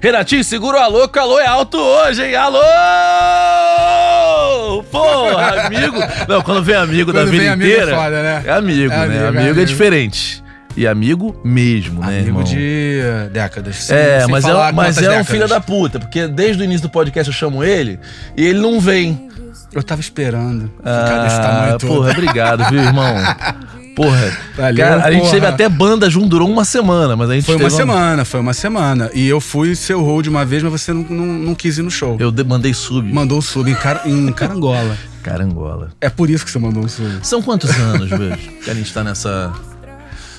Renatinho, segura o alô, que o alô é alto hoje, hein? Alô! Porra, amigo! Não, quando vem amigo quando da vida é inteira. É, foda, né? é amigo, é amigo, né? amigo, é amigo é diferente e amigo mesmo, né, amigo irmão? de décadas. Sem, é, sem mas, é, mas é um filho da puta, porque desde o início do podcast eu chamo ele e ele não vem. Eu tava esperando. Ah, porra, obrigado, viu, irmão? Porra, Valeu, cara, a gente teve até banda junto, durou uma semana, mas a gente Foi uma semana, foi uma semana. E eu fui seu de uma vez, mas você não, não, não quis ir no show. Eu mandei sub. Mandou sub em, car... em Carangola. Carangola. É por isso que você mandou um sub. São quantos anos, Beijo, que a gente tá nessa.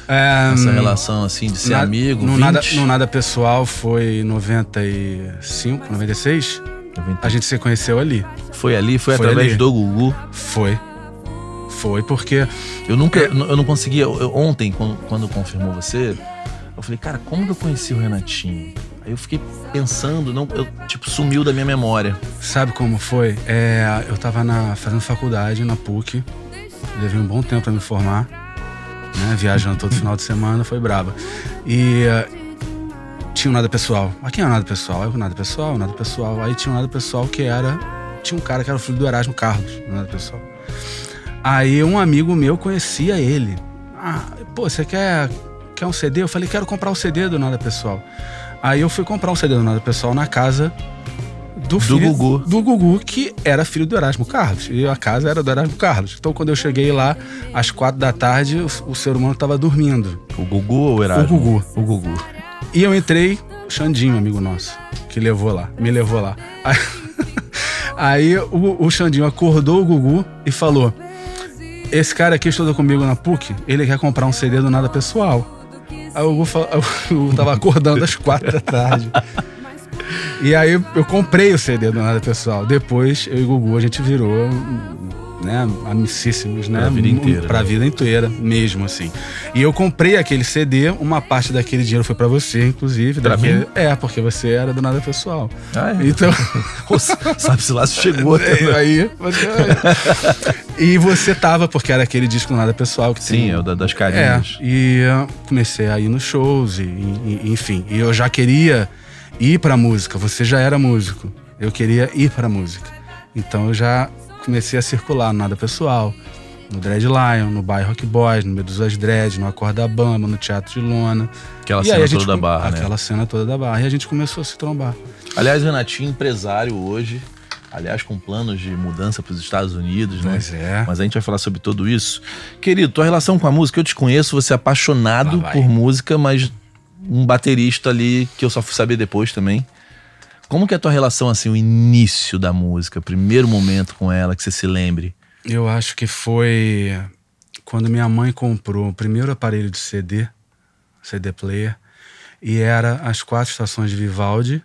É, essa hum, relação assim de ser na, amigo? No nada, no nada, pessoal foi 95, 96? 90. A gente se conheceu ali. Foi ali, foi, foi através ali. do Gugu. Foi. Foi, porque eu nunca. É. Eu não conseguia. Eu, ontem, quando, quando confirmou você, eu falei, cara, como que eu conheci o Renatinho? Aí eu fiquei pensando, não, eu, tipo, sumiu da minha memória. Sabe como foi? É, eu tava na, fazendo faculdade na PUC, levei um bom tempo para me formar, né? Viajando todo final de semana, foi braba. E eh, tinha um nada pessoal. Aqui é um nada pessoal, Eu, é nada pessoal, nada pessoal. Aí tinha um nada pessoal que era. Tinha um cara que era o filho do Erasmo Carlos, nada pessoal. Aí um amigo meu conhecia ele. Ah, pô, você quer, quer um CD? Eu falei, quero comprar um CD do Nada Pessoal. Aí eu fui comprar um CD do Nada Pessoal na casa do, filho, do Gugu. Do Gugu, que era filho do Erasmo Carlos. E a casa era do Erasmo Carlos. Então, quando eu cheguei lá, às quatro da tarde, o, o ser humano estava dormindo. O Gugu ou o Erasmo? O Gugu. O Gugu. E eu entrei, Xandinho, amigo nosso, que levou lá, me levou lá. Aí, aí o, o Xandinho acordou o Gugu e falou: esse cara aqui estudou comigo na PUC, ele quer comprar um CD do nada pessoal. Aí eu, eu tava acordando às quatro da tarde. E aí eu comprei o CD do nada pessoal. Depois eu e o Gugu a gente virou né, amicíssimos, né? Pra vida inteira. Pra né? vida inteira, mesmo assim. E eu comprei aquele CD, uma parte daquele dinheiro foi para você, inclusive. Pra mim? É, porque você era do nada pessoal. Ah, é? Então... Sabe-se lá se chegou até... aí, você... e você tava, porque era aquele disco do nada pessoal. Que Sim, tem... é o da, das é, carinhas. É, e comecei a ir nos shows, e, e enfim. E eu já queria ir pra música, você já era músico. Eu queria ir pra música. Então eu já comecei a circular no Nada Pessoal, no Dread Lion, no Bairro Rock Boys, no Medusas Dread, no Acorda Bamba, no Teatro de Lona. Aquela e cena toda da barra, né? Aquela né? cena toda da barra. E a gente começou a se trombar. Aliás, Renatinho, empresário hoje, aliás, com planos de mudança para os Estados Unidos, né? Pois é. Mas a gente vai falar sobre tudo isso. Querido, tua relação com a música, eu te conheço, você é apaixonado por música, mas um baterista ali que eu só fui saber depois também. Como que é a tua relação, assim, o início da música, o primeiro momento com ela, que você se lembre? Eu acho que foi quando minha mãe comprou o primeiro aparelho de CD, CD player, e era as quatro estações de Vivaldi.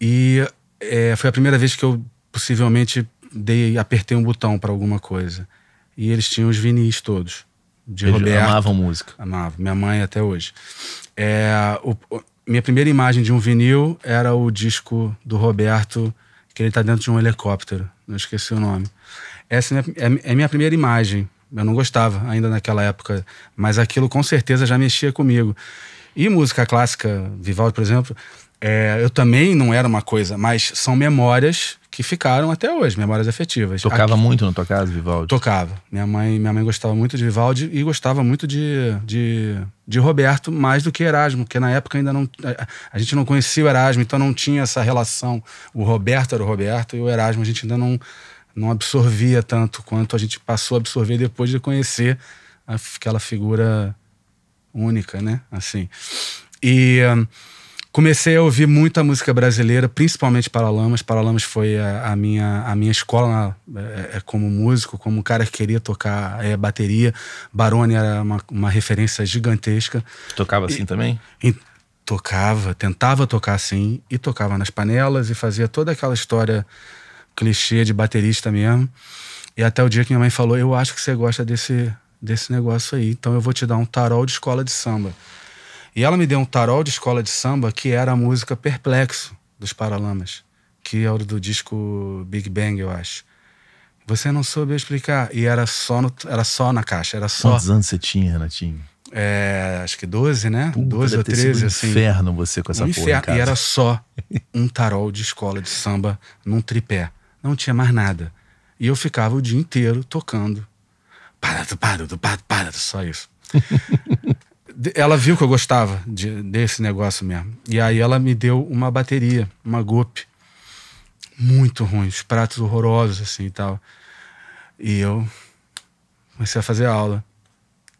E é, foi a primeira vez que eu possivelmente dei, apertei um botão para alguma coisa. E eles tinham os vinis todos. De eles Roberto. amavam música. Amavam. Minha mãe até hoje. É, o, minha primeira imagem de um vinil era o disco do Roberto, que ele está dentro de um helicóptero, não esqueci o nome. Essa é minha, é, é minha primeira imagem. Eu não gostava ainda naquela época, mas aquilo com certeza já mexia comigo. E música clássica, Vivaldi, por exemplo, é, eu também não era uma coisa, mas são memórias que ficaram até hoje, memórias afetivas. Tocava Aqui, muito na tua casa, Vivaldi? Tocava. Minha mãe, minha mãe gostava muito de Vivaldi e gostava muito de, de, de Roberto mais do que Erasmo, porque na época ainda não. A, a, gente não conhecia o Erasmo, então não tinha essa relação. O Roberto era o Roberto e o Erasmo a gente ainda não, não absorvia tanto quanto a gente passou a absorver depois de conhecer aquela figura única, né? Assim. E. Um, comecei a ouvir muita música brasileira, principalmente Paralamas. Paralamas foi a, a minha, a minha escola na, né? é, é, como músico, como um cara que queria tocar é, bateria. Barone era uma, uma referência gigantesca. Tocava assim e, também? E, tocava, tentava tocar assim, e tocava nas panelas e fazia toda aquela história clichê de baterista mesmo. E até o dia que minha mãe falou: Eu acho que você gosta desse, desse negócio aí, então eu vou te dar um tarol de escola de samba. E ela me deu um tarol de escola de samba que era a música Perplexo dos Paralamas, que é o do disco Big Bang, eu acho. Você não soube explicar. E era só, no, era só na caixa, era só. Quantos anos você tinha, Renatinho? É, acho que 12, né? Puta, 12 ou 13, sido um assim. inferno você com essa um porra. Inferno. E era só um tarol de escola de samba num tripé. Não tinha mais nada. E eu ficava o dia inteiro tocando. Parado, parado, parado, parado, só isso. ela viu que eu gostava de, desse negócio mesmo. E aí ela me deu uma bateria, uma Gope. Muito ruim, os pratos horrorosos assim e tal. E eu comecei a fazer aula.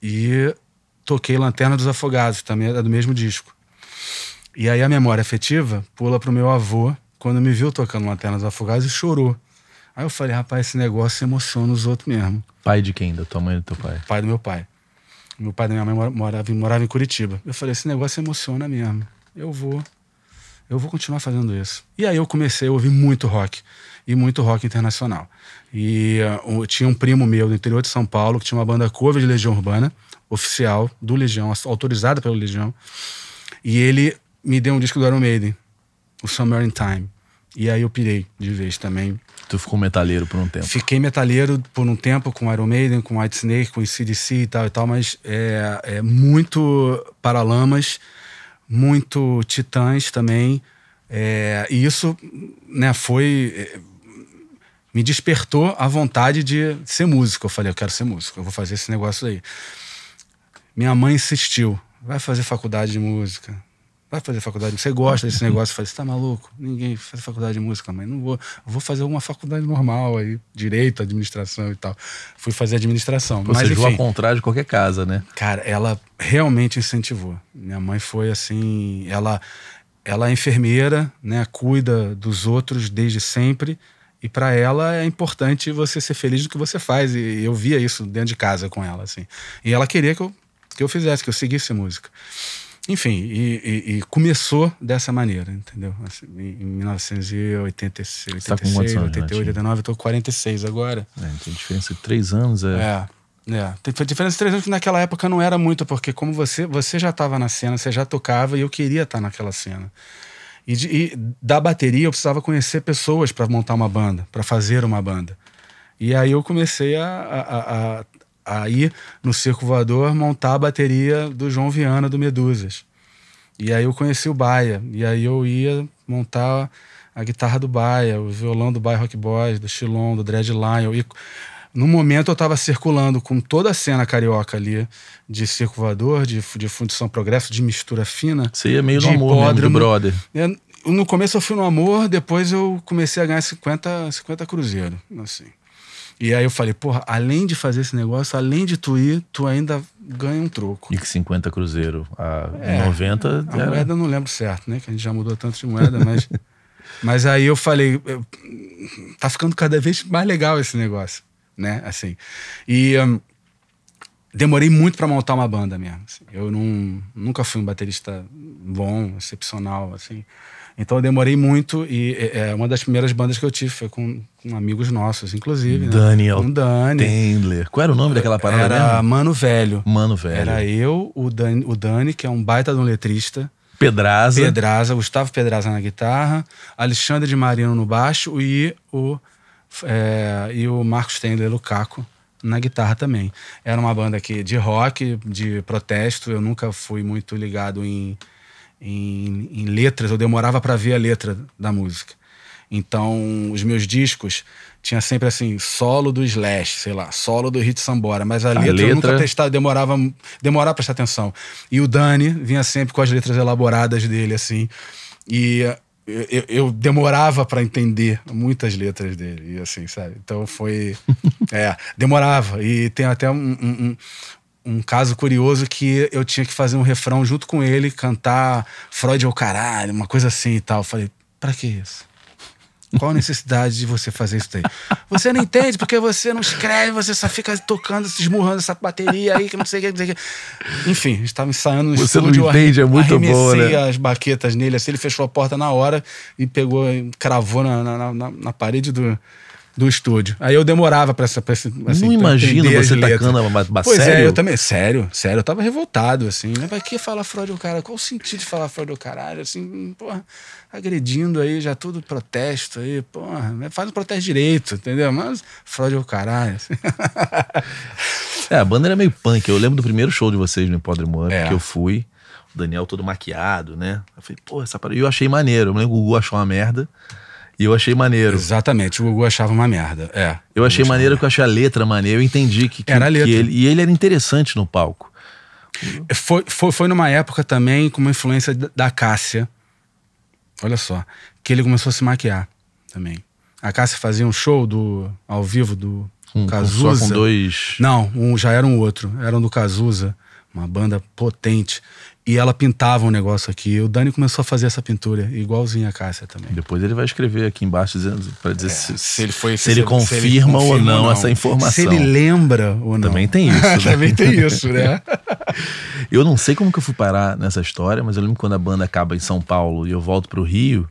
E toquei Lanterna dos Afogados, também é do mesmo disco. E aí a memória afetiva pula pro meu avô, quando me viu tocando Lanterna dos Afogados, e chorou. Aí eu falei, rapaz, esse negócio emociona os outros mesmo. Pai de quem? Da tua mãe e do teu pai? Pai do meu pai. Meu pai e minha mãe moravam morava em Curitiba. Eu falei, esse negócio emociona mesmo. Eu vou. Eu vou continuar fazendo isso. E aí eu comecei a ouvir muito rock. E muito rock internacional. E uh, tinha um primo meu do interior de São Paulo que tinha uma banda cover de Legião Urbana, oficial do Legião, autorizada pelo Legião. E ele me deu um disco do Iron Maiden, o Summer in Time. E aí eu pirei de vez também. Tu ficou metalheiro por um tempo. Fiquei metalheiro por um tempo com Iron Maiden, com White Snake, com CDC e tal e tal, mas é, é muito Paralamas, muito Titãs também. É, e isso né, foi. É, me despertou a vontade de ser músico. Eu falei, eu quero ser músico, eu vou fazer esse negócio aí. Minha mãe insistiu, vai fazer faculdade de música vai fazer faculdade, você gosta desse negócio? Eu falei, você tá maluco? Ninguém faz faculdade de música, mas não vou. vou fazer uma faculdade normal aí, direito, administração e tal. Fui fazer administração. Pô, mas, você ao contrário de qualquer casa, né? Cara, ela realmente incentivou. Minha mãe foi assim, ela, ela é enfermeira, né? Cuida dos outros desde sempre. E para ela é importante você ser feliz no que você faz. E eu via isso dentro de casa com ela, assim. E ela queria que eu, que eu fizesse, que eu seguisse música. Enfim, e, e, e, começou dessa maneira, entendeu? Assim, em 1986, 86, tá com anos, 88, 89, eu tô com 46 agora. É, tem diferença de três anos é... É, é. A diferença de três anos que naquela época não era muito, porque como você, você já estava na cena, você já tocava e eu queria estar tá naquela cena. E, de, e, da bateria eu precisava conhecer pessoas para montar uma banda, para fazer uma banda. E aí eu comecei a, a, a aí no Circo Voador montar a bateria do João Viana do Medusas. E aí eu conheci o Baia, e aí eu ia montar a guitarra do Baia, o violão do Baia Rock Boys, do Chilon, do Dread Lion. E no momento eu estava circulando com toda a cena carioca ali, de circo voador, de, de fundição progresso, de mistura fina. Você ia meio no amor mesmo, brother. Eu, é, no começo eu fui no amor, depois eu comecei a ganhar 50, 50 cruzeiro, assim. E aí eu falei, porra, além de fazer esse negócio, além de tu ir, tu ainda ganha um troco. E que 50 cruzeiro, a é, 90... A era... moeda não lembro certo, né? Que a gente já mudou tanto de moeda, mas... mas aí eu falei, tá ficando cada vez mais legal esse negócio, né? Assim, e... Um, demorei muito para montar uma banda mesmo. Assim. Eu não, nunca fui um baterista bom, excepcional, assim. Então eu demorei muito e é, é, uma das primeiras bandas que eu tive foi com, com amigos nossos, inclusive. Né? Daniel. Com Dani. Tendler. Qual era o nome daquela parada era mesmo? Mano Velho. Mano Velho. Era eu, o Dani, o Dani, que é um baita de um letrista. Pedraza. Pedraza, Gustavo Pedraza na guitarra, Alexandre de Marino no baixo e o, é, e o Marcos Tendler Lucaco na guitarra também. Era uma banda aqui de rock, de protesto, eu nunca fui muito ligado em em, em letras, eu demorava para ver a letra da música. Então, os meus discos tinha sempre assim, solo do Slash, sei lá, solo do Hit Sambora, mas a, a letra, letra, eu nunca testava, demorava, demorava prestar atenção. E o Dani vinha sempre com as letras elaboradas dele, assim, e eu, eu demorava para entender muitas letras dele, e assim, sabe? Então foi. é, demorava. E tem até um, um, um caso curioso que eu tinha que fazer um refrão junto com ele, cantar Freud ao caralho, uma coisa assim e tal. Eu falei, pra que isso? Qual a necessidade de você fazer isso daí? Você não entende porque você não escreve, você só fica tocando, se esmurrando essa bateria aí, que não sei o que, não sei o que. Enfim, estava ensaiando no Você estúdio, não entende, é muito bom, né? as baquetas nele, assim, ele fechou a porta na hora e pegou, cravou na, na, na, na parede do, do estúdio. Aí eu demorava pra essa. Pra, assim, não então, imagina você tacando uma mas Pois é, sério? é, eu também. Sério, sério, eu tava revoltado, assim. Né? Pra que falar Freud o é cara? Qual o sentido de falar Freud o é caralho? Assim, porra, agredindo aí, já tudo protesto aí, porra, né? faz o um protesto direito, entendeu? Mas Freud o caralho. Assim. é, a banda era meio punk. Eu lembro do primeiro show de vocês no Podre é. que eu fui. O Daniel todo maquiado, né? Eu falei, pô, essa parada. E eu achei maneiro. Eu lembro que o Gugu achou uma merda. E eu achei maneiro. Exatamente, o Gugu achava uma merda. É. Eu achei maneiro que eu achei a letra maneira, eu entendi que, que, era a letra. Ele, e ele era interessante no palco. É, foi, foi, foi numa época também com uma influência da Cássia. Olha só, que ele começou a se maquiar também. A Cássia fazia um show do ao vivo do um, Cazuza. Só com dois. Não, um já era um outro, era um do Cazuza, uma banda potente. E ela pintava um negócio aqui. O Dani começou a fazer essa pintura, igualzinho a Cássia também. Depois ele vai escrever aqui embaixo dizendo para dizer é, se, se, ele foi se, se ele, confirma se ele confirma ou não, ou não essa informação. Se ele lembra ou não. Também tem isso. Né? também tem isso, né? eu não sei como que eu fui parar nessa história, mas eu lembro quando a banda acaba em São Paulo e eu volto para o Rio,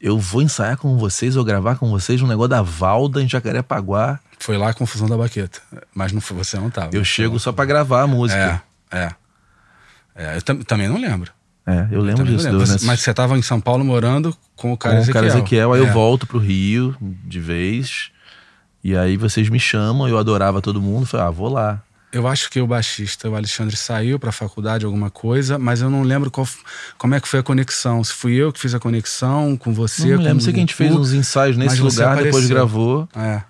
eu vou ensaiar com vocês, ou gravar com vocês um negócio da Valda em Jacarepaguá. Foi lá a confusão da baqueta, mas não foi, você não tava. Eu chego só para gravar a música. É, é. É, eu tam, também não lembro. É, eu lembro eu disso. Lembro. Mas, mas, você estava em São Paulo morando com o cara com Ezequiel. Com o cara Ezequiel, aí é. eu volto pro Rio de vez. E aí vocês me chamam, eu adorava todo mundo, falei, ah, vou lá. Eu acho que o baixista, o Alexandre, saiu para a faculdade, alguma coisa, mas eu não lembro qual, como é que foi a conexão. Se fui eu que fiz a conexão com você. Não, lembro, sei que a gente fez uns ensaios nesse lugar, depois gravou. É.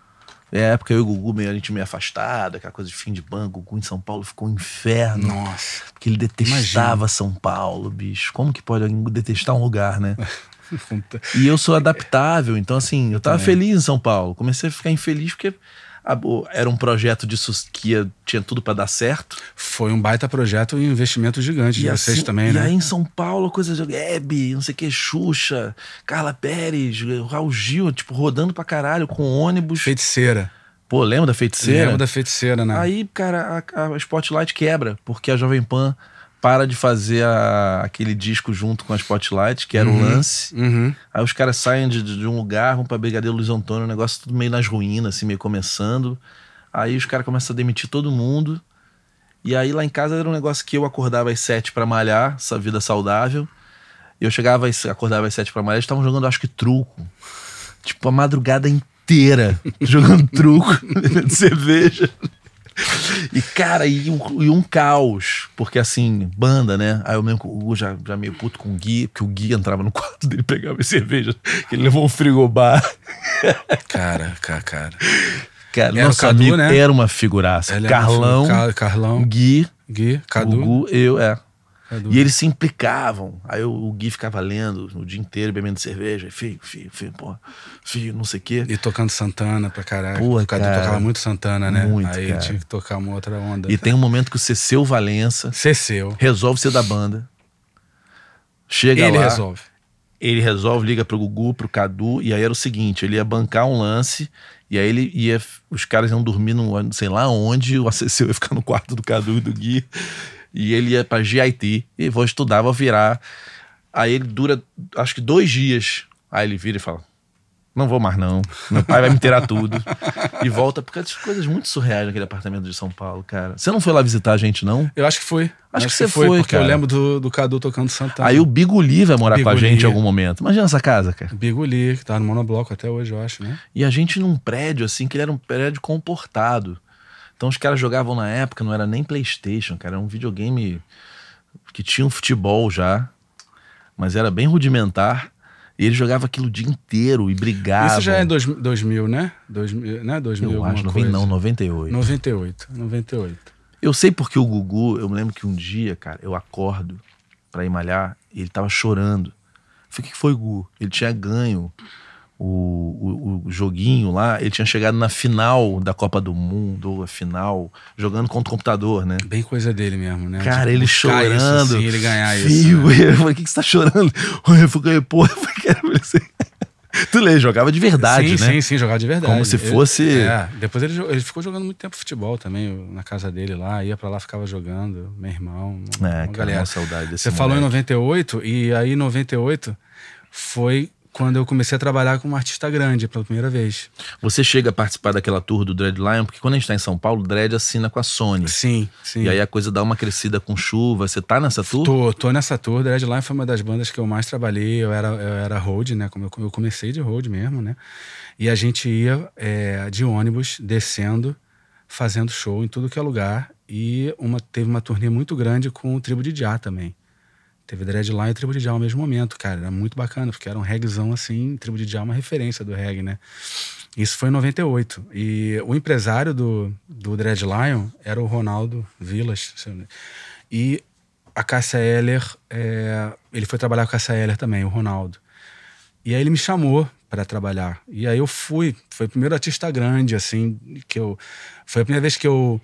É, época eu e o Gugu, meio, a gente meio afastado, aquela coisa de fim de banco. O Gugu em São Paulo ficou um inferno. Nossa. Porque ele detestava imagina. São Paulo, bicho. Como que pode alguém detestar um lugar, né? e eu sou adaptável, então assim, eu tava Também. feliz em São Paulo. Comecei a ficar infeliz porque era um projeto de que ia, tinha tudo para dar certo. Foi um baita projeto e um investimento gigante e de assim, vocês também, e né? E aí em São Paulo, coisa de Hebe, não sei o que, Xuxa, Carla Pérez, Raul Gil, tipo, rodando pra caralho com ônibus. Feiticeira. Pô, lembra da feiticeira? Lembro da feiticeira, né? Aí, cara, a, a Spotlight quebra, porque a Jovem Pan para de fazer a, aquele disco junto com a Spotlight, que era uhum, o lance. Uhum. Aí os caras saem de, de, um lugar, vão pra Brigadeiro Luiz Antônio, o negócio tudo meio nas ruínas, assim, meio começando. Aí os caras começam a demitir todo mundo. E aí lá em casa era um negócio que eu acordava às sete para malhar, essa vida saudável. Eu chegava, e acordava às sete para malhar, eles estavam jogando, acho que, truco. Tipo, a madrugada inteira, jogando truco, cerveja. E, cara, e um, e um, caos. Porque, assim, banda, né? Aí eu mesmo eu já, já meio puto com o Gui, porque o Gui entrava no quarto dele, pegava cerveja, que ele levou um frigobar. Cara, cara, cara. Cara, era nosso Cadu, amigo né? era uma figuraça. Ele Carlão, Carlão, Gui, Gui Cadu. Gugu, eu, é. É e eles se implicavam. Aí eu, o Gui ficava lendo o dia inteiro, bebendo cerveja. Filho, filho, filho, pô. filho, não sei o quê. E tocando Santana pra caralho. Porra, cara. Eu tocava muito Santana, né? Muito, Aí cara. tinha que tocar uma outra onda. E tá? tem um momento que o Ceceu Valença... Ceceu. Resolve ser da banda. Chega ele lá... Ele resolve ele resolve, liga pro Gugu, pro Cadu, e aí era o seguinte: ele ia bancar um lance, e aí ele ia. Os caras iam dormir num sei lá onde, o Acesseu ia ficar no quarto do Cadu e do Gui, e ele ia para GIT e vou estudar, vou virar. Aí ele dura, acho que dois dias. Aí ele vira e fala: Não vou mais, não. Meu pai vai me tirar tudo. e volta, porque as coisas muito surreais naquele apartamento de São Paulo, cara. Você não foi lá visitar a gente, não? Eu acho que foi. Acho, acho que, que, você foi, foi porque cara. eu lembro do, do Cadu tocando Santana. Aí o Biguli vai morar com a gente em algum momento. Imagina essa casa, cara. Biguli, que tá no monobloco até hoje, eu acho, né? E a gente num prédio, assim, que ele era um prédio comportado. Então os caras jogavam na época, não era nem PlayStation, cara, era um videogame que tinha um futebol já, mas era bem rudimentar. E ele jogava aquilo o dia inteiro e brigava. Isso já é 2000, né? 2000, né? 2000 eu acho, coisa. não, 98. 98, 98. Eu sei porque o Gugu, eu me lembro que um dia, cara, eu acordo pra ir malhar e ele tava chorando. Eu falei, o que foi, Gugu? Ele tinha ganho o, o, o, joguinho lá, ele tinha chegado na final da Copa do Mundo, a final, jogando contra o computador, né? Bem coisa dele mesmo, né? Cara, tipo, ele chorando. Isso, assim, ele ganhar filho, isso. Né? Eu falei, o que, que você tá chorando? Eu falei, pô, eu falei, Tu lê, jogava de verdade, sim, né? Sim, sim, jogava de verdade. Como se fosse. Ele, é, depois ele, ele, ficou jogando muito tempo futebol também, na casa dele lá, ia pra lá, ficava jogando, meu irmão. Uma, é, uma cara, galera. saudade desse Você moleque. falou em 98, e aí em 98 foi quando eu comecei a trabalhar com um artista grande pela primeira vez. Você chega a participar daquela tour do Dread Lion, porque quando a gente está em São Paulo, o Dread assina com a Sony. Sim, sim. E aí a coisa dá uma crescida com chuva. Você tá nessa tour? Tô, tô nessa tour. Dread Lion foi uma das bandas que eu mais trabalhei. Eu era, eu era road, né? Como eu, comecei de road mesmo, né? E a gente ia é, de ônibus, descendo, fazendo show em tudo que é lugar. E uma, teve uma turnê muito grande com o Tribo de Jah também. Teve Dread e Tribo de Djalma no mesmo momento, cara. Era muito bacana, porque era um regzão assim, Tribo de é uma referência do reggae, né? Isso foi em 98. E o empresário do, do Dread Lion era o Ronaldo Vilas. E a Cássia Heller, é, ele foi trabalhar com a Cássia Heller também, o Ronaldo. E aí ele me chamou para trabalhar. E aí eu fui, foi o primeiro artista grande, assim, que eu. Foi a primeira vez que eu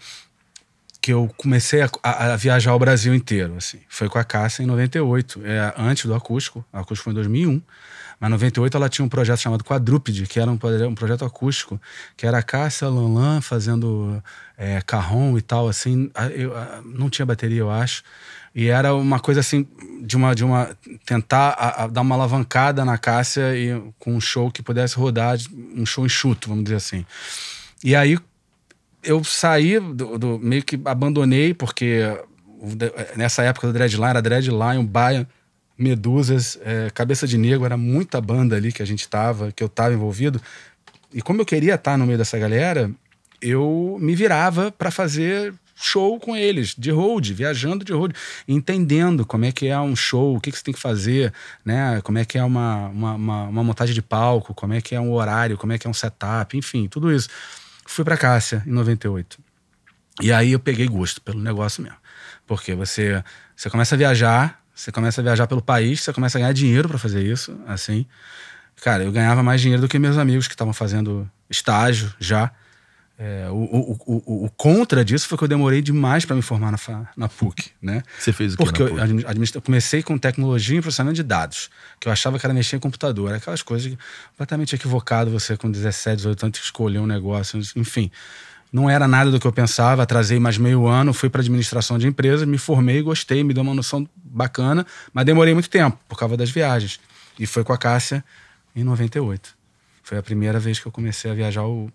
que eu comecei a, a, a, viajar o Brasil inteiro, assim. Foi com a Cássia em 98, é, antes do acústico. O acústico foi em 2001. Mas em 98 ela tinha um projeto chamado Quadrúpede, que era um, um projeto acústico, que era a Cássia, Lanlan fazendo é, carrom e tal, assim. Eu, não tinha bateria, eu acho. E era uma coisa assim, de uma. De uma tentar a, a dar uma alavancada na Cássia e, com um show que pudesse rodar, um show enxuto, vamos dizer assim. E aí eu saí do, do, meio que abandonei porque nessa época do Dreadline era Dreadline, Bayern, Medusas, é, Cabeça de Negro, era muita banda ali que a gente tava, que eu tava envolvido. E como eu queria estar no meio dessa galera, eu me virava para fazer show com eles, de road, viajando de road, entendendo como é que é um show, o que, que você tem que fazer, né? Como é que é uma, uma, uma, uma montagem de palco, como é que é um horário, como é que é um setup, enfim, tudo isso fui para Cássia em 98. E aí eu peguei gosto pelo negócio mesmo. Porque você, você começa a viajar, você começa a viajar pelo país, você começa a ganhar dinheiro para fazer isso, assim. Cara, eu ganhava mais dinheiro do que meus amigos que estavam fazendo estágio já. É, o, o, o, o, contra disso foi que eu demorei demais para me formar na, na PUC, né? Você fez o quê Porque eu, eu, comecei com tecnologia e processamento de dados, que eu achava que era mexer em computador. aquelas coisas completamente equivocado você com 17, 18 anos escolher um negócio, enfim. Não era nada do que eu pensava, atrasei mais meio ano, fui para administração de empresas, me formei, gostei, me deu uma noção bacana, mas demorei muito tempo por causa das viagens. E foi com a Cássia em 98. Foi a primeira vez que eu comecei a viajar o,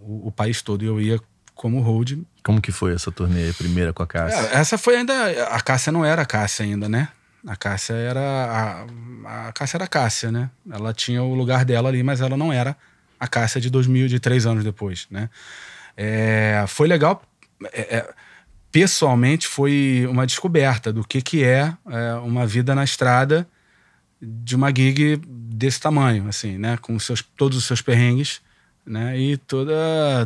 o, o país todo. E eu ia como road. Como que foi essa turnê primeira com a Cássia? É, essa foi ainda. A Cássia não era a Cássia ainda, né? A Cássia era. A, a Cássia era a Cássia, né? Ela tinha o lugar dela ali, mas ela não era a Cássia de 2000, de três anos depois, né? É, foi legal. É, é pessoalmente, foi uma descoberta do que, que é, é uma vida na estrada de uma gig desse tamanho, assim, né? Com seus, todos os seus perrengues, né? E toda,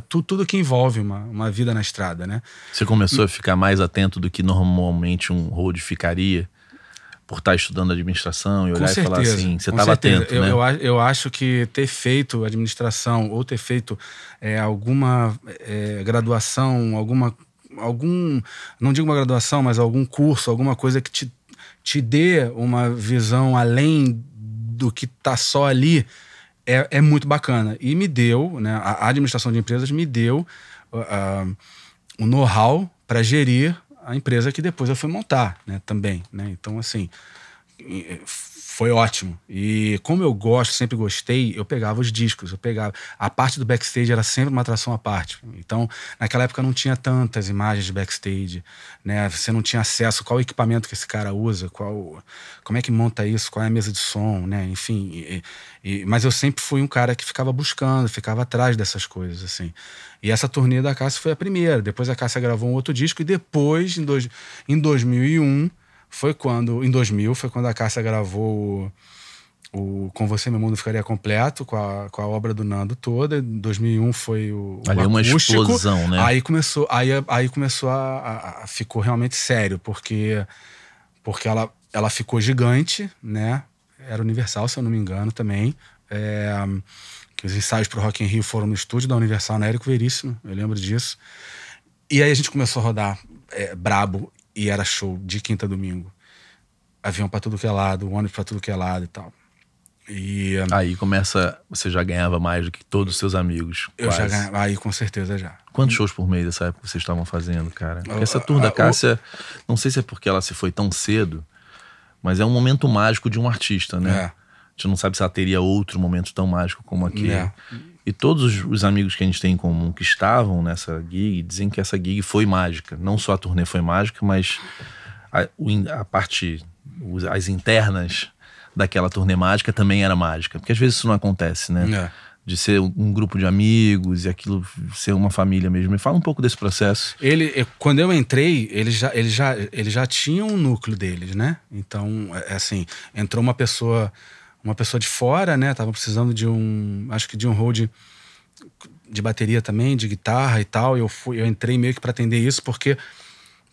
tu, tudo que envolve uma, uma vida na estrada, né? Você começou e, a ficar mais atento do que normalmente um road ficaria? Por estar estudando administração e olhar certeza, e falar assim, você estava atento, eu, né? Eu, eu acho que ter feito administração ou ter feito é, alguma é, graduação, alguma algum, não digo uma graduação, mas algum curso, alguma coisa que te te dê uma visão além do que está só ali é, é, muito bacana. E me deu, né, a administração de empresas me deu ah, ah, o uh, um know-how para gerir a empresa que depois eu fui montar né, também. Né? Então, assim, foi ótimo. E como eu gosto, sempre gostei, eu pegava os discos, eu pegava. A parte do backstage era sempre uma atração à parte. Então, naquela época não tinha tantas imagens de backstage, né? Você não tinha acesso qual equipamento que esse cara usa, qual como é que monta isso, qual é a mesa de som, né? Enfim, e, e, mas eu sempre fui um cara que ficava buscando, ficava atrás dessas coisas assim. E essa turnê da Cássia foi a primeira. Depois a Cássia gravou um outro disco e depois em, dois, em 2001 foi quando, em 2000, foi quando a Cássia gravou o, o Com Você Meu Mundo Ficaria Completo, com a, com a obra do Nando toda. Em 2001 foi o. Ali é uma explosão, né? Aí começou, aí, aí começou a, a, a, ficou realmente sério, porque, porque ela, ela ficou gigante, né? Era Universal, se eu não me engano, também. É, que os ensaios para o Rock in Rio foram no estúdio da Universal, na Érico Veríssimo, eu lembro disso. E aí a gente começou a rodar é, brabo. E era show de quinta a domingo. Avião para tudo que é lado, ônibus para tudo que é lado e tal. E, ah, aí começa, você já ganhava mais do que todos os seus amigos. Eu quase. já ganhava, aí com certeza já. Quantos shows por mês dessa época vocês estavam fazendo, cara? Porque essa turma da ah, Cássia, não sei se é porque ela se foi tão cedo, mas é um momento mágico de um artista, né? É. A gente não sabe se ela teria outro momento tão mágico como aquele. É. E todos os amigos que a gente tem em comum que estavam nessa gig dizem que essa gig foi mágica. Não só a turnê foi mágica, mas a, a parte, as internas daquela turnê mágica também era mágica. Porque às vezes isso não acontece, né? É. De ser um grupo de amigos e aquilo ser uma família mesmo. Me fala um pouco desse processo. Ele, quando eu entrei, ele já, ele já, ele já tinha um núcleo deles, né? Então, é, é assim, entrou uma pessoa uma pessoa de fora, né? Tava precisando de um, acho que de um hold de bateria também, de guitarra e tal. E eu fui, eu entrei meio que para atender isso porque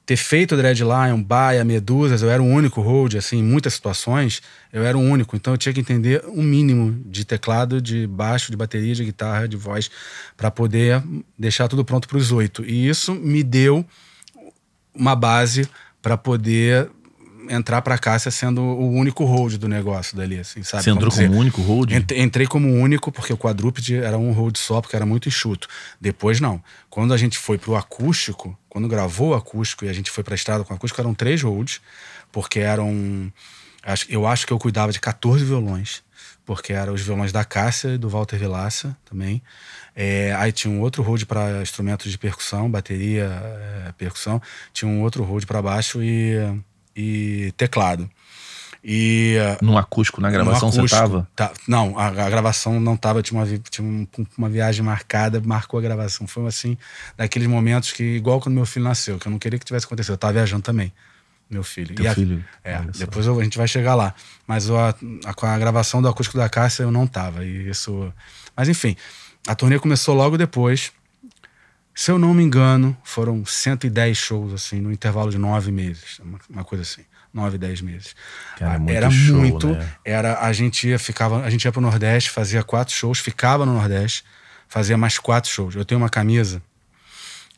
ter feito Dread Lion, Baia, Medusas, eu era o único hold, assim, em muitas situações, eu era o único. Então eu tinha que entender um mínimo de teclado, de baixo, de bateria, de guitarra, de voz, para poder deixar tudo pronto para os oito. E isso me deu uma base para poder entrar pra Cássia sendo o único hold do negócio dali, assim, sabe? Você entrou como, como único hold? Entrei como único, porque o quadrúpede era um hold só, porque era muito enxuto. Depois, não. Quando a gente foi pro acústico, quando gravou o acústico e a gente foi pra estrada com o acústico, eram três holds, porque eram. Eu acho que eu cuidava de 14 violões, porque eram os violões da Cássia e do Walter Vilaça também. É, aí tinha um outro hold para instrumentos de percussão, bateria, é, percussão. Tinha um outro hold para baixo e e teclado. E, ah, no acústico, na gravação acústico, você tava? Tá, não, a, a, gravação não tava, tinha, uma, tinha um, uma viagem marcada, marcou a gravação. Foi assim, daqueles momentos que, igual quando meu filho nasceu, que eu não queria que tivesse acontecido, eu tava viajando também, meu filho. Teu e filho? é, depois eu, a gente vai chegar lá. Mas a, com a, gravação do acústico da Cássia eu não tava, e isso... Mas enfim, a turnê começou logo depois se eu não me engano, foram 110 shows, assim, no intervalo de nove meses, uma, uma coisa assim. Nove, dez meses. É ah, muito era show, muito. Né? Era, a gente ia, ficava, a gente ia pro Nordeste, fazia quatro shows, ficava no Nordeste, fazia mais quatro shows. Eu tenho uma camisa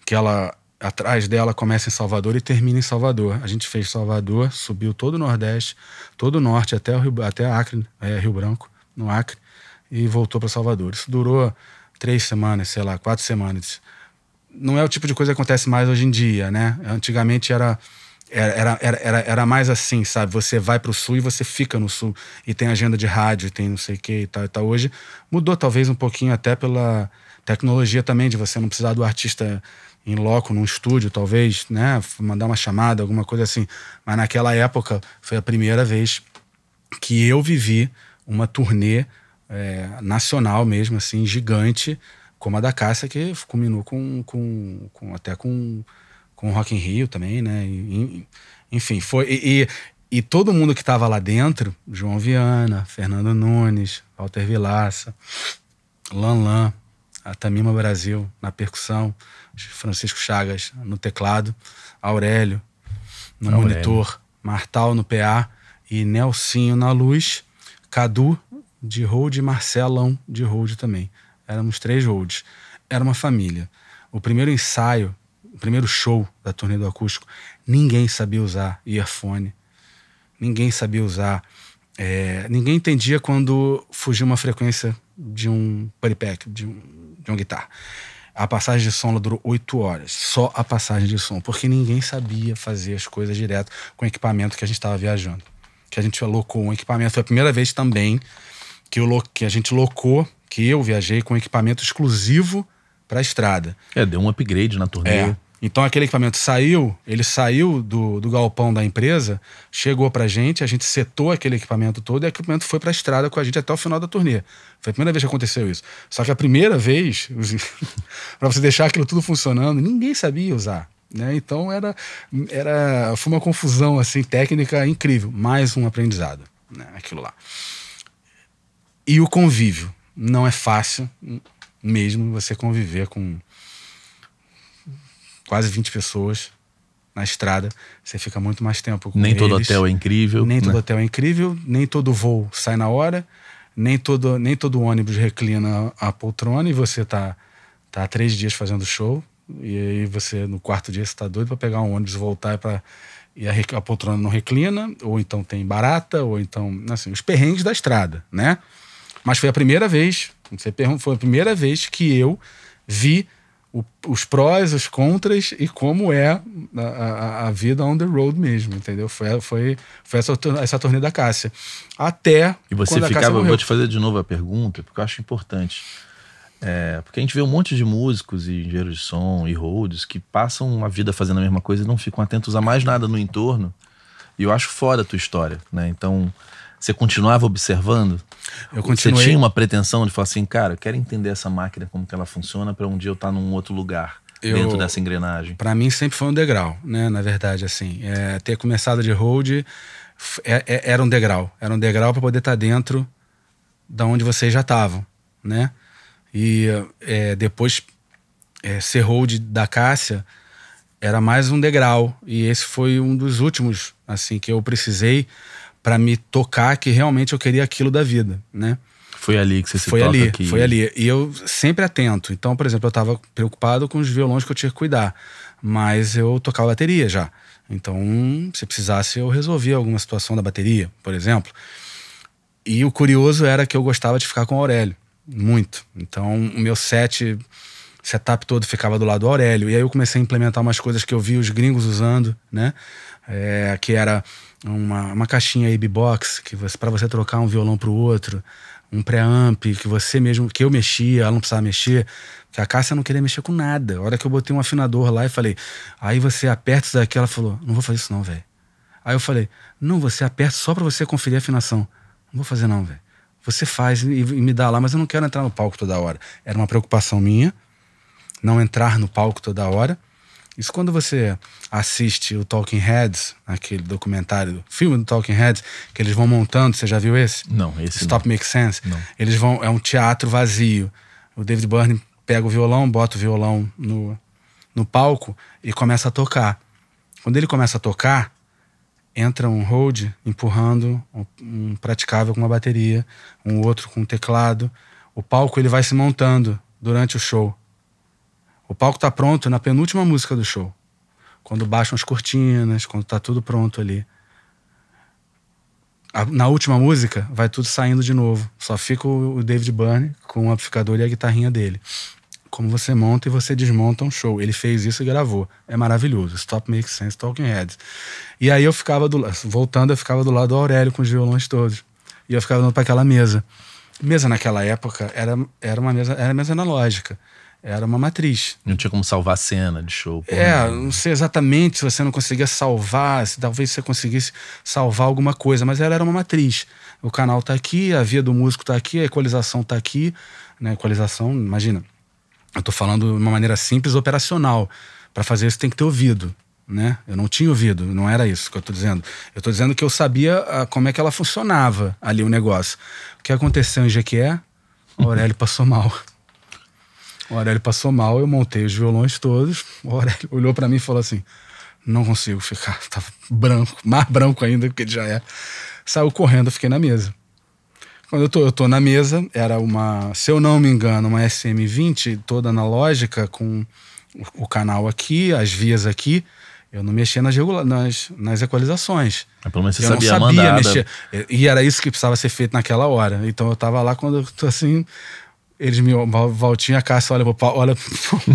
que ela atrás dela começa em Salvador e termina em Salvador. A gente fez Salvador, subiu todo o Nordeste, todo o Norte, até, o Rio, até Acre, é, Rio Branco, no Acre, e voltou para Salvador. Isso durou três semanas, sei lá, quatro semanas não é o tipo de coisa que acontece mais hoje em dia, né? Antigamente era era, era, era, era mais assim, sabe? Você vai para o sul e você fica no sul e tem agenda de rádio, tem não sei o que e tal e tal. Hoje mudou talvez um pouquinho até pela tecnologia também de você não precisar do artista em loco, num estúdio, talvez, né? Mandar uma chamada, alguma coisa assim. Mas naquela época foi a primeira vez que eu vivi uma turnê é, nacional mesmo, assim, gigante, como a da Cássia, que culminou com, com, com até com, com Rock in Rio também, né? enfim, foi. E, e, e, todo mundo que estava lá dentro, João Viana, Fernando Nunes, Walter Vilaça, Lan Lan, a Tamima Brasil na percussão, Francisco Chagas no teclado, Aurélio no Aurélio. monitor, Martal no PA e Nelsinho na luz, Cadu de hold e Marcelão de hold também. Éramos três holds. Era uma família. O primeiro ensaio, o primeiro show da turnê do acústico, ninguém sabia usar earphone. Ninguém sabia usar. É, ninguém entendia quando fugia uma frequência de um playback, de, um, de uma guitarra. A passagem de som durou oito horas, só a passagem de som, porque ninguém sabia fazer as coisas direto com o equipamento que a gente estava viajando. Que a gente locou um equipamento, foi a primeira vez também que, eu, que a gente locou que eu viajei com equipamento exclusivo para a estrada. É, deu um upgrade na turnê. É. Então aquele equipamento saiu, ele saiu do, do galpão da empresa, chegou para a gente, a gente setou aquele equipamento todo e o equipamento foi para a estrada com a gente até o final da turnê. Foi a primeira vez que aconteceu isso. Só que a primeira vez, para você deixar aquilo tudo funcionando, ninguém sabia usar. Né? Então era, era foi uma confusão assim técnica incrível, mais um aprendizado, né? aquilo lá. E o convívio, não é fácil mesmo você conviver com quase 20 pessoas na estrada. Você fica muito mais tempo com Nem eles. todo hotel é incrível. Nem né? todo hotel é incrível, nem todo voo sai na hora, nem todo, nem todo ônibus reclina a poltrona e você tá, tá três dias fazendo show. E aí você, no quarto dia, você tá doido para pegar um ônibus, voltar para e a, a poltrona não reclina, ou então tem barata, ou então, assim, os perrengues da estrada, né? Mas foi a primeira vez, você pergunta, foi a primeira vez que eu vi o, os prós, os contras e como é a, a, a, vida on the road mesmo, entendeu? Foi, foi, foi essa, essa turnê da Cássia. Até. E você ficava, vou te fazer de novo a pergunta, porque eu acho importante. É, porque a gente vê um monte de músicos e engenheiros de som e roads que passam uma vida fazendo a mesma coisa e não ficam atentos a mais nada no entorno. E eu acho fora a tua história, né? Então, você continuava observando? Eu continuei. Você tinha uma pretensão de falar assim, cara, eu quero entender essa máquina, como que ela funciona, para um dia eu estar tá num outro lugar eu, dentro dessa engrenagem? Para mim sempre foi um degrau, né? Na verdade, assim, é, ter começado de hold é, é, era um degrau. Era um degrau para poder estar tá dentro da onde vocês já estavam, né? E é, depois é, ser hold da Cássia era mais um degrau. E esse foi um dos últimos, assim, que eu precisei para me tocar que realmente eu queria aquilo da vida, né? Foi ali que você se foi ali, Foi ali, E eu sempre atento. Então, por exemplo, eu estava preocupado com os violões que eu tinha que cuidar. Mas eu tocava bateria já. Então, se precisasse, eu resolvia alguma situação da bateria, por exemplo. E o curioso era que eu gostava de ficar com o Aurélio. Muito. Então, o meu set, setup todo ficava do lado do Aurélio. E aí eu comecei a implementar umas coisas que eu vi os gringos usando, né? é, que era uma, uma caixinha AB Box que para você trocar um violão para o outro, um preamp que você mesmo, que eu mexia, ela não precisava mexer, que a Cássia não queria mexer com nada. A hora que eu botei um afinador lá e falei, aí você aperta isso daqui, ela falou, não vou fazer isso não, velho. Aí eu falei, não, você aperta só para você conferir a afinação. Não vou fazer não, velho. Você faz e, e me dá lá, mas eu não quero entrar no palco toda hora. Era uma preocupação minha, não entrar no palco toda hora. Isso quando você assiste o Talking Heads, aquele documentário, filme do Talking Heads, que eles vão montando, você já viu esse? Não, esse Stop não. Make Sense. Não. Eles vão, é um teatro vazio. O David Byrne pega o violão, bota o violão no, no palco e começa a tocar. Quando ele começa a tocar, entra um hold empurrando um praticável com uma bateria, um outro com um teclado. O palco ele vai se montando durante o show. O palco está pronto na penúltima música do show quando baixam as cortinas, quando tá tudo pronto ali. A, na última música, vai tudo saindo de novo. Só fica o, o David Byrne com o amplificador e a guitarrinha dele. Como você monta e você desmonta um show. Ele fez isso e gravou. É maravilhoso. Stop Makes Sense, Talking Heads. E aí eu ficava do voltando, eu ficava do lado do Aurélio com os violões todos. E eu ficava olhando para aquela mesa. Mesa naquela época era, era uma mesa, era mesa analógica era uma matriz. Não tinha como salvar a cena de show. É, né? não sei exatamente se você não conseguia salvar, se talvez você conseguisse salvar alguma coisa, mas ela era uma matriz. O canal tá aqui, a via do músico tá aqui, a equalização tá aqui, né? Equalização, imagina. Eu tô falando de uma maneira simples, operacional. Para fazer isso tem que ter ouvido, né? Eu não tinha ouvido, não era isso que eu tô dizendo. Eu tô dizendo que eu sabia a, ah, como é que ela funcionava ali o negócio. O que aconteceu em Jequié? Aurélio passou mal. O Aurélio passou mal, eu montei os violões todos. O Aurélio olhou para mim e falou assim: Não consigo ficar. Tava branco, mais branco ainda do que ele já é. Saiu correndo, eu fiquei na mesa. Quando eu tô, eu tô na mesa, era uma, se eu não me engano, uma SM20 toda analógica, com o, canal aqui, as vias aqui. Eu não mexia nas, regula nas, nas equalizações. É, pelo menos você eu sabia, não sabia mexer. E era isso que precisava ser feito naquela hora. Então eu tava lá quando eu tô assim, eles me. Valtinho a caça, olha pro, olha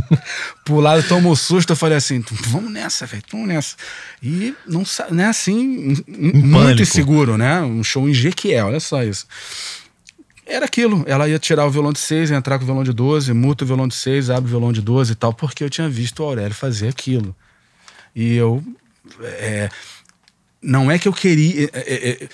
pro, lado, toma um susto. Eu falei assim: vamos nessa, velho, vamos nessa. E não, né, assim, um muito pânico. inseguro, né? Um show em G que é, olha só isso. Era aquilo. Ela ia tirar o violão de 6, entrar com o violão de 12, muta o violão de 6, abre o violão de 12 e tal, porque eu tinha visto o Aurélio fazer aquilo. E eu. É, não é que eu queria. É, é, é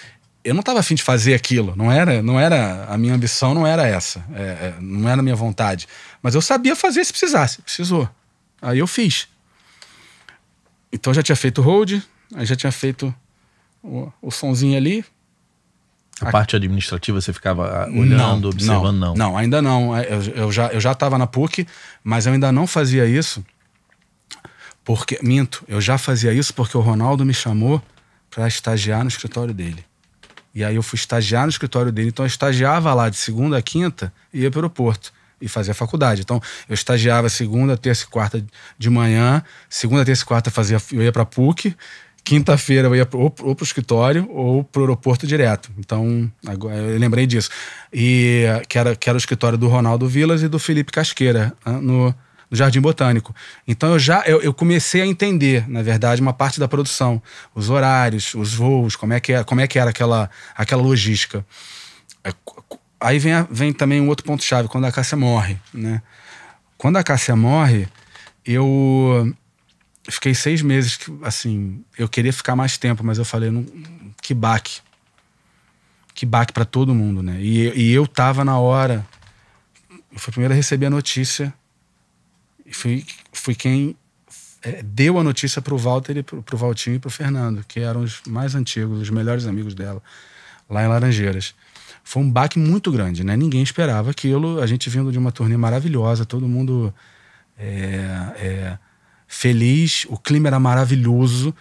eu não estava afim de fazer aquilo, não era, não era a minha ambição, não era essa, é, é, não era a minha vontade, mas eu sabia fazer se precisasse, precisou, aí eu fiz. Então já tinha feito hold, aí já tinha feito o, o sonzinho ali. A, a parte administrativa você ficava ah, olhando, não, observando, não, não? ainda não. É, eu, eu já eu já estava na PUC, mas eu ainda não fazia isso porque minto, eu já fazia isso porque o Ronaldo me chamou para estagiar no escritório dele. E aí eu fui estagiar no escritório dele, então eu estagiava lá de segunda a quinta e ia para o aeroporto e fazia faculdade. Então, eu estagiava segunda, terça e quarta de manhã, segunda, terça e quarta fazia, eu ia para PUC, quinta-feira eu ia pro, ou para o escritório ou para o aeroporto direto. Então, agora, eu lembrei disso. E eh, que era, que era o escritório do Ronaldo Vilas e do Felipe Casqueira, ah, no, no Jardim Botânico. Então eu já eu, eu, comecei a entender, na verdade, uma parte da produção, os horários, os voos, como é que era, é, como é que era aquela, aquela logística. É, aí vem, a, vem também um outro ponto chave quando a Cássia morre, né? Quando a Cássia morre, eu fiquei seis meses que assim eu queria ficar mais tempo, mas eu falei não, que baque, que baque para todo mundo, né? E, e eu tava na hora, eu fui primeiro a receber a notícia Fui, fui quem é, deu a notícia para o Walter, para o Valtinho e para o Fernando, que eram os mais antigos, os melhores amigos dela, lá em Laranjeiras. Foi um baque muito grande, né? Ninguém esperava aquilo. A gente vindo de uma turnê maravilhosa, todo mundo é, é feliz, o clima era maravilhoso.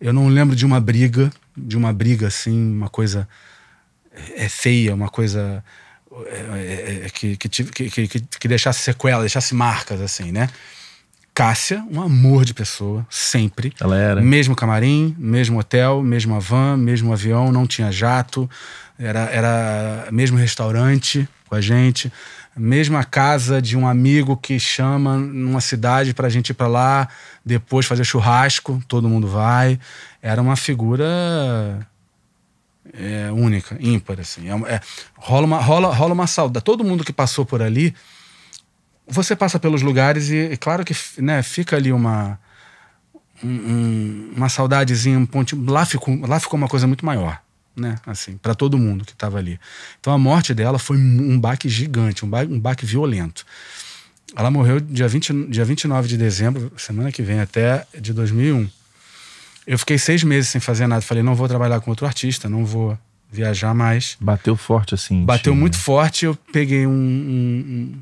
Eu não lembro de uma briga, de uma briga assim, uma coisa é, é feia, uma coisa é, é, é que, que, que, que, deixasse sequela, deixasse marcas, assim, né? Cássia, um amor de pessoa, sempre. Ela era. Mesmo camarim, mesmo hotel, mesma van, mesmo avião, não tinha jato, era, era mesmo restaurante com a gente, mesma casa de um amigo que chama numa cidade pra gente ir pra lá, depois fazer churrasco, todo mundo vai. Era uma figura é, única, ímpar, assim. É, é, rola, uma, rola, rola uma saudade. Todo mundo que passou por ali, você passa pelos lugares e, é claro que né, fica ali uma, um, uma saudadezinha, um pontinho. Lá ficou, lá ficou uma coisa muito maior, né? Assim, para todo mundo que estava ali. Então a morte dela foi um baque gigante, um baque, um baque violento. Ela morreu dia, 20, dia 29 de dezembro, semana que vem, até de 2001. Eu fiquei seis meses sem fazer nada. Falei, não vou trabalhar com outro artista, não vou viajar mais. Bateu forte assim? Bateu né? muito forte. Eu peguei um, um,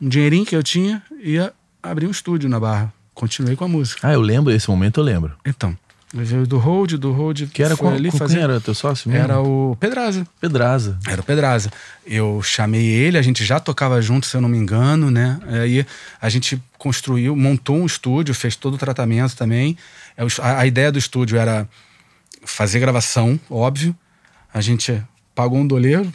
um, dinheirinho que eu tinha e abri um estúdio na Barra. Continuei com a música. Ah, eu lembro, esse momento eu lembro. Então. Eu veio do Hold, do Hold. Que era qual, ali com fazer... quem era teu sócio mesmo? Era o Pedraza. Pedraza. Era o Pedraza. Eu chamei ele, a gente já tocava junto, se eu não me engano, né? Aí a gente construiu, montou um estúdio, fez todo o tratamento também. É a, a ideia do estúdio era fazer gravação, óbvio. A gente pagou um doleiro,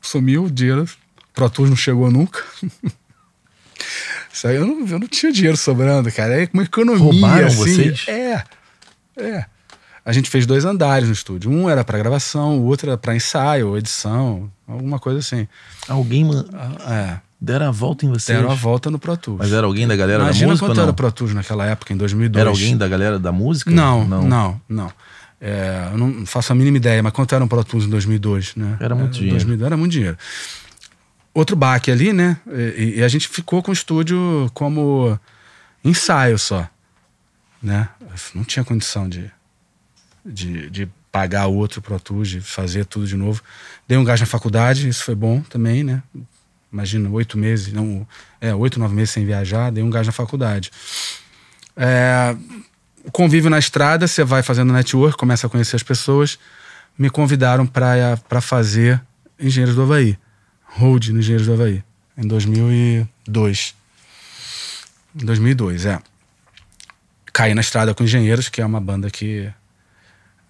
sumiu o dinheiro. Pro Tours não chegou nunca. Isso aí eu não, eu não tinha dinheiro sobrando, cara. É uma economia. Roubaram assim. vocês? É. É. A gente fez dois andares no estúdio. Um era para gravação, o outro era para ensaio, edição, alguma coisa assim. Alguém. Man... Ah, é. Deram a volta em vocês. Deram a volta no Pro Tools. Mas era alguém da galera Imagina da música? Imagina quanto era Pro Tools naquela época, em 2002. Era alguém da galera da música? Não, não, não. não. É, eu não faço a mínima ideia, mas quanto era o Pro Tools em 2002, né? Era muito era, é, dinheiro. 2002, era muito dinheiro. Outro baque ali, né? E, e, a gente ficou com o estúdio como ensaio só, né? Não tinha condição de, de, de pagar outro Pro Tools, de fazer tudo de novo. Dei um gás na faculdade, isso foi bom também, né? imagina, oito meses, não, é, oito, nove meses sem viajar, dei um gás na faculdade. É, convívio na estrada, você vai fazendo network, começa a conhecer as pessoas. Me convidaram para fazer Engenheiros do Havaí, road no Engenheiros do Havaí, em 2002. Em 2002, é. Caí na estrada com Engenheiros, que é uma banda que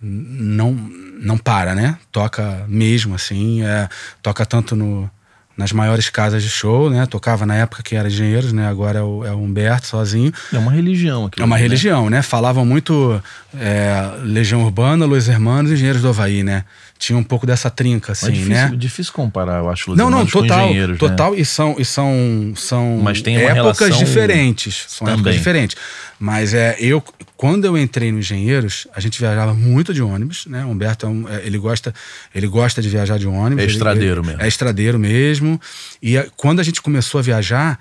não não para, né? Toca mesmo, assim, é, toca tanto no nas maiores casas de show, né? Tocava na época que era Engenheiros, né? Agora é o, é o Humberto sozinho. É uma religião aqui. É uma né? religião, né? Falavam muito é, Legião Urbana, Los Hermanos e Engenheiros do Havaí, né? Tinha um pouco dessa trinca, é assim, é difícil, né? Difícil comparar, eu acho, Los não, Hermanos não, total, com Engenheiros, né? total, né? e são e são são Mas tem épocas diferentes, são também. épocas diferentes. Mas é eu quando eu entrei no Engenheiros, a gente viajava muito de ônibus, né? O Humberto é um, é, ele gosta ele gosta de viajar de ônibus. É estradeiro ele, mesmo. É estradeiro mesmo mesmo. E a, quando a gente começou a viajar,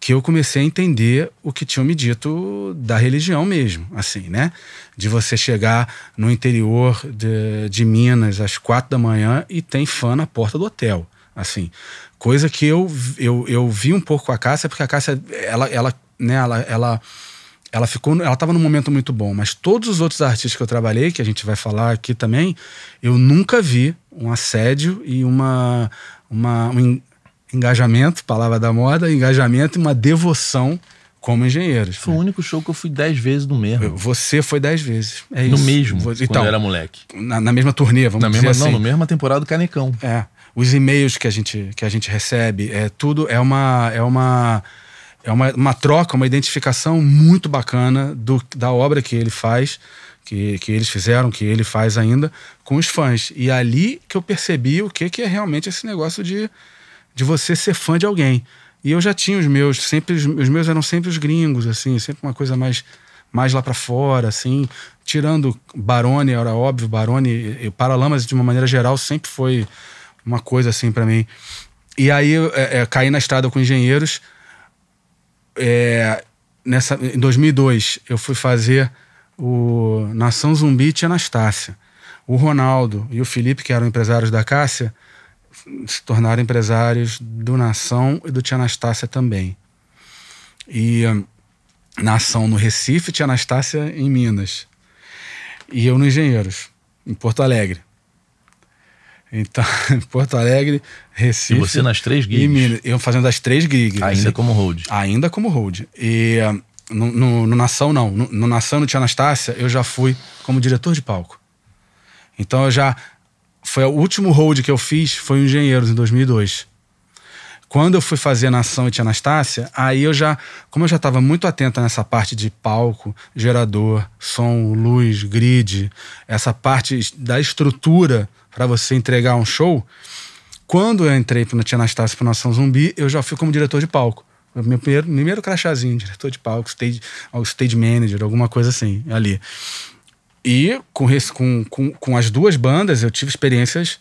que eu comecei a entender o que tinham me dito da religião mesmo, assim, né? De você chegar no interior de, de Minas às quatro da manhã e tem fã na porta do hotel, assim. Coisa que eu, eu, eu vi um pouco com a Cássia, porque a Cássia, ela, ela né, ela, ela, ela ficou, ela tava num momento muito bom, mas todos os outros artistas que eu trabalhei, que a gente vai falar aqui também, eu nunca vi um assédio e uma uma, um engajamento, palavra da moda, engajamento e uma devoção como engenheiros. Foi né? o único show que eu fui dez vezes no mesmo. Você foi dez vezes. É no isso. mesmo, então, quando eu era moleque. Na, na mesma turnê, vamos na dizer mesma, assim. Não, na mesma temporada do Canecão. É. Os e-mails que a gente, que a gente recebe, é tudo, é uma... É uma é uma, uma troca, uma identificação muito bacana do, da obra que ele faz que, que eles fizeram, que ele faz ainda, com os fãs. E ali que eu percebi o que, que é realmente esse negócio de, de você ser fã de alguém. E eu já tinha os meus, sempre os meus eram sempre os gringos, assim, sempre uma coisa mais mais lá para fora, assim, tirando Barone, era óbvio, Barone e Paralamas de uma maneira geral sempre foi uma coisa assim para mim. E aí é, é, caí na estrada com engenheiros. É, nessa, em 2002 eu fui fazer o Nação Zumbi tinha Anastácia. O Ronaldo e o Felipe, que eram empresários da Cássia, se tornaram empresários do Nação e do Tia Anastácia também. E hum, Nação no Recife, Tia Anastácia em Minas. E eu no Engenheiros, em Porto Alegre. Então, Porto Alegre, Recife. E você nas três gigs? E Minas. Eu fazendo as três gigs. Ainda como hold. Ainda como hold. E hum, no, no, no Nação, não. No, no Nação no Tia Anastácia, eu já fui como diretor de palco. Então eu já. Foi o último hold que eu fiz foi em Engenheiros, em 2002. Quando eu fui fazer Nação e Tia Anastácia, aí eu já. Como eu já estava muito atento nessa parte de palco, gerador, som, luz, grid, essa parte da estrutura para você entregar um show. Quando eu entrei no Tia Anastácia para Nação Zumbi, eu já fui como diretor de palco. Meu primeiro, primeiro crachazinho, diretor de palco, stage, stage manager, alguma coisa assim, ali. E com, com, com, com as duas bandas eu tive experiências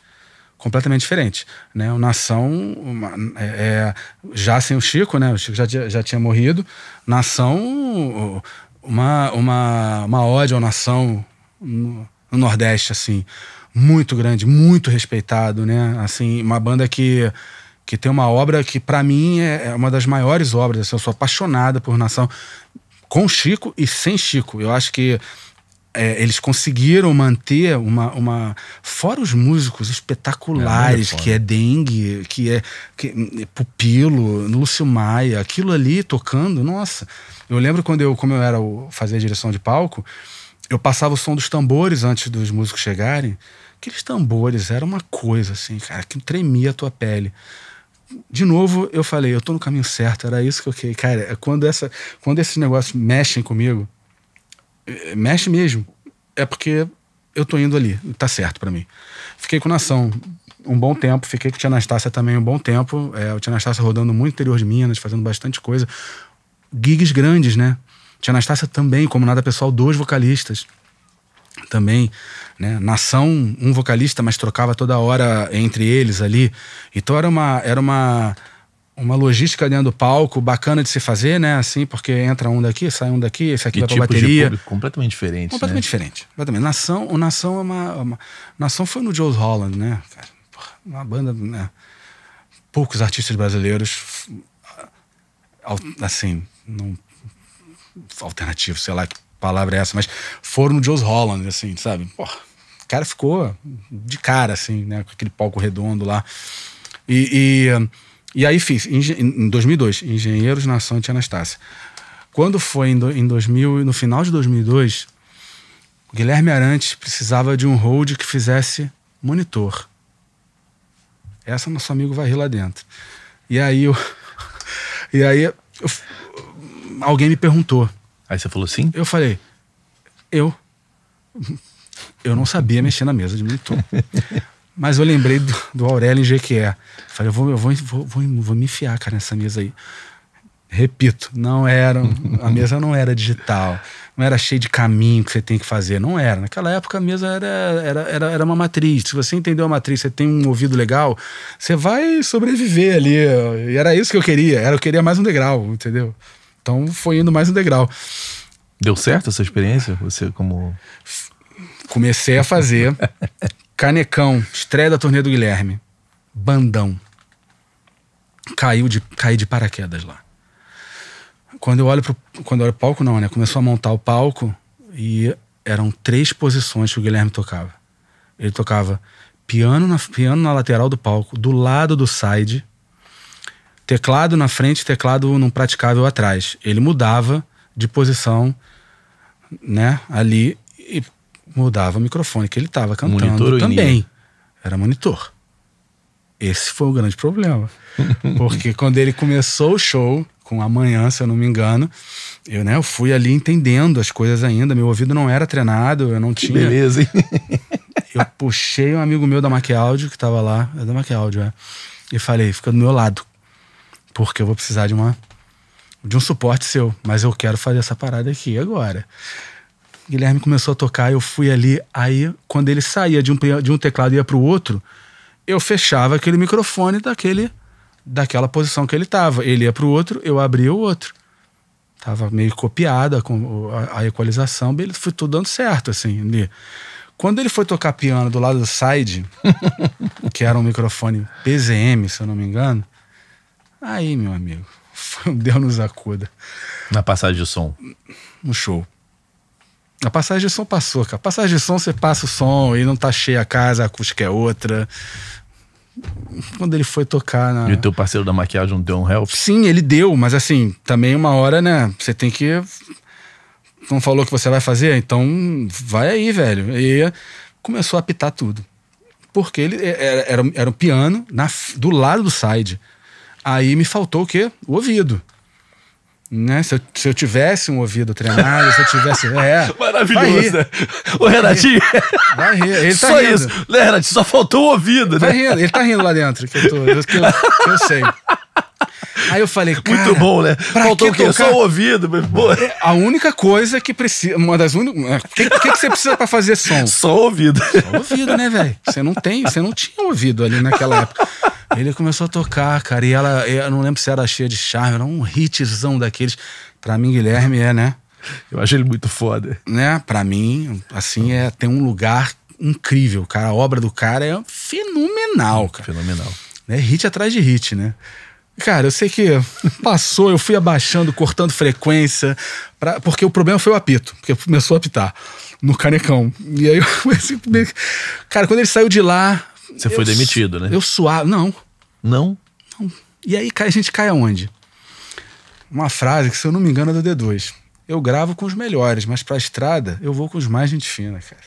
completamente diferentes. Né? O Nação, uma, é, é já sem o Chico, né? o Chico já, já tinha morrido. Nação, uma, uma, uma ódio ao Nação no, no Nordeste, assim. Muito grande, muito respeitado, né? Assim, uma banda que que tem uma obra que, para mim, é, é uma das maiores obras. Assim, eu sou apaixonada por Nação, com Chico e sem Chico. Eu acho que é, eles conseguiram manter uma, uma. Fora os músicos espetaculares, é, é que é Dengue, que é, que, Pupilo, Lúcio Maia, aquilo ali tocando, nossa. Eu lembro quando eu, como eu era o, fazia direção de palco, eu passava o som dos tambores antes dos músicos chegarem. Aqueles tambores era uma coisa, assim, cara, que tremia a tua pele de novo, eu falei, eu tô no caminho certo, era isso que eu queria. Cara, é quando, essa, quando esses negócios mexem comigo, eh, mexe mesmo, é porque eu tô indo ali, tá certo para mim. Fiquei com Nação um bom tempo, fiquei com Tia Anastácia também um bom tempo. É, o Tia Anastácia rodando muito interior de Minas, fazendo bastante coisa. Gigs grandes, né? Tia Anastácia também, como nada pessoal, dois vocalistas também. Né? Nação, um vocalista, mas trocava toda hora entre eles ali. Então era uma, era uma, uma logística dentro do palco bacana de se fazer, né? Assim, porque entra um daqui, sai um daqui, esse aqui e vai pra bateria. completamente diferente. Completamente né? diferente. Completamente. Nação, o Nação é uma, é uma, Nação foi no Joe Holland, né? Cara, uma banda, né? Poucos artistas brasileiros, assim, não alternativo, sei lá que palavra é essa, mas foram no Joe Holland, assim, sabe? Porra cara ficou de cara, assim, né? Com aquele palco redondo lá. E, e, e aí fiz, em 2002, Engenheiros na Santa Anastácia. Quando foi em, em 2000, no final de 2002, o Guilherme Arantes precisava de um hold que fizesse monitor. Essa nosso amigo vai rir lá dentro. E aí eu, e aí eu, alguém me perguntou. Aí você falou sim? Eu falei, eu eu não sabia mexer na mesa de monitor. Mas eu lembrei do, do Aurélio em GQE. Falei, eu, vou, eu vou, vou, vou, vou me enfiar, cara, nessa mesa aí. Repito, não era. A mesa não era digital, não era cheia de caminho que você tem que fazer. Não era. Naquela época a mesa era, era, era, era uma matriz. Se você entendeu a matriz, você tem um ouvido legal, você vai sobreviver ali. E era isso que eu queria. Era, eu queria mais um degrau, entendeu? Então foi indo mais um degrau. Deu certo essa experiência? Você como. Comecei a fazer. Canecão, estreia da turnê do Guilherme. Bandão. Caiu de, caí de paraquedas lá. Quando eu olho pro. Quando eu olho pro palco, não, né? Começou a montar o palco e eram três posições que o Guilherme tocava. Ele tocava piano na, piano na lateral do palco, do lado do side, teclado na frente, teclado num praticável atrás. Ele mudava de posição, né, ali e mudava o microfone que ele estava cantando monitor também. Era monitor. Esse foi o grande problema. Porque quando ele começou o show, com amanhã, se eu não me engano, eu, né, eu fui ali entendendo as coisas ainda. Meu ouvido não era treinado, eu não que tinha. Beleza, hein? eu puxei um amigo meu da Mac Audio, que estava lá, é da Mac Audio, é, e falei: fica do meu lado, porque eu vou precisar de uma de um suporte seu, mas eu quero fazer essa parada aqui agora. Guilherme começou a tocar, eu fui ali, aí quando ele saía de um, de um teclado e ia para o outro, eu fechava aquele microfone daquele daquela posição que ele estava. Ele ia para o outro, eu abria o outro. Tava meio copiada com a, a equalização, ele foi tudo dando certo assim. Ali. Quando ele foi tocar piano do lado do side, que era um microfone PZM, se eu não me engano, aí, meu amigo, Deus nos acuda. Na passagem de som. No show. A passagem de som passou, cara. A passagem de som, você passa o som e não tá cheia a casa, a acústica é outra. Quando ele foi tocar na. E o teu parceiro da maquiagem não deu um help? Sim, ele deu, mas assim, também uma hora, né? Você tem que. Não falou que você vai fazer? Então vai aí, velho. E começou a apitar tudo. Porque ele era, é, é, era, era um piano na, do lado do side. Aí me faltou o quê? O ouvido. Né? Se, eu, se eu tivesse um ouvido treinado, se eu tivesse. É, Maravilhoso, né? O Renatinho. Vai rir. Ele tá só rindo. isso. Né, Renatinho, só faltou o ouvido, vai né? Rindo. Ele tá rindo lá dentro, que eu, tô, que eu, que eu sei. Aí eu falei, cara, Muito bom, né? Faltou o quê? Tocar? Só o ouvido. a única coisa que precisa. Uma das únicas. O é, que, que, que, você precisa pra fazer som? Só o ouvido. Só o ouvido, né, velho? Você não tem, você não tinha ouvido ali naquela época. Ele começou a tocar, cara, e ela, eu não lembro se era cheia de charme, era um hitzão daqueles. Pra mim, Guilherme é, né? Eu acho ele muito foda. Né? Pra mim, assim, é, tem um lugar incrível, cara. A obra do cara é fenomenal, cara. Fenomenal. É Hit atrás de hit, né? Cara, eu sei que passou, eu fui abaixando, cortando frequência, pra, porque o problema foi o apito, porque começou a apitar no canecão. E aí eu comecei. Cara, quando ele saiu de lá, você foi demitido, né? Eu suava. Não. Não? Não. E aí a gente cai aonde? Uma frase que, se eu não me engano, é do D2. Eu gravo com os melhores, mas pra estrada eu vou com os mais gente fina, cara.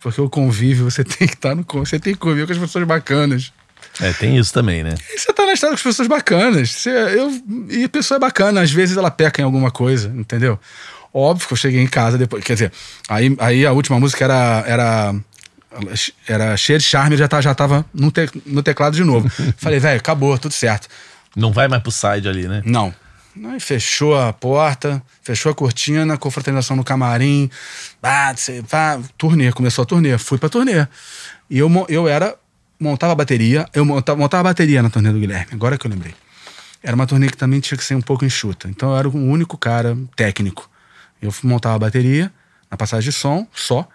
Porque o convívio, você tem que estar tá no convívio, você tem que conviver com as pessoas bacanas. É, tem isso também, né? E você tá na estrada com as pessoas bacanas. Você, eu, e a pessoa é bacana, às vezes ela peca em alguma coisa, entendeu? Óbvio que eu cheguei em casa depois. Quer dizer, aí, aí a última música era, era era cheia de charme, já, tá, já tava no, te, no teclado de novo. Falei, velho, acabou, tudo certo. Não vai mais pro side ali, né? Não. Aí fechou a porta, fechou a cortina, confraternização no camarim, pá, pá, turnê, começou a turnê, fui pra turnê. E eu, eu era, montava a bateria, eu montava, montava a bateria na turnê do Guilherme, agora que eu lembrei. Era uma turnê que também tinha que ser um pouco enxuta, então eu era o único cara técnico. Eu montava a bateria, na passagem de som, só,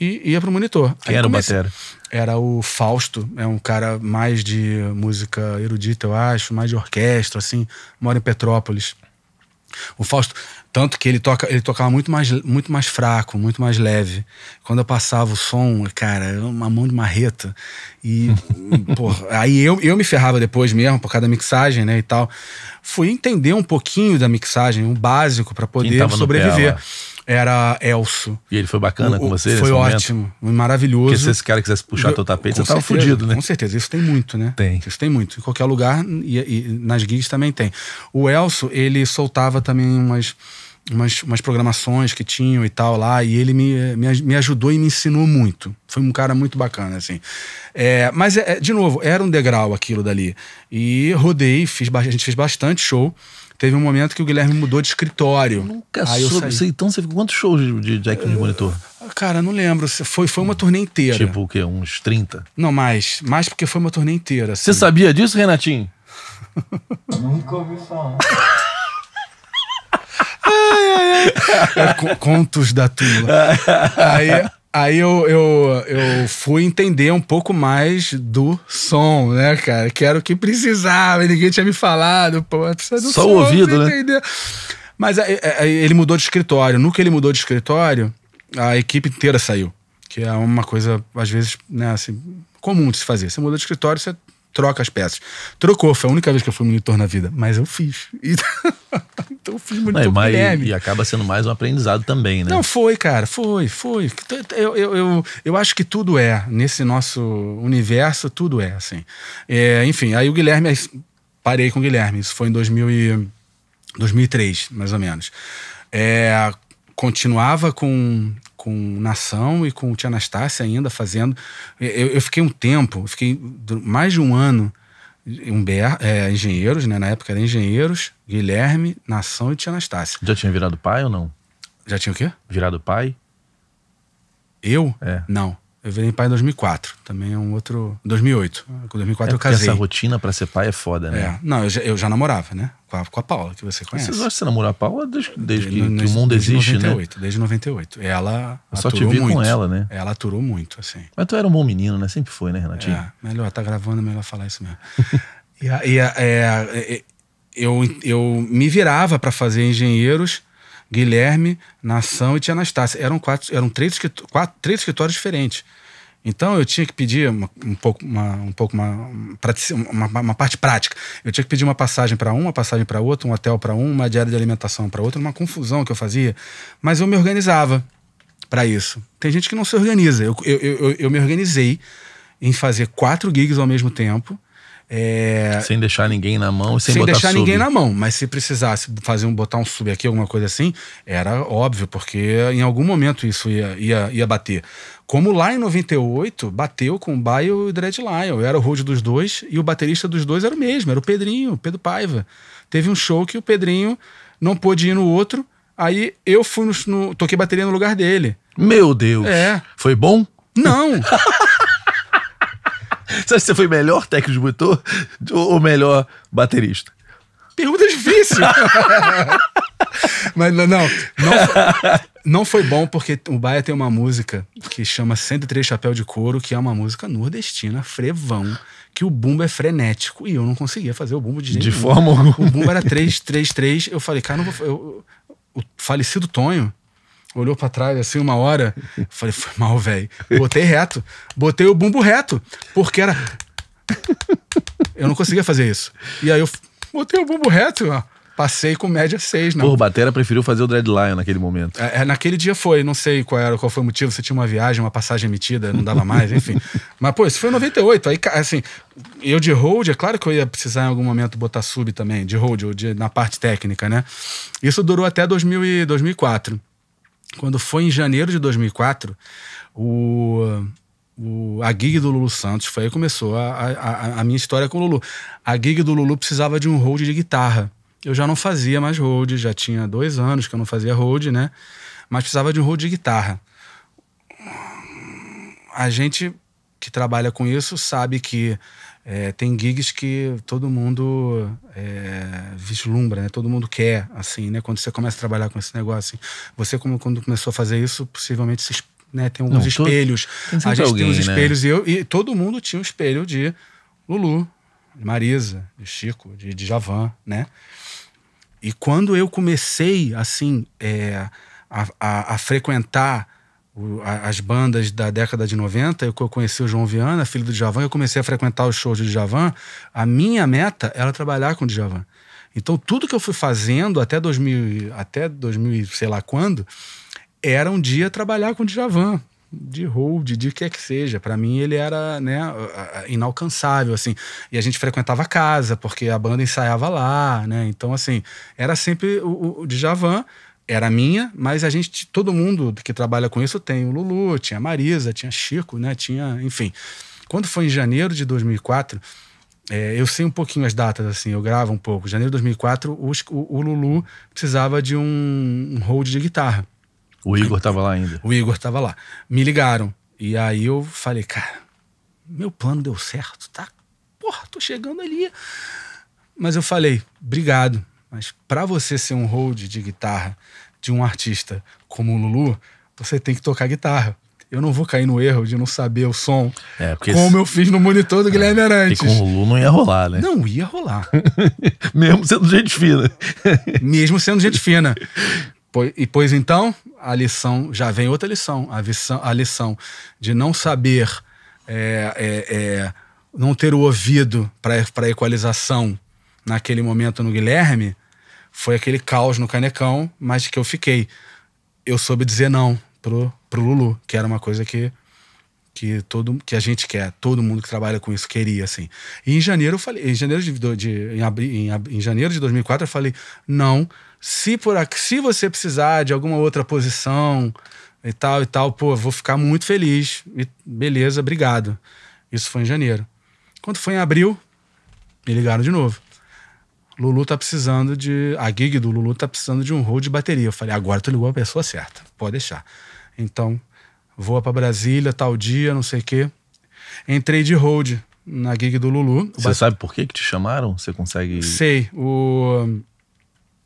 e ia pro monitor. Quem era comecei... o batera? Era o Fausto, é um cara mais de música erudita, eu acho, mais de orquestra, assim, mora em Petrópolis. O Fausto, tanto que ele toca, ele tocava muito mais, muito mais fraco, muito mais leve. Quando eu passava o som, cara, uma mão de marreta. E, porra, aí eu, eu me ferrava depois mesmo, por causa da mixagem, né, e tal. Fui entender um pouquinho da mixagem, um básico, para poder sobreviver. PA, era Elso. E ele foi bacana o, com você? Foi ótimo, momento? maravilhoso. Porque se esse cara quisesse puxar eu, teu tapete, você certeza, tava fudido, né? Com certeza, isso tem muito, né? Tem. Isso tem muito. Em qualquer lugar, e, e nas gigs também tem. O Elso, ele soltava também umas, umas, umas programações que tinham e tal lá, e ele me, me, me ajudou e me ensinou muito. Foi um cara muito bacana, assim. É, mas, é, é de novo, era um degrau aquilo dali. E rodei, fiz, a gente fez bastante show. Teve um momento que o Guilherme mudou de escritório. Nunca aí soube. então você ficou quantos shows de Jack de Monitor? Cara, não lembro. Foi, foi uma turnê inteira. Tipo o quê? Uns 30? Não, mais. Mais porque foi uma turnê inteira. Assim. Você sabia disso, Renatinho? Nunca ouvi falar. ai, ai, ai. É, contos da Tula. aí, Aí eu, eu, eu fui entender um pouco mais do som, né, cara? Que era o que precisava, ninguém tinha me falado. Pô, precisa do Só som, o ouvido, né? Entender. Mas aí, aí, é, é, ele mudou de escritório. No que ele mudou de escritório, a equipe inteira saiu. Que é uma coisa, às vezes, né, assim, comum de se fazer. Você muda de escritório, você troca as peças. Trocou, foi a única vez que eu fui monitor na vida, mas eu fiz. E... então eu fiz monitor Não, mas, Guilherme. E acaba sendo mais um aprendizado também, né? Não, foi, cara, foi, foi. Eu, eu, eu, eu acho que tudo é, nesse nosso universo, tudo é, assim. É, enfim, aí o Guilherme, parei com o Guilherme, isso foi em 2000 e, 2003, mais ou menos. É, continuava com com Nação e com o Tia Anastácia ainda fazendo. Eu, eu fiquei um tempo, fiquei mais de um ano Humber, é, engenheiros, né? Na época era engenheiros, Guilherme, Nação e Tia Anastácia. Já tinha virado pai ou não? Já tinha o quê? Virado pai? Eu? É. Não. Eu virei pai em 2004, também é um outro. 2008. Com 2004 é eu casei. Essa rotina para ser pai é foda, né? É. Não, eu já, eu já namorava, né? Com a, com a Paula, que você conhece. Você gosta de namorar a Paula desde, desde, que, no, que, o mundo desde existe, 98, né? Desde 98. Ela. Eu só te vi muito. com ela, né? Ela aturou muito, assim. Mas tu era um bom menino, né? Sempre foi, né, Renatinho? É, melhor, tá gravando, é melhor falar isso mesmo. e a, e a, é, é eu, eu me virava para fazer engenheiros Guilherme, Nação e Tia Anastácia. Eram, quatro, eram três, quatro, três escritórios diferentes. Então eu tinha que pedir uma, um pouco, uma, um pouco uma, uma, uma, parte prática. Eu tinha que pedir uma passagem para um, uma passagem para outro, um hotel para um, uma diária de alimentação para outro, uma confusão que eu fazia. Mas eu me organizava para isso. Tem gente que não se organiza. Eu, eu, eu, eu me organizei em fazer quatro gigs ao mesmo tempo é... Sem deixar ninguém na mão sem, botar deixar sub. ninguém na mão, mas se precisasse fazer um, botar um sub aqui, alguma coisa assim, era óbvio, porque em algum momento isso ia, ia, ia bater. Como lá em 98, bateu com o Baio e o Dread Lion. Eu era o rode dos dois e o baterista dos dois era o mesmo, era o Pedrinho, Pedro Paiva. Teve um show que o Pedrinho não pôde ir no outro, aí eu fui no, no toquei bateria no lugar dele. Meu Deus! É. Foi bom? Não! Você acha que você foi melhor técnico de motor ou melhor baterista? Pergunta difícil. Mas não, não, não, não, foi bom porque o Baia tem uma música que chama 103 Chapéu de Couro, que é uma música nordestina, frevão, que o bumbo é frenético e eu não conseguia fazer o bumbo de jeito De forma alguma. O bumbo era 3, 3, 3. Eu falei, cara, não vou. Eu, o falecido Tonho, olhou para trás assim uma hora. Falei, foi mal, velho. Botei reto. Botei o bumbo reto. Porque era. Eu não conseguia fazer isso. E aí eu botei o bumbo reto, ó. Passei com média 6, Porra, o Batera preferiu fazer o Dreadline naquele momento. É, é, naquele dia foi, não sei qual era, qual foi o motivo, se tinha uma viagem, uma passagem emitida, não dava mais, enfim. Mas, pô, isso foi em 98. Aí, assim, eu de hold, é claro que eu ia precisar em algum momento botar sub também, de hold, de, na parte técnica, né? Isso durou até 2000 e 2004 quando foi em janeiro de 2004, o, o, a gig do Lulu Santos, foi aí que começou a, a, a, minha história com o Lulu. A gig do Lulu precisava de um hold de guitarra. Eu já não fazia mais hold, já tinha dois anos que eu não fazia hold, né? Mas precisava de um hold de guitarra. A gente que trabalha com isso sabe que é, tem gigs que todo mundo é, vislumbra, né? Todo mundo quer, assim, né? Quando você começa a trabalhar com esse negócio, assim, você como quando começou a fazer isso, possivelmente se, né, tem alguns Não, tô... espelhos. Tem a gente alguém, tem né? os espelhos né? e eu e todo mundo tinha um espelho de Lulu, de Marisa, de Chico, de, de Javan, né? E quando eu comecei, assim, é, a, a, a frequentar o, a, as bandas da década de 90, eu conheci o João Viana, filho do Djavan, eu comecei a frequentar os shows do Djavan, a minha meta era trabalhar com o Djavan. Então tudo que eu fui fazendo até 2000, até 2000 sei lá quando, era um dia trabalhar com o Djavan, de hold, de que é que seja. Para mim ele era, né, inalcançável assim. E a gente frequentava a casa, porque a banda ensaiava lá, né? Então assim, era sempre o, o Djavan era minha, mas a gente, todo mundo que trabalha com isso tem o Lulu, tinha a Marisa, tinha Chico, né? Tinha, enfim. Quando foi em janeiro de 2004, é, eh, eu sei um pouquinho as datas, assim, eu gravo um pouco. Janeiro de 2004, o, o Lulu precisava de um, um hold de guitarra. O Igor estava lá ainda. O Igor estava lá. Me ligaram. E aí eu falei, cara, meu plano deu certo, tá? Porra, tô chegando ali. Mas eu falei, obrigado. Mas para você ser um hold de guitarra, de um artista como o Lulu, você tem que tocar guitarra. Eu não vou cair no erro de não saber o som, é, como eu fiz no monitor do é, Guilherme Arantes. E com o Lulu não ia rolar, né? Não ia rolar. Mesmo sendo gente fina. Mesmo sendo gente fina. Pois, e pois então, a lição, já vem outra lição, a lição, a lição de não saber, é, é, é não ter o ouvido para equalização naquele momento no Guilherme, foi aquele caos no canecão, mas que eu fiquei. Eu soube dizer não pro, pro Lulu, que era uma coisa que que todo que a gente quer, todo mundo que trabalha com isso queria assim. E em janeiro eu falei, em janeiro de, de em, em, em, janeiro de 2004 eu falei, não, se por se você precisar de alguma outra posição e tal e tal, pô, vou ficar muito feliz. E, beleza, obrigado. Isso foi em janeiro. Quando foi em abril, me ligaram de novo. Lulu tá precisando de. A gig do Lulu tá precisando de um roll de bateria. Eu falei, agora tu ligou a pessoa certa, pode deixar. Então, voa para Brasília, tal dia, não sei o quê. Entrei de hold na gig do Lulu. Você bate... sabe por que, que te chamaram? Você consegue. Sei. O...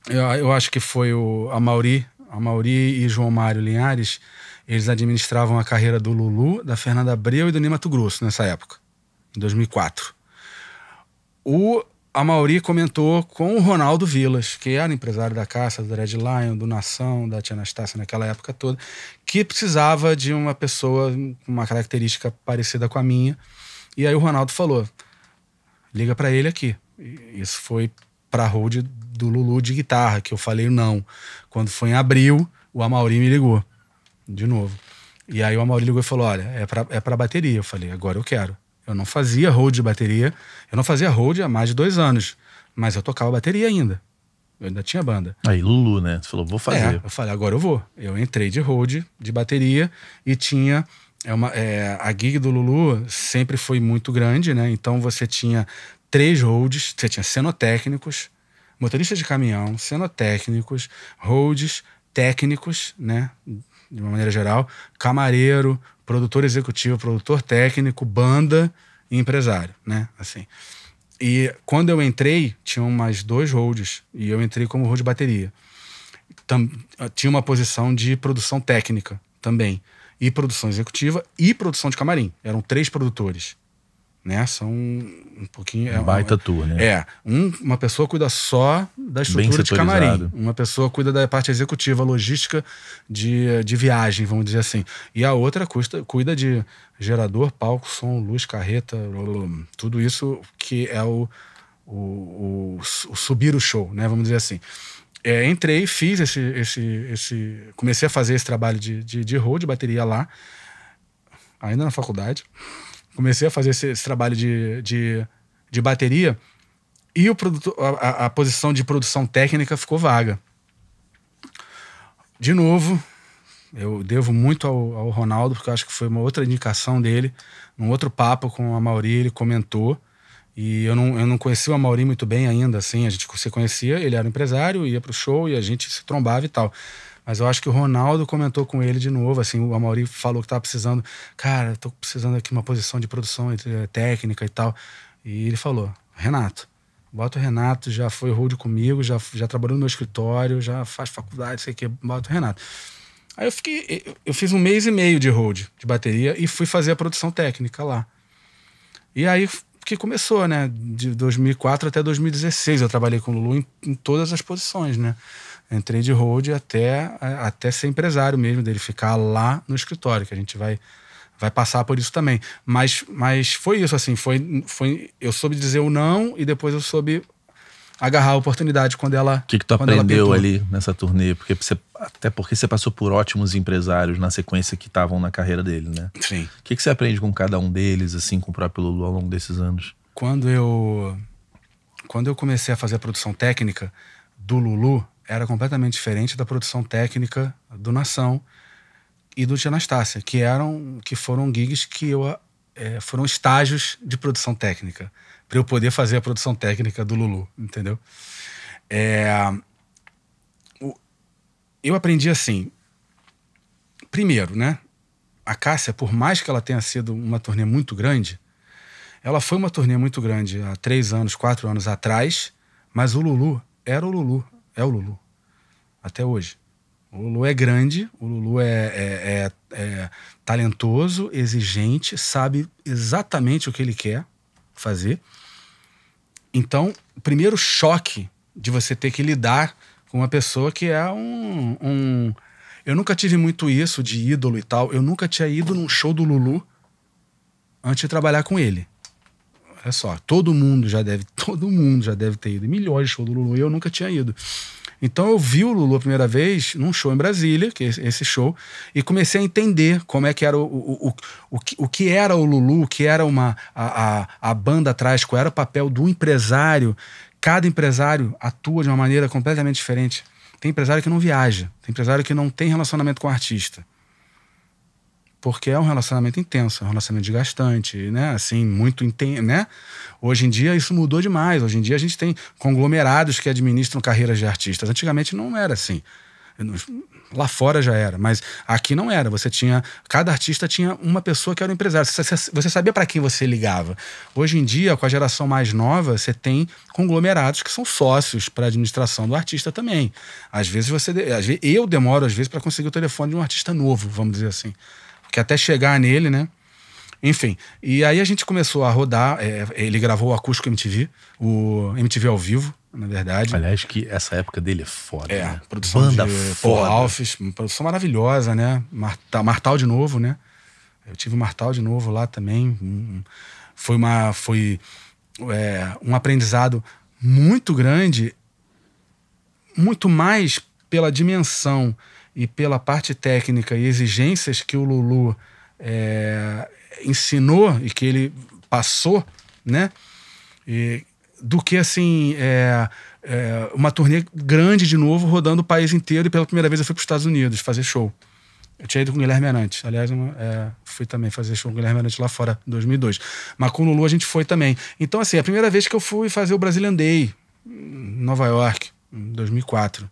Eu, eu acho que foi o, a Mauri. A Mauri e João Mário Linhares, eles administravam a carreira do Lulu, da Fernanda Abreu e do Ney Mato Grosso nessa época, em 2004. O a Mauri comentou com o Ronaldo Vilas, que era empresário da Caça, do Red Lion, do Nação, da Tia Anastácia naquela época toda, que precisava de uma pessoa com uma característica parecida com a minha. E aí o Ronaldo falou: liga para ele aqui. Isso foi para a hold do Lulu de guitarra, que eu falei não. Quando foi em abril, o Amauri me ligou, de novo. E aí o Amauri ligou e falou: olha, é para é bateria. Eu falei: agora eu quero. Eu não fazia hold de bateria. Eu não fazia hold há mais de dois anos. Mas eu tocava bateria ainda. Eu ainda tinha banda. Aí, Lulu, né? Você falou, vou fazer. É, eu falei, agora eu vou. Eu entrei de hold, de bateria, e tinha. É uma, é, a gig do Lulu sempre foi muito grande, né? Então você tinha três holds, você tinha cenotécnicos, motorista de caminhão, cenotécnicos, holds, técnicos, né? de uma maneira geral, camareiro, produtor executivo, produtor técnico, banda e empresário, né? Assim. E quando eu entrei, tinham mais dois holds, e eu entrei como hold de bateria. Tam, ah, tinha uma posição de produção técnica também, e produção executiva e produção de camarim. Eram três produtores né? São um pouquinho. Um é, baita tour, né? É. Um, uma pessoa cuida só da estrutura de camarim. Uma pessoa cuida da parte executiva, logística de, de viagem, vamos dizer assim. E a outra custa, cuida de gerador, palco, som, luz, carreta, tudo isso que é o, o, o, o subir o show, né? Vamos dizer assim. É, entrei, fiz esse, esse, esse. Comecei a fazer esse trabalho de, de, de road, bateria lá, ainda na faculdade comecei a fazer esse, esse trabalho de, de, de, bateria e o produto, a, a, posição de produção técnica ficou vaga. De novo, eu devo muito ao, ao Ronaldo, porque acho que foi uma outra indicação dele, num outro papo com a Mauri, ele comentou. E eu não, eu não conhecia o Amaury muito bem ainda, assim, a gente se conhecia, ele era um empresário, ia pro show e a gente se trombava e tal. Mas eu acho que o Ronaldo comentou com ele de novo, assim, o Amauri falou que tava precisando, cara, tô precisando aqui uma posição de produção eh, técnica e tal. E ele falou, Renato, bota o Renato, já foi hold comigo, já, já trabalhou no meu escritório, já faz faculdade, sei o que, bota o Renato. Aí eu fiquei, eu, eu fiz um mês e meio de hold de bateria e fui fazer a produção técnica lá. E aí porque começou, né? De 2004 até 2016 eu trabalhei com o Lulu em, em todas as posições, né? Entrei de hold até, até ser empresário mesmo, dele ficar lá no escritório, que a gente vai vai passar por isso também. Mas, mas foi isso, assim, foi, foi eu soube dizer o não e depois eu soube agarrar a oportunidade quando ela. O que, que tu aprendeu ali nessa turnê? Porque você até porque você passou por ótimos empresários na sequência que estavam na carreira dele, né? Sim. O que, que você aprende com cada um deles, assim, com o próprio Lulu ao longo desses anos? Quando eu, quando eu comecei a fazer a produção técnica do Lulu, era completamente diferente da produção técnica do Nação e do Tia Anastácia, que, eram, que foram gigs que eu... É, foram estágios de produção técnica, para eu poder fazer a produção técnica do Lulu, entendeu? É eu aprendi assim. Primeiro, né? A Cássia, por mais que ela tenha sido uma turnê muito grande, ela foi uma turnê muito grande há três anos, quatro anos atrás, mas o Lulu era o Lulu, é o Lulu, até hoje. O Lulu é grande, o Lulu é, é, é, é talentoso, exigente, sabe exatamente o que ele quer fazer. Então, o primeiro choque de você ter que lidar com uma pessoa que é um, um. Eu nunca tive muito isso de ídolo e tal. Eu nunca tinha ido num show do Lulu antes de trabalhar com ele. Olha só, todo mundo já deve, todo mundo já deve ter ido. Milhões de show do Lulu e eu nunca tinha ido. Então eu vi o Lulu a primeira vez num show em Brasília, que é esse show, e comecei a entender como é que era o, o, o, o, que, o que era o Lulu, o que era uma a, a, a banda atrás, qual era o papel do empresário Cada empresário atua de uma maneira completamente diferente. Tem empresário que não viaja, tem empresário que não tem relacionamento com o artista. Porque é um relacionamento intenso, é um relacionamento desgastante, né? Assim, muito intenso, né? Hoje em dia isso mudou demais. Hoje em dia a gente tem conglomerados que administram carreiras de artistas. Antigamente não era assim. Lá fora já era, mas aqui não era. Você tinha. Cada artista tinha uma pessoa que era um empresário. Você, sabia para quem você ligava. Hoje em dia, com a geração mais nova, você tem conglomerados que são sócios para a administração do artista também. Às vezes você. Às vezes, eu demoro, às vezes, para conseguir o telefone de um artista novo, vamos dizer assim. Porque até chegar nele, né? Enfim, e aí a gente começou a rodar. É, é ele gravou o Acústico MTV, o MTV ao vivo, na verdade. Aliás, que essa época dele é foda. É, né? produção Banda de foda. Paul Alves, uma produção maravilhosa, né? Marta, Martal de novo, né? Eu tive o Martal de novo lá também. Foi, uma, foi é, um aprendizado muito grande, muito mais pela dimensão e pela parte técnica e exigências que o Lulu é, ensinou e que ele passou, né? E do que assim. É, é, uma turnê grande de novo, rodando o país inteiro, e pela primeira vez eu fui para os Estados Unidos fazer show. Eu tinha ido com o Guilherme Arantes. Aliás, é, fui também fazer show com o Guilherme Arantes lá fora, em 2002. Mas com o Lulu a gente foi também. Então, assim, a primeira vez que eu fui fazer o Brazilian Day, em Nova York, em 2004.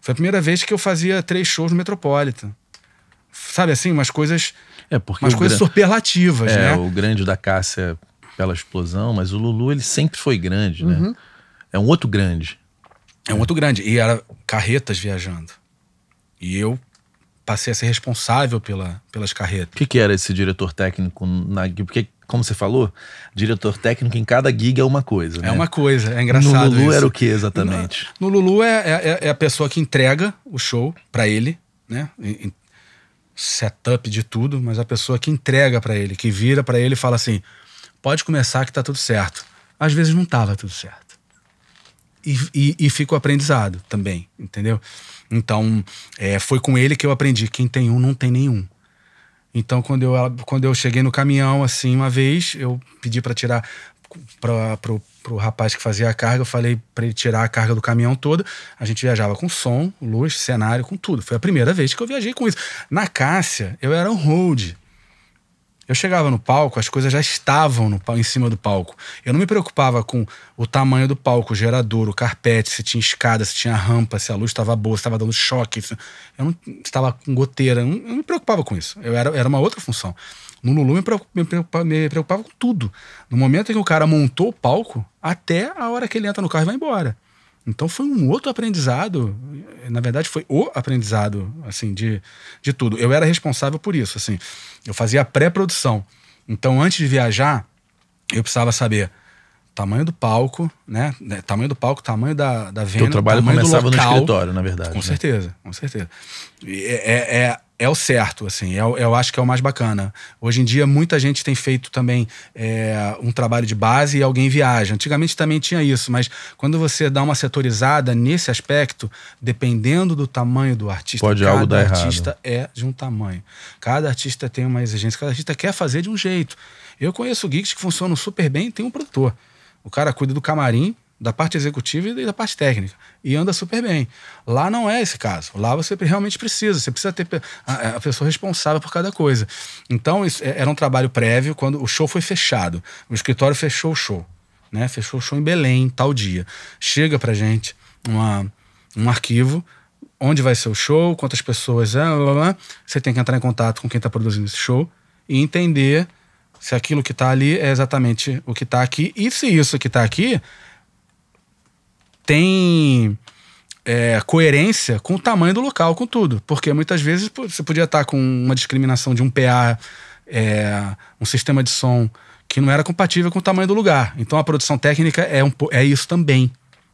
Foi a primeira vez que eu fazia três shows no Metropolitan. Sabe assim, umas coisas. É, porque. Umas coisas gran... superlativas, é, né? O grande da Cássia aquela explosão, mas o Lulu ele sempre foi grande, né? Uhum. É um outro grande. É um outro grande. E era carretas viajando. E eu passei a ser responsável pela, pelas carretas. O que, que, era esse diretor técnico na Porque, como você falou, diretor técnico em cada gig é uma coisa. É né? É uma coisa, é engraçado. No Lulu isso. era o que exatamente? No, no Lulu é, é, é, é, a pessoa que entrega o show para ele, né? Em, setup de tudo, mas a pessoa que entrega para ele, que vira para ele e fala assim: pode começar que tá tudo certo. Às vezes não tava tudo certo. E, e, e fica o aprendizado também, entendeu? Então, é, foi com ele que eu aprendi. Quem tem um, não tem nenhum. Então, quando eu, quando eu cheguei no caminhão, assim, uma vez, eu pedi para tirar para pro, pro rapaz que fazia a carga, eu falei para ele tirar a carga do caminhão todo. A gente viajava com som, luz, cenário, com tudo. Foi a primeira vez que eu viajei com isso. Na Cássia, eu era um road. Eu chegava no palco, as coisas já estavam no, em cima do palco. Eu não me preocupava com o tamanho do palco, o gerador, o carpete, se tinha escada, se tinha rampa, se a luz estava boa, se estava dando choque. Se... Eu não estava com goteira, não, não me preocupava com isso. Eu era, era uma outra função. No Lulu me preocupava, me preocupava com tudo. No momento em que o cara montou o palco, até a hora que ele entra no carro e vai embora. Então foi um outro aprendizado, na verdade foi o aprendizado, assim, de, de tudo. Eu era responsável por isso, assim. Eu fazia pré-produção. Então antes de viajar, eu precisava saber tamanho do palco, né? É, tamanho do palco, tamanho da, da venda. O trabalho começava local, no escritório, na verdade. Com né? certeza, com certeza. É, é, é, é o certo, assim. É, eu acho que é o mais bacana. Hoje em dia, muita gente tem feito também é, um trabalho de base e alguém viaja. Antigamente também tinha isso, mas quando você dá uma setorizada nesse aspecto, dependendo do tamanho do artista, Pode cada algo dar artista errado. é de um tamanho. Cada artista tem uma exigência, cada artista quer fazer de um jeito. Eu conheço geeks que funcionam super bem e tem um produtor. O cara cuida do camarim, da parte executiva e da parte técnica. E anda super bem. Lá não é esse caso. Lá você realmente precisa. Você precisa ter a, pessoa responsável por cada coisa. Então, isso, é, era um trabalho prévio quando o show foi fechado. O escritório fechou o show. Né? Fechou o show em Belém, tal dia. Chega pra gente uma, um arquivo. Onde vai ser o show, quantas pessoas, blá, blá, blá. você tem que entrar em contato com quem está produzindo esse show e entender se aquilo que está ali é exatamente o que está aqui e se isso que está aqui tem é, coerência com o tamanho do local, com tudo. Porque muitas vezes você podia estar tá com uma discriminação de um PA, é, um sistema de som que não era compatível com o tamanho do lugar. Então a produção técnica é, um, é isso também.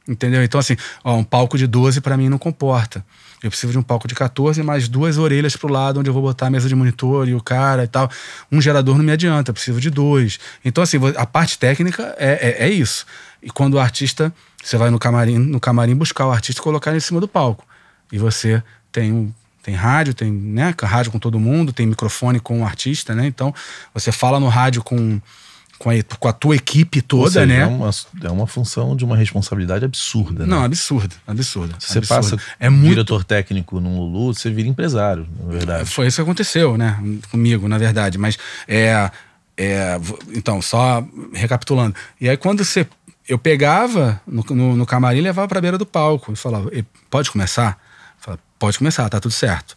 Entendeu? Então, assim, ó, um palco de 12 para mim não comporta. Eu preciso de um palco de 14, mais duas orelhas pro lado onde eu vou botar a mesa de monitor e o cara e tal. Um gerador não me adianta, eu preciso de dois. Então, assim, a parte técnica é, é, é isso. E quando o artista, você vai no camarim, no camarim buscar o artista e colocar ele em cima do palco. E você tem tem rádio, tem né, rádio com todo mundo, tem microfone com o artista, né? Então, você fala no rádio com com a, com a tua equipe toda, seja, né? É uma, é uma função de uma responsabilidade absurda, né? Não, absurda, absurda. você absurda. passa é muito... diretor técnico no Lulu, você vira empresário, na verdade. Foi isso que aconteceu, né? Comigo, na verdade. Mas é. é então, só recapitulando. E aí, quando você. Eu pegava no, no, no camarim e levava pra beira do palco. Eu falava, pode começar? Eu falava, pode começar, tá tudo certo.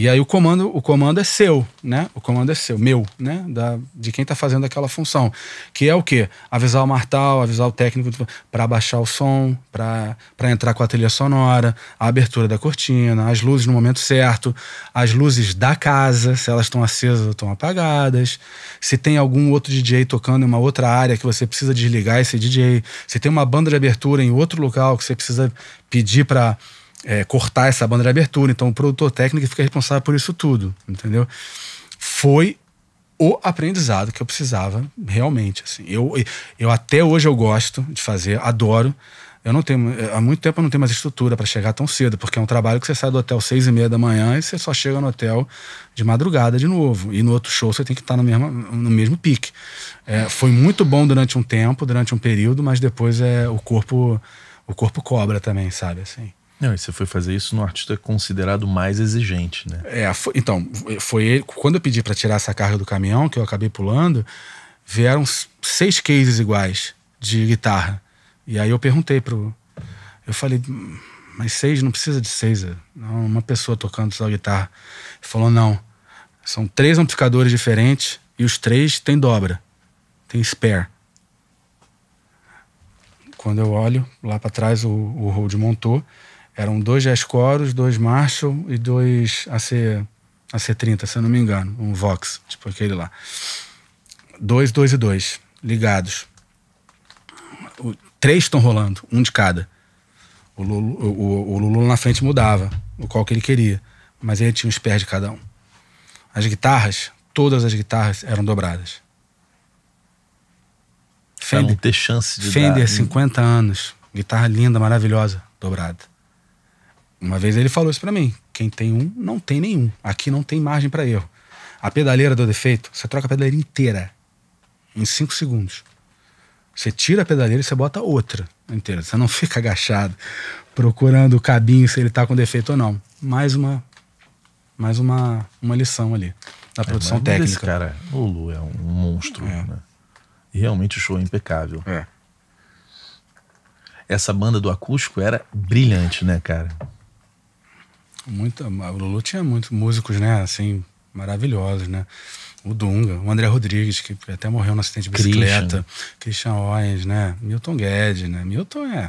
E aí o comando, o comando é seu, né? O comando é seu, meu, né? Da, de quem está fazendo aquela função, que é o quê? Avisar o martal, avisar o técnico para baixar o som, para entrar com a trilha sonora, a abertura da cortina, as luzes no momento certo, as luzes da casa, se elas estão acesas ou estão apagadas, se tem algum outro DJ tocando em uma outra área que você precisa desligar esse DJ, se tem uma banda de abertura em outro local que você precisa pedir para é, cortar essa banda de abertura. Então o produtor técnico fica responsável por isso tudo, entendeu? Foi o aprendizado que eu precisava realmente. Assim. Eu, eu até hoje eu gosto de fazer, adoro. Eu não tenho, é, há muito tempo eu não tenho mais estrutura para chegar tão cedo, porque é um trabalho que você sai do hotel seis e meia da manhã e você só chega no hotel de madrugada de novo. E no outro show você tem que estar tá no mesmo, no mesmo pique. É, foi muito bom durante um tempo, durante um período, mas depois é o corpo o corpo cobra também, sabe? Assim. Não, e você foi fazer isso no artista considerado mais exigente, né? É, foi, então, foi ele. Quando eu pedi para tirar essa carga do caminhão, que eu acabei pulando, vieram seis cases iguais de guitarra. E aí eu perguntei pro. Eu falei, mas seis não precisa de seis. É, não, uma pessoa tocando só guitarra. Ele falou, não. São três amplificadores diferentes e os três têm dobra. Tem spare. Quando eu olho lá para trás, o, o Hold montou eram dois jazz coros, dois Marshall e dois AC, AC30, se eu não me engano. Um Vox, tipo aquele lá. Dois, dois e dois, ligados. O, três estão rolando, um de cada. O Lulu, o, o Lulu na frente mudava, o qual que ele queria. Mas ele tinha os pés de cada um. As guitarras, todas as guitarras eram dobradas. Fender, não ter chance de Fender, dar... 50 anos. Guitarra linda, maravilhosa, dobrada. Uma vez ele falou isso para mim: quem tem um, não tem nenhum. Aqui não tem margem para erro. A pedaleira do defeito, você troca a pedaleira inteira em 5 segundos. Você tira a pedaleira e você bota outra inteira. Você não fica agachado procurando o cabinho se ele tá com defeito ou não. Mais uma mais uma, uma lição ali da é, produção técnica. Esse cara, o Lu é um monstro, é. Né? Realmente o show é impecável. É. Essa banda do acústico era brilhante, né, cara? muita o Lulu tinha muitos músicos, né? Assim, maravilhosos, né? O Dunga, o André Rodrigues, que até morreu no acidente de bicicleta. Christian, Christian Owens, né? Milton Guedes, né? Milton é...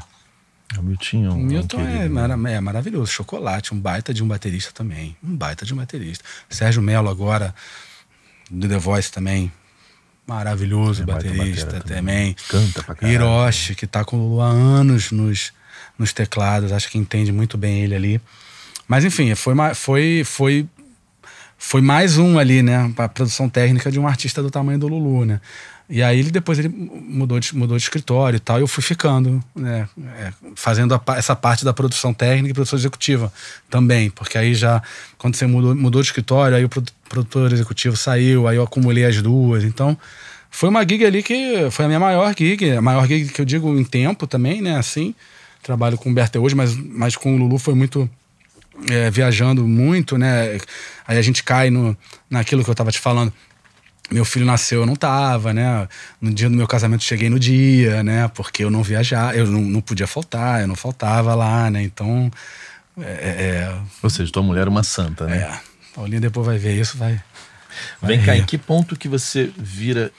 é o Miltinho, Milton é, é, né? é, maravilhoso. Chocolate, um baita de um baterista também. Um baita de um baterista. Sérgio Melo agora, do The Voice também. Maravilhoso é, baterista também. também. Canta pra caralho. Hiroshi, né? que tá com Lulu há anos nos, nos teclados. Acho que entende muito bem ele ali. Mas enfim, foi, foi, foi, foi mais um ali, né? A produção técnica de um artista do tamanho do Lulu, né? E aí ele depois ele mudou de, mudou de escritório e tal, e eu fui ficando, né? É, fazendo a, essa parte da produção técnica e produção executiva também. Porque aí já, quando você mudou, mudou de escritório, aí o produtor executivo saiu, aí eu acumulei as duas. Então, foi uma gig ali que foi a minha maior gig, a maior gig que eu digo em tempo também, né? Assim, trabalho com o Berta hoje, mas, mas com o Lulu foi muito é, viajando muito, né? Aí a gente cai no, naquilo que eu tava te falando. Meu filho nasceu, eu não tava, né? No dia do meu casamento cheguei no dia, né? Porque eu não viajava, eu não, não podia faltar, eu não faltava lá, né? Então. É, é, é. Ou seja, tua mulher é uma santa, né? É. Paulinho depois vai ver isso, vai. vai Vem cá, rir. em que ponto que você vira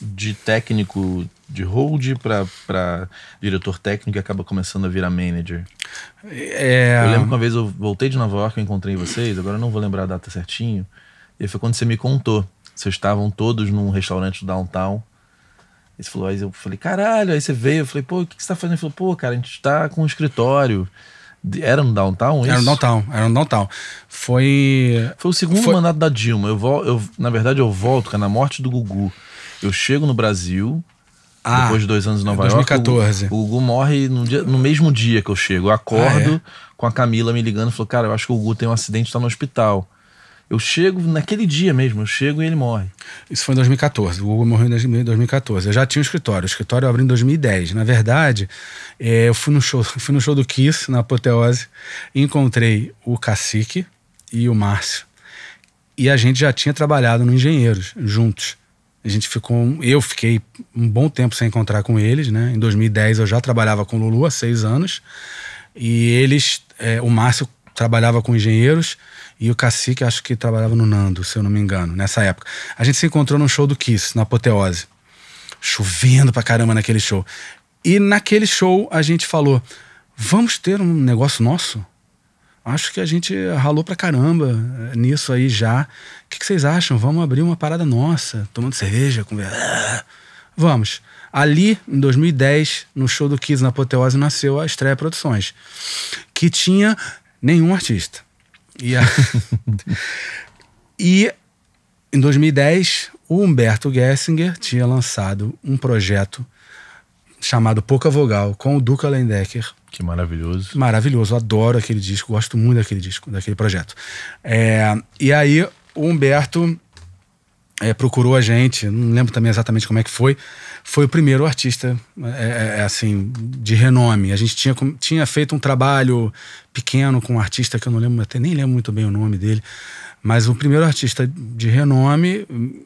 de técnico de hold para diretor técnico e acaba começando a virar manager. É... Eu lembro que uma vez eu voltei de Nova York, eu encontrei vocês, agora eu não vou lembrar a data certinho. E foi quando você me contou. Vocês estavam todos num restaurante do downtown. E você falou, aí eu falei, caralho, aí você veio, eu falei, pô, o que, que você tá fazendo? Ele falou, pô, cara, a gente tá com um escritório. Era no downtown isso? É era no downtown, era no downtown. Foi. Foi o segundo foi... mandato da Dilma. Eu, vol, eu, na verdade, eu volto, cara, é na morte do Gugu. Eu chego no Brasil, ah, depois de dois anos em é Nova 2014. York. O, o morre no, dia, no, mesmo dia que eu chego. Eu acordo ah, é? com a Camila me ligando e falou: Cara, eu acho que o Gu tem um acidente, tá no hospital. Eu chego naquele dia mesmo, eu chego e ele morre. Isso foi em 2014. O Google morreu em 2014. Eu já tinha um escritório. O escritório eu abri em 2010. Na verdade, é, eu fui no show, fui no show do Kiss, na apoteose, encontrei o Cacique e o Márcio. E a gente já tinha trabalhado no Engenheiros juntos. A gente ficou. Eu fiquei um bom tempo sem encontrar com eles, né? Em 2010 eu já trabalhava com o Lulu há seis anos. E eles. É, o Márcio trabalhava com engenheiros e o Cacique acho que trabalhava no Nando, se eu não me engano, nessa época. A gente se encontrou num show do Kiss, na Apoteose. Chovendo pra caramba naquele show. E naquele show a gente falou: vamos ter um negócio nosso? acho que a gente ralou pra caramba eh, nisso aí já. O que, que vocês acham? Vamos abrir uma parada nossa, tomando cerveja, conversa. Ah, vamos. Ali, em 2010, no show do Kiss na Apoteose, nasceu a Estreia Produções, que tinha nenhum artista. E, a... e em 2010, o Humberto Gessinger tinha lançado um projeto chamado Pouca Vogal com o Duca Lendecker que maravilhoso. Maravilhoso, adoro aquele disco, gosto muito daquele disco, daquele projeto. É, e aí o Humberto é, procurou a gente, não lembro também exatamente como é que foi, foi o primeiro artista, é, é, é assim, de renome. A gente tinha, tinha feito um trabalho pequeno com um artista que eu não lembro, até nem lembro muito bem o nome dele, mas o primeiro artista de renome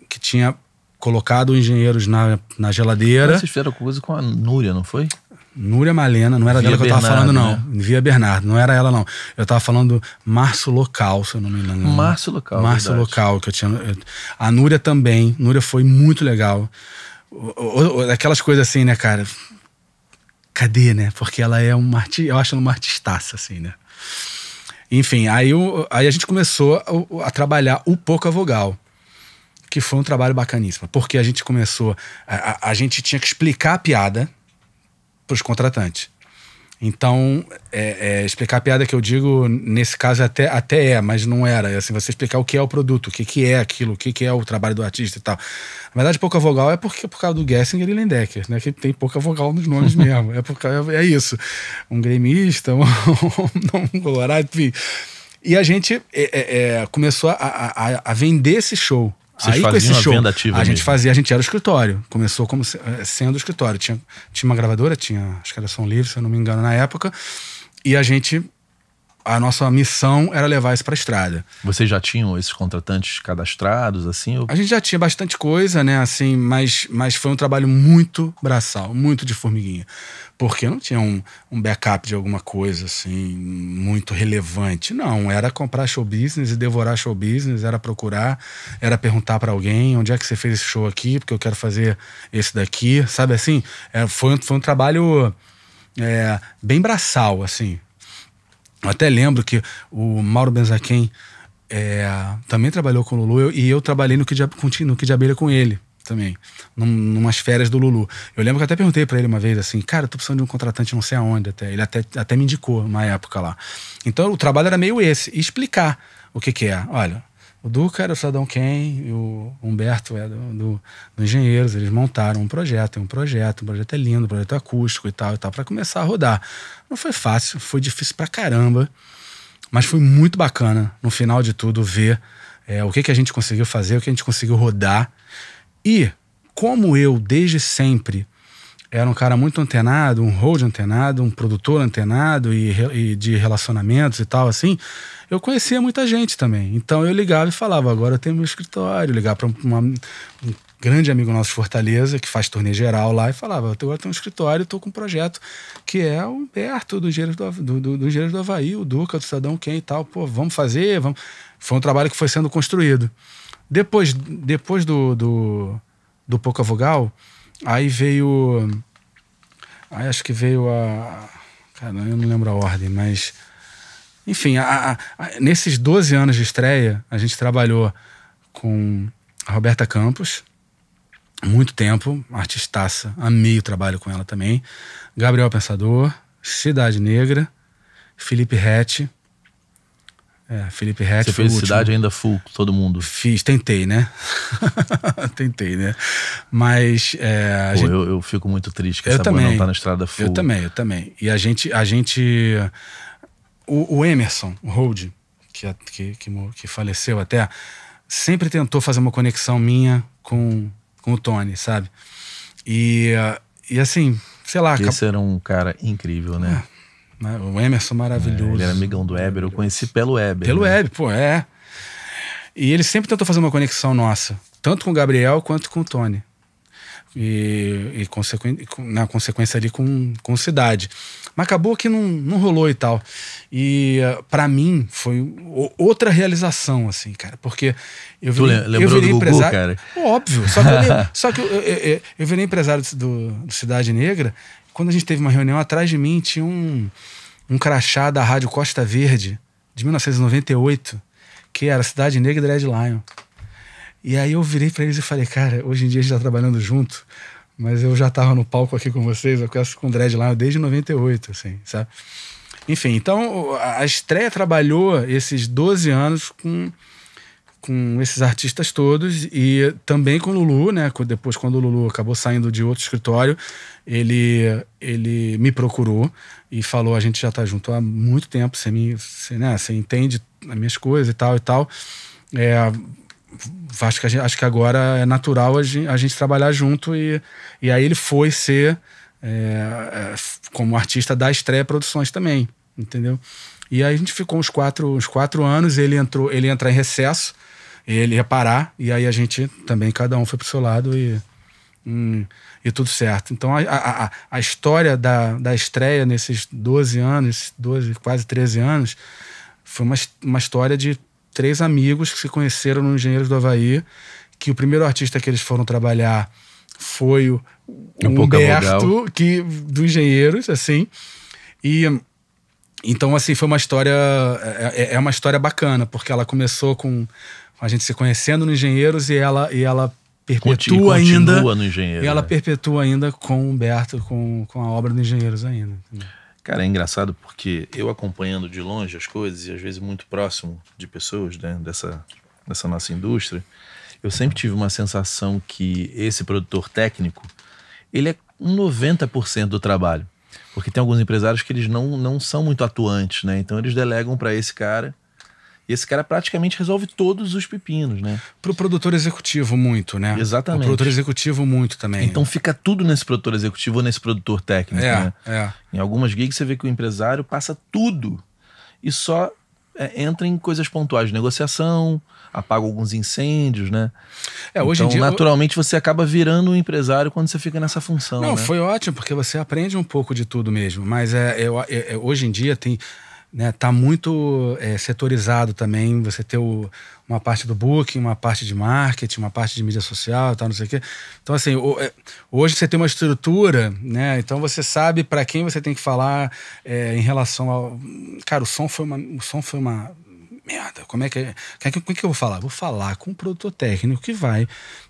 que tinha colocado engenheiros na, na geladeira. vocês fizeram coisa com a Núria, não foi? Núria Malena, não era Via dela que eu tava Bernardo, falando, não. Né? Via Bernardo, não era ela, não. Eu tava falando Março Local, se eu não me engano. Março Local. Março Local, que eu tinha. Eu, a Núria também. Núria foi muito legal. Aquelas coisas assim, né, cara? Cadê, né? Porque ela é uma artista. Eu acho ela uma artistaça, assim, né? Enfim, aí, aí a gente começou a, a trabalhar o pouca vogal que foi um trabalho bacaníssimo, porque a gente começou, a, a, a, gente tinha que explicar a piada, para os contratantes. Então, é, é, explicar a piada que eu digo, nesse caso até, até é, mas não era. É assim, você explicar o que é o produto, o que, que é aquilo, o que, que é o trabalho do artista e tal. Na verdade, pouca vogal é porque por causa do Gessinger e Lendecker, né? Que tem pouca vogal nos nomes mesmo. É, por é, é isso. Um gremista, um, um colorado, enfim. E a gente é, é, é começou a, a, a vender esse show vocês aí com esse show, a mesmo. gente fazia, a gente era o escritório. Começou como eh, sendo o escritório. Tinha, tinha uma gravadora, tinha, acho que era São Livre, se eu não me engano, na época. E a gente a nossa missão era levar isso para a estrada. Vocês já tinham esses contratantes cadastrados, assim? Ou... A gente já tinha bastante coisa, né? Assim, mas, mas foi um trabalho muito braçal, muito de formiguinha. Porque não tinha um, um backup de alguma coisa, assim, muito relevante. Não, era comprar show business e devorar show business, era procurar, era perguntar para alguém onde é que você fez esse show aqui, porque eu quero fazer esse daqui, sabe assim? É, foi, foi um trabalho é, bem braçal, assim até lembro que o Mauro Benzaquem é, também trabalhou com o Lulu eu, e eu trabalhei no que de, no que abelha com ele também, num, numas férias do Lulu. Eu lembro que eu até perguntei para ele uma vez assim, cara, eu tô precisando de um contratante não sei aonde até. Ele até, até me indicou uma época lá. Então o trabalho era meio esse, explicar o que que é. Olha, o Duca era o Sadão Quem e o Humberto é do, do, do, Engenheiros. Eles montaram um projeto, um projeto, um projeto é lindo, um projeto é acústico e tal e tal, para começar a rodar. Não foi fácil, foi difícil pra caramba, mas foi muito bacana no final de tudo ver é, o que, que a gente conseguiu fazer, o que a gente conseguiu rodar. E como eu, desde sempre, era um cara muito antenado, um road antenado, um produtor antenado e, e, de relacionamentos e tal, assim, eu conhecia muita gente também. Então eu ligava e falava, agora eu tenho meu escritório, ligava para um grande amigo nosso de Fortaleza, que faz turnê geral lá, e falava, eu agora tenho um escritório, estou com um projeto que é o Humberto, do Engenheiro do, do, do, do, do Havaí, o Duca, do Cidadão Quem e tal, pô, vamos fazer, vamos... Foi um trabalho que foi sendo construído. Depois, depois do, do, do Pouca Vogal Aí veio. Aí acho que veio a. Cara, eu não lembro a ordem, mas. Enfim, a, a, a, nesses 12 anos de estreia, a gente trabalhou com a Roberta Campos, muito tempo, artistaça, amei o trabalho com ela também. Gabriel Pensador, Cidade Negra, Felipe Rete, é, Felipe Hatch Você fez cidade ainda full, todo mundo? Fiz, tentei, né? tentei, né? Mas. É, Pô, gente... eu, eu, fico muito triste que eu essa também. não tá na estrada full. Eu também, eu também. E a gente. A gente o, o Emerson, o Hold, que, é, que, que, que faleceu até, sempre tentou fazer uma conexão minha com, com o Tony, sabe? E, e assim, sei lá. Esse cap... era um cara incrível, né? É né? O Emerson maravilhoso. É, ele era amigão do Weber, eu conheci pelo Weber. Pelo né? Weber, pô, é. E ele sempre tentou fazer uma conexão nossa, tanto com o Gabriel quanto com o Tony. E, e consequ... na consequência ali com, com Cidade. Mas acabou que não, não rolou e tal. E eh, para mim foi outra realização, assim, cara, porque eu virei, eu virei empresário. Gugu, cara? Óbvio, só que eu, só que eu, eu, eu, eu virei empresário do, do Cidade Negra quando a gente teve uma reunião, atrás de mim tinha um, um crachá da Rádio Costa Verde, de 1998, que era Cidade Negra e Dread Lion. E aí eu virei para eles e falei, cara, hoje em dia a gente tá trabalhando junto, mas eu já tava no palco aqui com vocês, eu conheço com o Dread Lion desde 98, assim, sabe? Enfim, então a estreia trabalhou esses 12 anos com com esses artistas todos e também com o Lulu, né? Depois, quando o Lulu acabou saindo de outro escritório, ele, ele me procurou e falou: a gente já tá junto há muito tempo, você, me, você, né? você entende as minhas coisas e tal e tal. É, acho, que gente, acho que agora é natural a gente, a gente, trabalhar junto. E, e aí ele foi ser é, é, como artista da Estreia Produções também, entendeu? E aí a gente ficou uns quatro, uns quatro anos, ele entrou, ele entra em recesso ele ia parar e aí a gente também, cada um foi pro seu lado e, hum, e tudo certo. Então a, a, a história da, da estreia nesses 12 anos, 12, quase 13 anos, foi uma, uma história de três amigos que se conheceram no Engenheiros do Havaí, que o primeiro artista que eles foram trabalhar foi o, é o um Humberto, que, do Engenheiros, assim, e... Então, assim, foi uma história. É, é, é uma história bacana, porque ela começou com a gente se conhecendo no Engenheiros e ela, e ela perpetua e ainda. no Engenheiro. E ela né? perpetua ainda com o Humberto, com, com a obra do Engenheiros ainda. Cara, é engraçado porque eu acompanhando de longe as coisas e às vezes muito próximo de pessoas né, dessa, dessa nossa indústria, eu sempre tive uma sensação que esse produtor técnico, ele é 90% do trabalho. Porque tem alguns empresários que eles não, não são muito atuantes, né? Então eles delegam para esse cara e esse cara praticamente resolve todos os pepinos, né? Pro produtor executivo, muito, né? Exatamente. O produtor executivo, muito também. Então fica tudo nesse produtor executivo ou nesse produtor técnico, é, né? É. Em algumas gigs você vê que o empresário passa tudo e só é, entra em coisas pontuais, negociação, apaga alguns incêndios, né? É, hoje então, dia, naturalmente, eu... você acaba virando um empresário quando você fica nessa função. Não, né? foi ótimo, porque você aprende um pouco de tudo mesmo. Mas é, é, é hoje em dia tem né, tá muito é, setorizado também. Você ter o, uma parte do booking, uma parte de marketing, uma parte de mídia social, tal, não sei o quê. Então, assim, o, é, hoje você tem uma estrutura, né? Então você sabe para quem você tem que falar é, em relação ao. Cara, o som foi uma. O som foi uma merda, como é que, é, que, que, é que eu vou falar? Vou falar com um produtor técnico que vai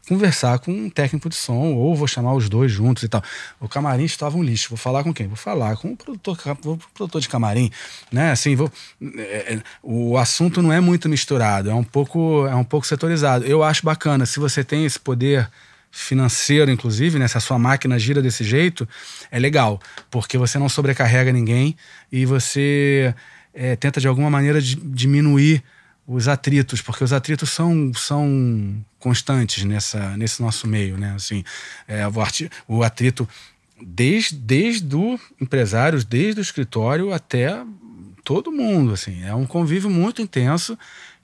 conversar com um técnico de som, ou vou chamar os dois juntos e tal. O camarim estava um lixo, vou falar com quem? Vou falar com o produtor, o produtor de camarim, né? Assim, vou, é, é, é, o assunto não é muito misturado, é um pouco, é um pouco setorizado. Eu acho bacana, se você tem esse poder financeiro, inclusive, né? Se a sua máquina gira desse jeito, é legal, porque você não sobrecarrega ninguém e você é, tenta de alguma maneira diminuir os atritos, porque os atritos são, são constantes nessa, nesse nosso meio, né? Assim, é, o atrito desde, desde o empresário, desde o escritório até todo mundo, assim. É um convívio muito intenso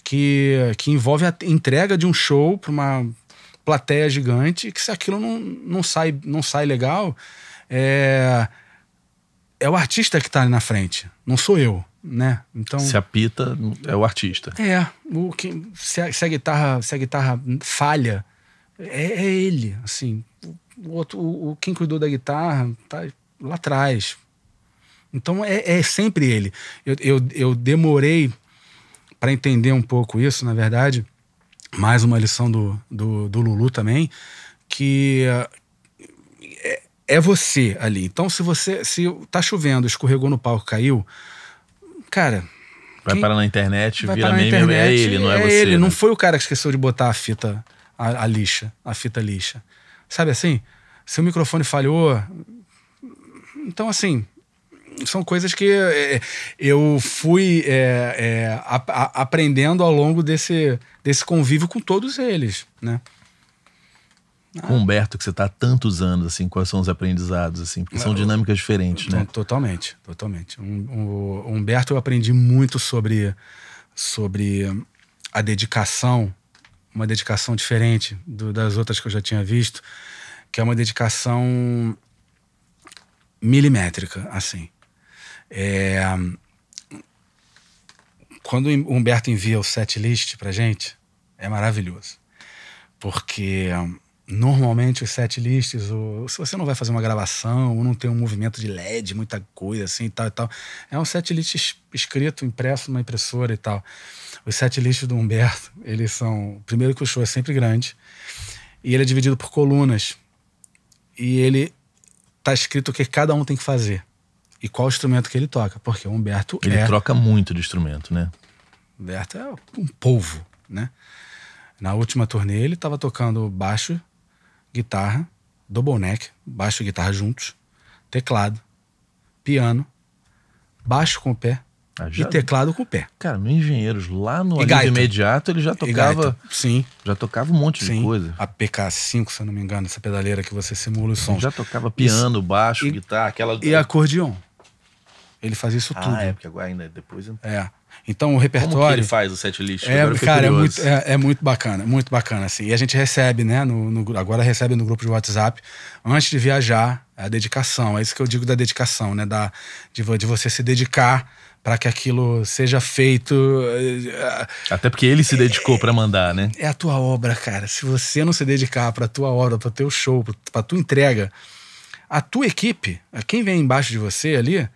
que, que envolve a entrega de um show para uma plateia gigante, que se aquilo não, não, sai, não sai legal, é, é o artista que está ali na frente, não sou eu né? Então se apita é o artista. É, o que se a, se a guitarra se a guitarra falha é, é ele, assim. O, outro, o, o, quem cuidou da guitarra tá lá atrás. Então é, é sempre ele. Eu, eu, eu demorei para entender um pouco isso, na verdade. Mais uma lição do, do, do Lulu também, que é, é você ali. Então, se você se tá chovendo, escorregou no palco, caiu, cara. Vai quem... parar na internet, vai vira meme, é internet, é ele, não é, é você. Ele, né? não foi o cara que esqueceu de botar a fita, a, a lixa, a fita lixa. Sabe assim? Se o microfone falhou. Então, assim, são coisas que é, é, eu fui é, é, aprendendo ao longo desse, desse convívio com todos eles, né? Ah. Com Humberto, que você está há tantos anos, assim, quais são os aprendizados, assim? Porque são dinâmicas diferentes, né? Totalmente, totalmente. o Humberto, eu aprendi muito sobre, sobre a dedicação, uma dedicação diferente do, das outras que eu já tinha visto, que é uma dedicação milimétrica, assim. É, quando o hum, Humberto envia o set list pra gente, é maravilhoso. Porque normalmente os set lists, o, se você não vai fazer uma gravação ou não tem um movimento de LED, muita coisa assim e tal e tal, é um set list escrito, impresso numa impressora e tal. Os set lists do Humberto, eles são. Primeiro que o show é sempre grande e ele é dividido por colunas. E ele tá escrito o que cada um tem que fazer e qual instrumento que ele toca, porque o Humberto. Ele é, troca muito de instrumento, né? Humberto é um povo né? Na última turnê ele estava tocando baixo, guitarra, neck, baixo e guitarra juntos, teclado, piano, baixo com o pé ah, já... e teclado com o pé. Cara, meus engenheiros lá no imediato ele já tocava. Sim. Já tocava um monte Sim. de coisa. A PK5, se eu não me engano, essa pedaleira que você simula o som. Ele já tocava piano, baixo, e, guitarra, aquela. E acordeon. Ele fazia isso ah, tudo. Ah, é, porque agora ainda é depois. Né? É. Então o repertório. Como que ele faz o set list? É, cara, é muito, é, é, muito bacana, muito bacana, assim. E a gente recebe, né? No, no, agora recebe no grupo de WhatsApp, antes de viajar, a dedicação. É isso que eu digo da dedicação, né? Da, de, de você se dedicar para que aquilo seja feito. Eh, Até porque ele se eh, dedicou é, para mandar, né? É a tua obra, cara. Se você não se dedicar para a tua obra, para o teu show, para a tua entrega, a tua equipe, a quem vem embaixo de você ali,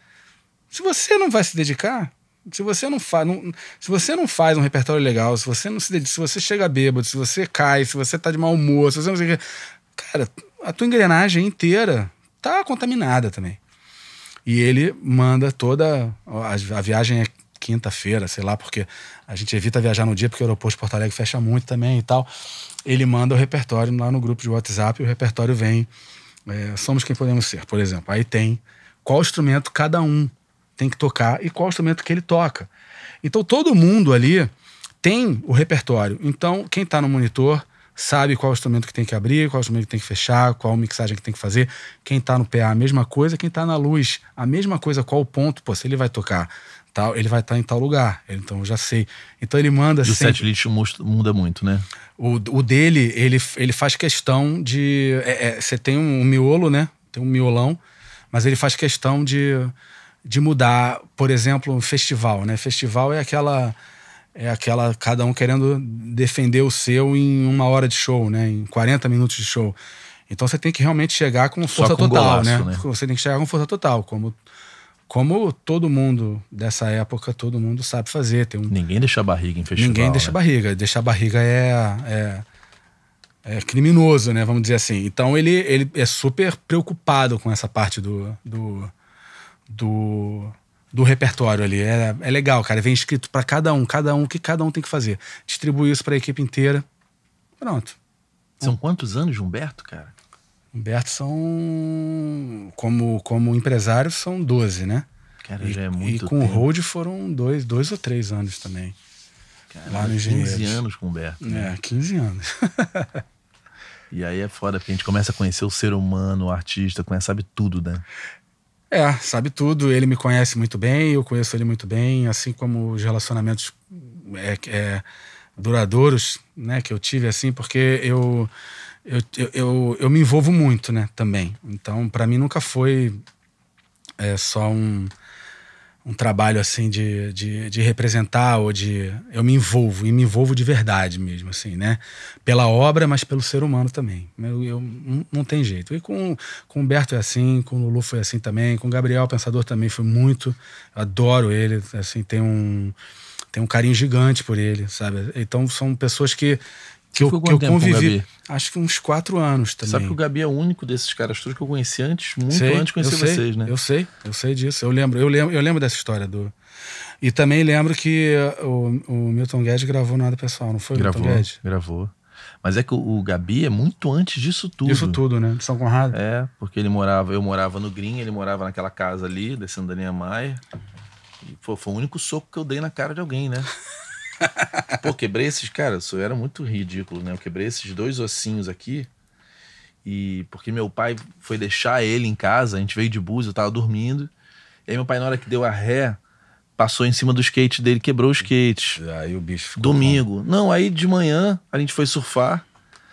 se você não vai se dedicar, se você não faz, não, se você não faz um repertório legal, se você não se dedica, se você chega bêbado, se você cai, se você tá de mau humor, se você não cara, a tua engrenagem inteira tá contaminada também. E ele manda toda a, a viagem é quinta-feira, sei lá, porque a gente evita viajar no dia porque o aeroporto de Porto Alegre fecha muito também e tal. Ele manda o repertório lá no grupo de WhatsApp, e o repertório vem é, somos quem podemos ser, por exemplo. Aí tem qual instrumento cada um tem que tocar e qual instrumento que ele toca. Então todo mundo ali tem o repertório. Então quem está no monitor sabe qual instrumento que tem que abrir, qual instrumento que tem que fechar, qual mixagem que tem que fazer. Quem está no PA a mesma coisa, quem está na luz a mesma coisa, qual o ponto, pô, se ele vai tocar tal, ele vai estar tá em tal lugar. Então eu já sei. Então ele manda. Do sempre... setlist muda muito, né? O, o dele, ele, ele faz questão de. Você é, é, tem um, um miolo, né? Tem um miolão, mas ele faz questão de de mudar, por exemplo, um festival, né? Festival é aquela é aquela cada um querendo defender o seu em uma hora de show, né? Em 40 minutos de show. Então você tem que realmente chegar com força com total, golaço, né? né? Você tem que chegar com força total, como como todo mundo dessa época, todo mundo sabe fazer. Tem um... Ninguém deixa a barriga em festival. Ninguém né? deixa né? barriga. Deixar barriga é, é, é, criminoso, né? Vamos dizer assim. Então ele, ele é super preocupado com essa parte do, do, do, do repertório ali. É, é legal, cara. Vem escrito para cada um, cada um, o que cada um tem que fazer. Distribui isso para a equipe inteira. Pronto. São quantos anos de Humberto, cara? Humberto são. Como, como empresário, são 12, né? Cara, e, já é muito. E com tempo. o Road foram dois, dois ou três anos também. Cara, lá no 15 anos com o Humberto. Né? É, 15 anos. e aí é foda, porque a gente começa a conhecer o ser humano, o artista, a sabe tudo, né? É, sabe tudo. Ele me conhece muito bem, eu conheço ele muito bem, assim como os relacionamentos é, é, duradouros né, que eu tive, assim, porque eu, eu, eu, eu me envolvo muito né, também. Então, para mim, nunca foi é, só um, um trabalho assim de, de, de, representar ou de eu me envolvo e me envolvo de verdade mesmo assim né pela obra mas pelo ser humano também eu, eu não tem jeito e com com Humberto é assim com o Lulu foi assim também com Gabriel Pensador também foi muito adoro ele assim tem um tem um carinho gigante por ele sabe então são pessoas que que eu, que eu convivi. Acho que uns quatro anos também. Sabe que o Gabi é o único desses caras todos que eu conheci antes, muito sei, antes de conhecer sei, vocês, né? Eu sei, eu sei disso. Eu lembro, eu lembro, eu lembro dessa história do. E também lembro que eh, o, o Milton Guedes gravou nada pessoal, não foi? Gravou, Milton Guedes? gravou. Mas é que o Gabi é muito antes disso tudo. Isso tudo, né? De São Conrado. É, porque ele morava, eu morava no Green, ele morava naquela casa ali, descendo da linha Maia. E foi, foi o único soco que eu dei na cara de alguém, né? Pô, quebrei esses, cara, isso era muito ridículo, né? Eu quebrei esses dois ossinhos aqui. E porque meu pai foi deixar ele em casa, a gente veio de bus, eu tava dormindo. E aí meu pai, na hora que deu a ré, passou em cima do skate dele, quebrou o skate. Aí o bicho ficou Domingo. Bom. Não, aí de manhã a gente foi surfar.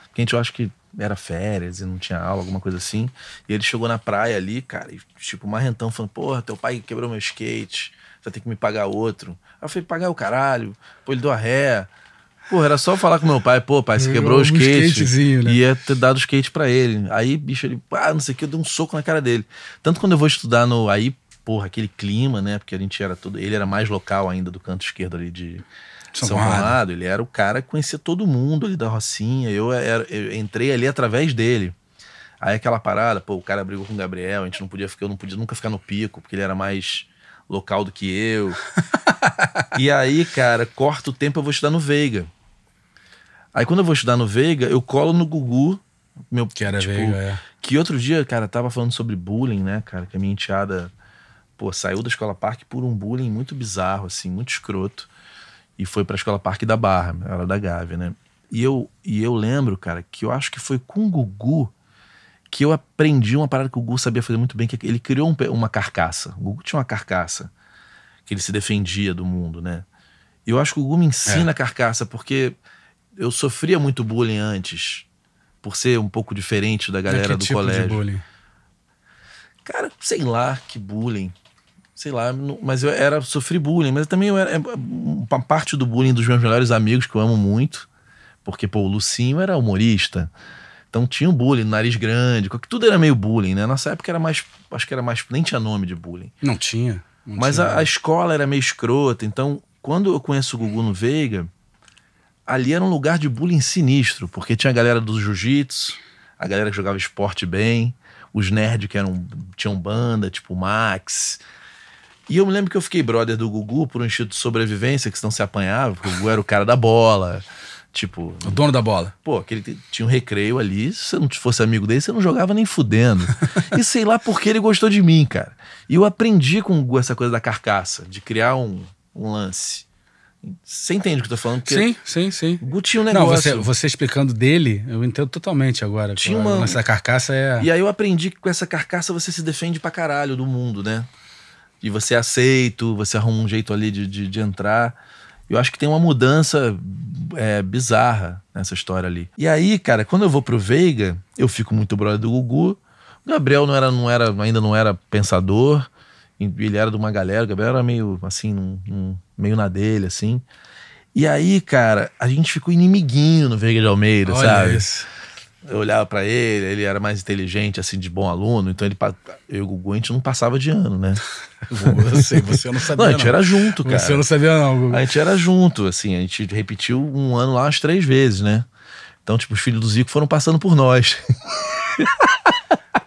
Porque a gente, eu acho que era férias e não tinha aula, alguma coisa assim. E ele chegou na praia ali, cara, e tipo, marrentão, falando: Porra, teu pai quebrou meu skate, vai ter que me pagar outro. Aí eu falei, pagar o caralho, pô, ele deu a ré. Pô, era só falar com meu pai, pô, pai, você quebrou o skate. Um né? E ia ter dado o skate pra ele. Aí, bicho, ele, ah, não sei o que, eu dei um soco na cara dele. Tanto quando eu vou estudar no. Aí, porra, aquele clima, né? Porque a gente era todo. Ele era mais local ainda do canto esquerdo ali de São, Paulo, Ele era o cara que conhecia todo mundo ali da Rocinha. Eu, era, eu entrei ali através dele. Aí aquela parada, pô, o cara brigou com o Gabriel, a gente não podia ficar, eu não podia nunca ficar no pico, porque ele era mais local do que eu. e aí, cara, corta o tempo, eu vou estudar no Veiga. Aí quando eu vou estudar no Veiga, eu colo no Gugu, meu que era tipo, Veiga, é. que outro dia, cara, tava falando sobre bullying, né, cara, que a minha enteada, pô, saiu da escola parque por um bullying muito bizarro assim, muito escroto, e foi para a escola parque da Barra, ela é da Gávea, né? E eu e eu lembro, cara, que eu acho que foi com o Gugu que eu aprendi uma parada que o Google sabia fazer muito bem, que é ele criou um, uma carcaça. O Gugu tinha uma carcaça que ele se defendia do mundo, né? Eu acho que o Google me ensina é. a carcaça porque eu sofria muito bullying antes por ser um pouco diferente da é galera do tipo colégio. De bullying? Cara, sei lá que bullying. Sei lá, mas eu era sofri bullying, mas também eu era é, uma parte do bullying dos meus melhores amigos que eu amo muito, porque pô, o Lucinho era humorista. Então tinha um bullying, nariz grande, tudo era meio bullying, né? Nossa época era mais. Acho que era mais. Nem tinha nome de bullying. Não tinha. Não Mas tinha. A, a, escola era meio escrota. Então, quando eu conheço o Gugu no Veiga, ali era um lugar de bullying sinistro, porque tinha a galera do jiu-jitsu, a galera que jogava esporte bem, os nerds que eram, tinham banda, tipo Max. E eu me lembro que eu fiquei brother do Gugu por um instinto de sobrevivência, que senão se apanhava, porque o Gugu era o cara da bola. Tipo. O dono da bola. Pô, aquele tinha um recreio ali. Se você não fosse amigo dele, você não jogava nem fudendo. e sei lá porque ele gostou de mim, cara. E eu aprendi com essa coisa da carcaça, de criar um, um lance. Você entende o que eu tô falando? Porque sim, sim, sim. O tinha um negócio. Não, você, você, explicando dele, eu entendo totalmente agora. Tinha uma... Essa carcaça é. E aí eu aprendi que com essa carcaça você se defende pra caralho do mundo, né? E você é aceito, você arruma um jeito ali de, de, de entrar. Eu acho que tem uma mudança é, bizarra nessa história ali. E aí, cara, quando eu vou pro Veiga, eu fico muito brother do Gugu. O Gabriel não era, não era, ainda não era pensador. Ele era de uma galera. O Gabriel era meio assim, meio na dele, assim. E aí, cara, a gente ficou inimiguinho no Veiga de Almeida, Olha sabe? Isso eu olhava para ele, ele era mais inteligente, assim, de bom aluno, então ele, eu e o Gugu, a gente não passava de ano, né? você não sabia. Não, a gente não. era junto, cara. Você não sabia, não, Gugu. A gente era junto, assim, a gente repetiu um ano lá umas três vezes, né? Então, tipo, os filhos do Zico foram passando por nós.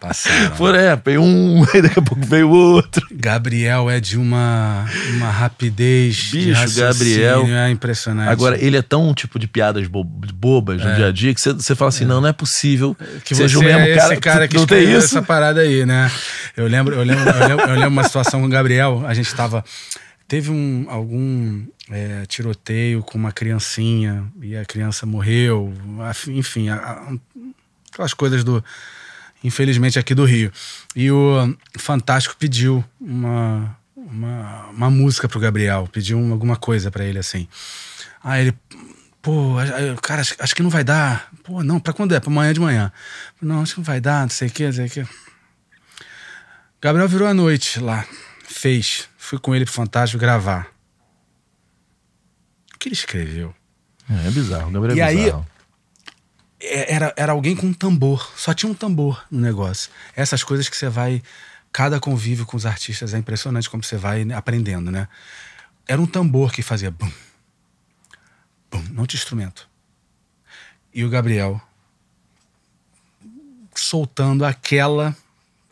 Passaram. Né? é, veio um, aí daqui a pouco veio outro. Gabriel é de uma, uma rapidez. Bicho, Gabriel. É impressionante. Agora, ele é tão tipo de piadas bo bobas é. no dia a dia que você fala assim: é. não, não é possível que seja o mesmo é cara, cara que não tem isso. essa parada aí, né? Eu lembro, eu lembro, eu lembro, eu lembro uma situação com o Gabriel, a gente tava. Teve um, algum é, tiroteio com uma criancinha e a criança morreu, enfim, a, a, aquelas coisas do, infelizmente, aqui do Rio. E o hum, Fantástico pediu uma, uma, uma música pro Gabriel, pediu alguma coisa para ele, assim. Aí ele, pô, cara, acho, acho, que não vai dar. Pô, não, para quando é? para amanhã de manhã. Não, acho que não vai dar, não sei o quê, não sei o quê. Gabriel virou à noite lá, fez. Fui com ele pro Fantástico gravar. O que ele escreveu? É, é bizarro, Gabriel é e bizarro. aí, é, era, era alguém com um tambor, só tinha um tambor no negócio. Essas coisas que você vai. Cada convívio com os artistas é impressionante como você vai aprendendo, né? Era um tambor que fazia bum, bum, não te instrumento. E o Gabriel soltando aquela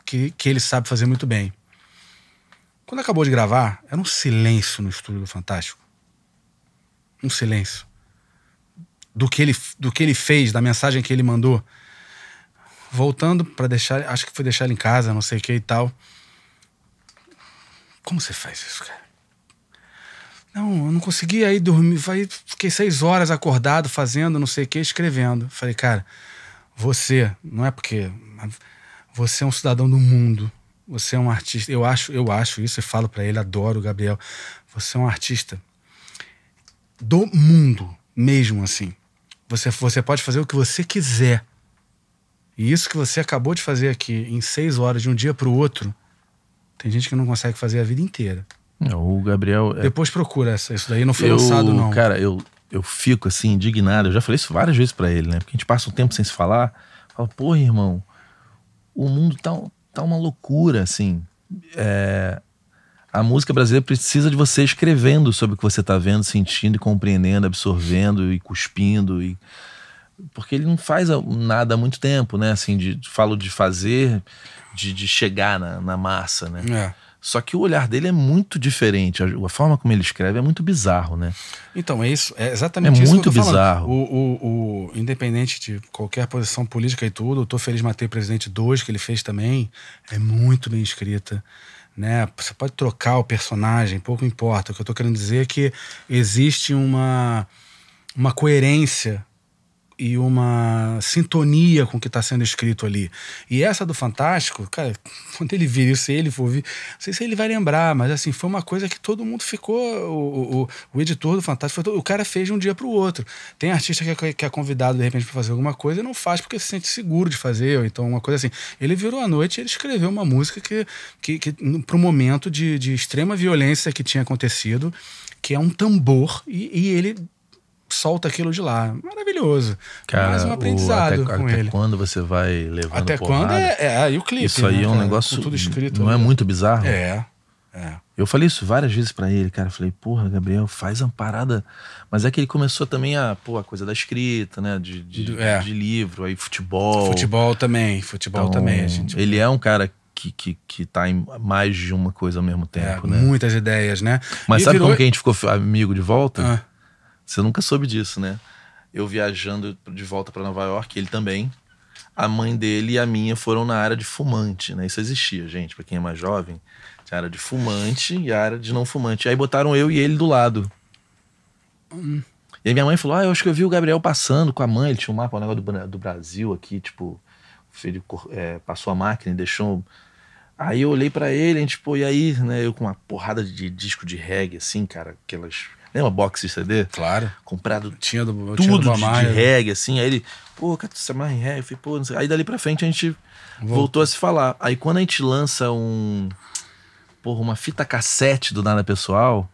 que, que ele sabe fazer muito bem. Quando acabou de gravar, era um silêncio no estúdio do Fantástico. Um silêncio do que ele, do que ele fez, da mensagem que ele mandou. Voltando para deixar, acho que foi deixar ele em casa, não sei o que e tal. Como você faz isso, cara? Não, eu não consegui aí dormir. Aí fiquei seis horas acordado, fazendo não sei o que, escrevendo. Falei, cara, você, não é porque. Você é um cidadão do mundo. Você é um artista. Eu acho, eu acho isso e falo para ele, adoro o Gabriel. Você é um artista do mundo mesmo assim. Você, você pode fazer o que você quiser. E isso que você acabou de fazer aqui, em seis horas, de um dia para o outro, tem gente que não consegue fazer a vida inteira. É, o Gabriel. É Depois procura essa. Isso daí não foi eu, lançado, não. Cara, eu, eu fico assim, indignado. Eu já falei isso várias vezes para ele, né? Porque a gente passa um tempo sem se falar. Fala, pô, irmão, o mundo tá, tá uma loucura, assim. É, a música brasileira precisa de você escrevendo sobre o que você está vendo, sentindo e compreendendo, absorvendo e cuspindo e porque ele não faz nada há muito tempo, né? Assim, de, falo de fazer, de, de chegar na, na, massa, né? É. Só que o olhar dele é muito diferente, a, a, forma como ele escreve é muito bizarro, né? Então é isso, é exatamente é isso. É muito bizarro. O, o, o, independente de qualquer posição política e tudo, eu tô feliz de ter presidente 2 que ele fez também, é muito bem escrita né? Você pode trocar o personagem, pouco importa. O que eu estou querendo dizer é que existe uma, uma coerência e uma sintonia com o que está sendo escrito ali. E essa do Fantástico, cara, quando ele vir isso, ele for ouvir, não sei se ele vai lembrar, mas assim, foi uma coisa que todo mundo ficou. O, o, o editor do Fantástico, o cara fez de um dia para o outro. Tem artista que é, que é convidado de repente para fazer alguma coisa e não faz porque se sente seguro de fazer, ou então uma coisa assim. Ele virou à noite e ele escreveu uma música que, que, que para o momento de, de extrema violência que tinha acontecido, que é um tambor, e, e ele solta aquilo de lá. Maravilhoso. Cara, Mais um aprendizado o, até, até quando você vai levando Até quando é, é aí o clipe. Isso aí né, é um cara, negócio. Tudo escrito. Não é muito bizarro? É. É. Eu falei isso várias vezes para ele, cara. Eu falei, porra, Gabriel, faz uma parada. Mas é que ele começou também a, pô, a coisa da escrita, né? De, de, é. de livro, aí futebol. Futebol também, futebol então, também. Gente... Ele é um cara que, que, que tá em mais de uma coisa ao mesmo é, tempo, é, né? Muitas ideias, né? Mas e sabe virou... como que a gente ficou amigo de volta? Ah. Você nunca soube disso, né? Eu viajando de volta para Nova York, ele também. A mãe dele e a minha foram na área de fumante, né? Isso existia, gente, para quem é mais jovem. Tinha área de fumante e área de não fumante. Aí botaram eu e ele do lado. Hum. E aí minha mãe falou: Ah, eu acho que eu vi o Gabriel passando com a mãe. Ele tinha um mapa, um negócio do, do Brasil aqui, tipo. Ele é, passou a máquina e deixou. Aí eu olhei para ele, a gente, pô, e aí, né? Eu com uma porrada de disco de reggae, assim, cara, aquelas Lembra box de CD? Claro. Comprado tinha do, tudo tinha do de, de né? reggae, assim. Aí ele, pô, cara, se amarra em reggae? Eu falei, pô, não sei. Aí dali pra frente a gente Volta. voltou a se falar. Aí quando a gente lança um. Porra, uma fita cassete do Nada Pessoal,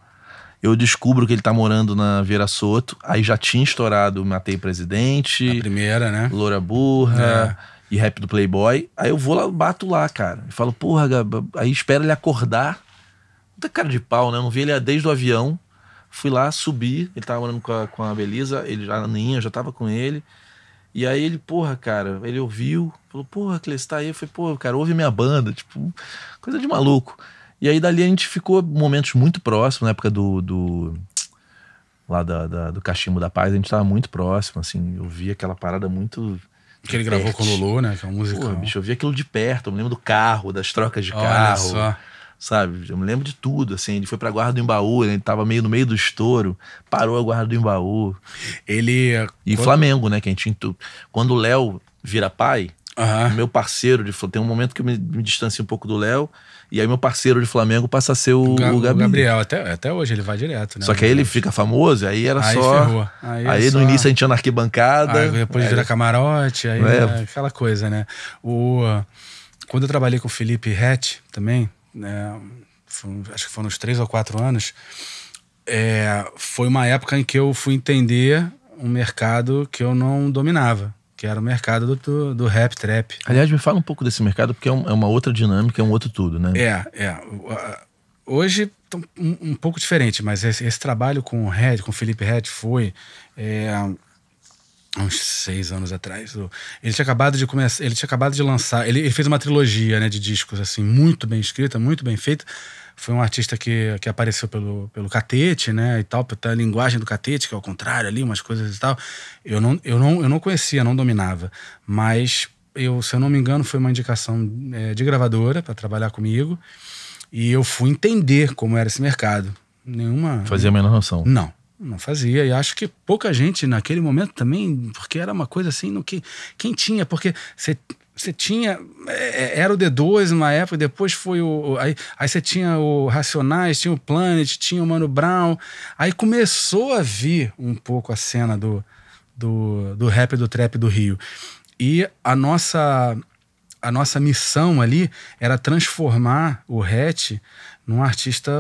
eu descubro que ele tá morando na Vieira Soto. Aí já tinha estourado Matei Presidente. A primeira, né? Loura Burra. É. E rap do Playboy. Aí eu vou lá, bato lá, cara. E falo, porra, aí espero ele acordar. Puta cara de pau, né? Eu não vi ele desde o avião. Fui lá, subi, ele tava morando com a, com a Belisa, ele, a Ninha, já tava com ele. E aí ele, porra, cara, ele ouviu, falou, porra, que está aí. Eu falei, porra, cara, ouve minha banda, tipo, coisa de maluco. E aí dali a gente ficou momentos muito próximos, na época do. do lá da, da do Cachimbo da Paz, a gente tava muito próximo, assim, eu vi aquela parada muito. Que ele perto. gravou com o Lulu, né? Que é um musical. Porra, bicho, eu vi aquilo de perto, eu me lembro do carro, das trocas de Olha carro. Só sabe? Eu me lembro de tudo, assim. Ele foi pra Guarda do Embaú, ele tava meio no meio do estouro, parou a Guarda do Embaú. Ele. E quando... Flamengo, né? Que a gente. Quando o Léo vira pai, uhum. meu parceiro de Tem um momento que eu me, me um pouco do Léo. E aí meu parceiro de Flamengo passa a ser o, o, Ga o Gabriel. Gabriel. Até, até hoje ele vai direto, né? Só que aí ele fica famoso, aí era aí só... Ferrou. Aí, aí só... no início a gente ia na arquibancada. Aí depois aí... vira camarote, aí é. é. aquela coisa, né? O... Quando eu trabalhei com o Felipe Rett também, né, acho que foram uns três ou quatro anos, é, foi uma época em que eu fui entender um mercado que eu não dominava, que era o mercado do, do, rap trap. Aliás, me fala um pouco desse mercado, porque é, é uma outra dinâmica, é um outro tudo, né? É, é. Hoje um, um pouco diferente, mas esse, esse trabalho com o Red, com o Felipe Red, foi. É, uns seis anos atrás. Ele tinha acabado de começar, ele tinha acabado de lançar, ele, ele, fez uma trilogia né, de discos assim muito bem escrita, muito bem feita. Foi um artista que, que apareceu pelo, pelo Catete, né, e tal, pela linguagem do Catete, que é ao contrário ali, umas coisas e tal. Eu não, eu não, eu não conhecia, não dominava, mas eu, se eu não me engano, foi uma indicação é, de gravadora para trabalhar comigo. E eu fui entender como era esse mercado. Nenhuma. Fazia a menor noção. Não não fazia. E acho que pouca gente naquele momento também, porque era uma coisa assim no que. Quem tinha? Porque você. tinha. É, é, era o D2 na época, depois foi o. Aí, aí você tinha o Racionais, tinha o Planet, tinha o Mano Brown. Aí começou a vir um pouco a cena do, do, do rap do trap do Rio. E a nossa a nossa missão ali era transformar o hatch num artista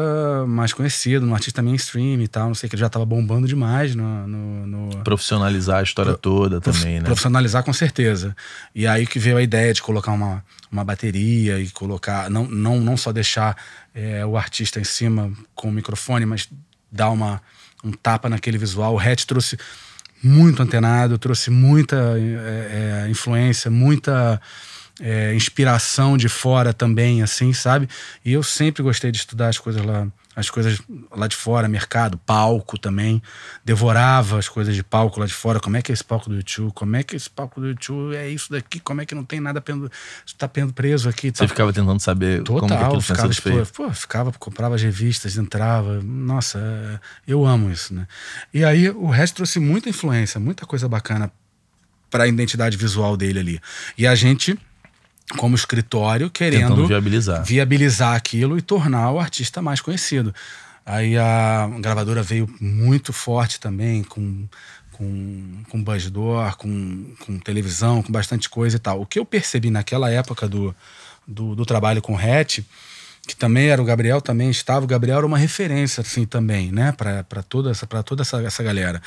mais conhecido, num artista mainstream e tal, não sei, que ele já tava bombando demais no... no, no... Profissionalizar a história Pro... toda Prof... também, né? Profissionalizar com certeza. E aí que veio a ideia de colocar uma, uma bateria e colocar... Não, não, não só deixar é, o artista em cima com o microfone, mas dar uma, um tapa naquele visual. O Hatch trouxe muito antenado, trouxe muita é, é, influência, muita é, inspiração de fora também, assim, sabe? E eu sempre gostei de estudar as coisas lá, as coisas lá de fora, mercado, palco também. Devorava as coisas de palco lá de fora. Como é que é esse palco do YouTube? Como é que é esse palco do YouTube é isso daqui? Como é que não tem nada pendo, tá pendo preso aqui? Tá... Você ficava tentando saber Total, como que aquilo ficava, tipo, pô, ficava, comprava as revistas, entrava. Nossa, é, eu amo isso, né? E aí o resto trouxe muita influência, muita coisa bacana para a identidade visual dele ali. E a gente como escritório querendo viabilizar. viabilizar aquilo e tornar o artista mais conhecido. Aí a gravadora veio muito forte também, com, com, com bastidor, com, com televisão, com bastante coisa e tal. O que eu percebi naquela época do, do, do trabalho com o Hatch, que também era o Gabriel, também estava. O Gabriel era uma referência, assim, também, né, para toda, essa, toda essa, essa galera.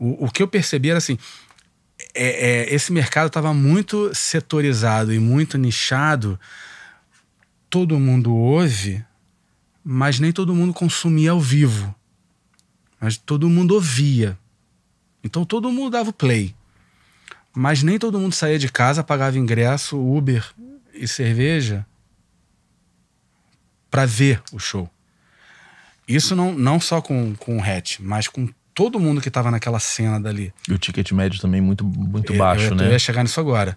O, o que eu percebi era assim: é, é, esse mercado estava muito setorizado e muito nichado. Todo mundo ouve, mas nem todo mundo consumia ao vivo. Mas todo mundo ouvia. Então todo mundo dava o play. Mas nem todo mundo saía de casa, pagava ingresso, Uber e cerveja para ver o show. Isso não, não só com, com o hatch, mas com todo mundo que estava naquela cena dali. E o ticket médio também muito, muito baixo, eu, eu, né? Eu ia chegar nisso agora.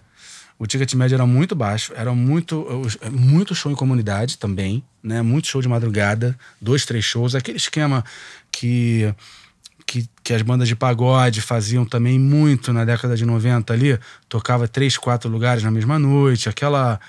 O ticket médio era muito baixo, era muito, muito show em comunidade também, né? Muito show de madrugada, dois, três shows, aquele esquema que, que, que as bandas de pagode faziam também muito na década de 90 ali, tocava três, quatro lugares na mesma noite, aquela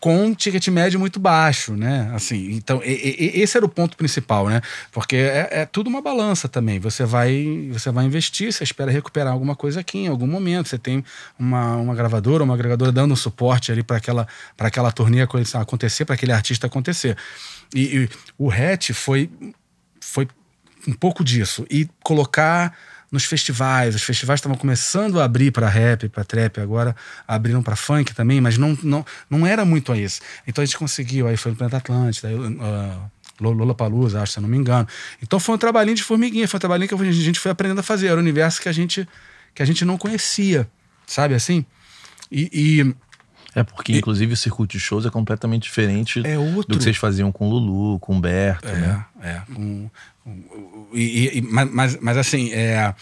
com um ticket médio muito baixo, né? Assim, então e, e, esse era o ponto principal, né? Porque é, é, tudo uma balança também. Você vai, você vai investir, você espera recuperar alguma coisa aqui em algum momento. Você tem uma, uma gravadora, uma agregadora dando suporte ali para aquela para aquela turnê acontecer, para aquele artista acontecer. E, e o Hatch foi foi um pouco disso e colocar nos festivais. Os festivais estavam começando a abrir para rap, para trap, agora abriram para funk também, mas não, não, não era muito a isso. Então a gente conseguiu, aí foi no Planeta Atlântida, aí, uh, ah, Lola Palusa, acho, se eu não me engano. Então foi um trabalhinho de formiguinha, foi um trabalhinho que a gente foi aprendendo a fazer. Era um universo que a gente, que a gente não conhecia, sabe assim? e, e é, porque inclusive o circuito de shows é completamente diferente é do que vocês faziam com o Lulu, com o É, né? é. Com, e, e, mas, mas assim, é,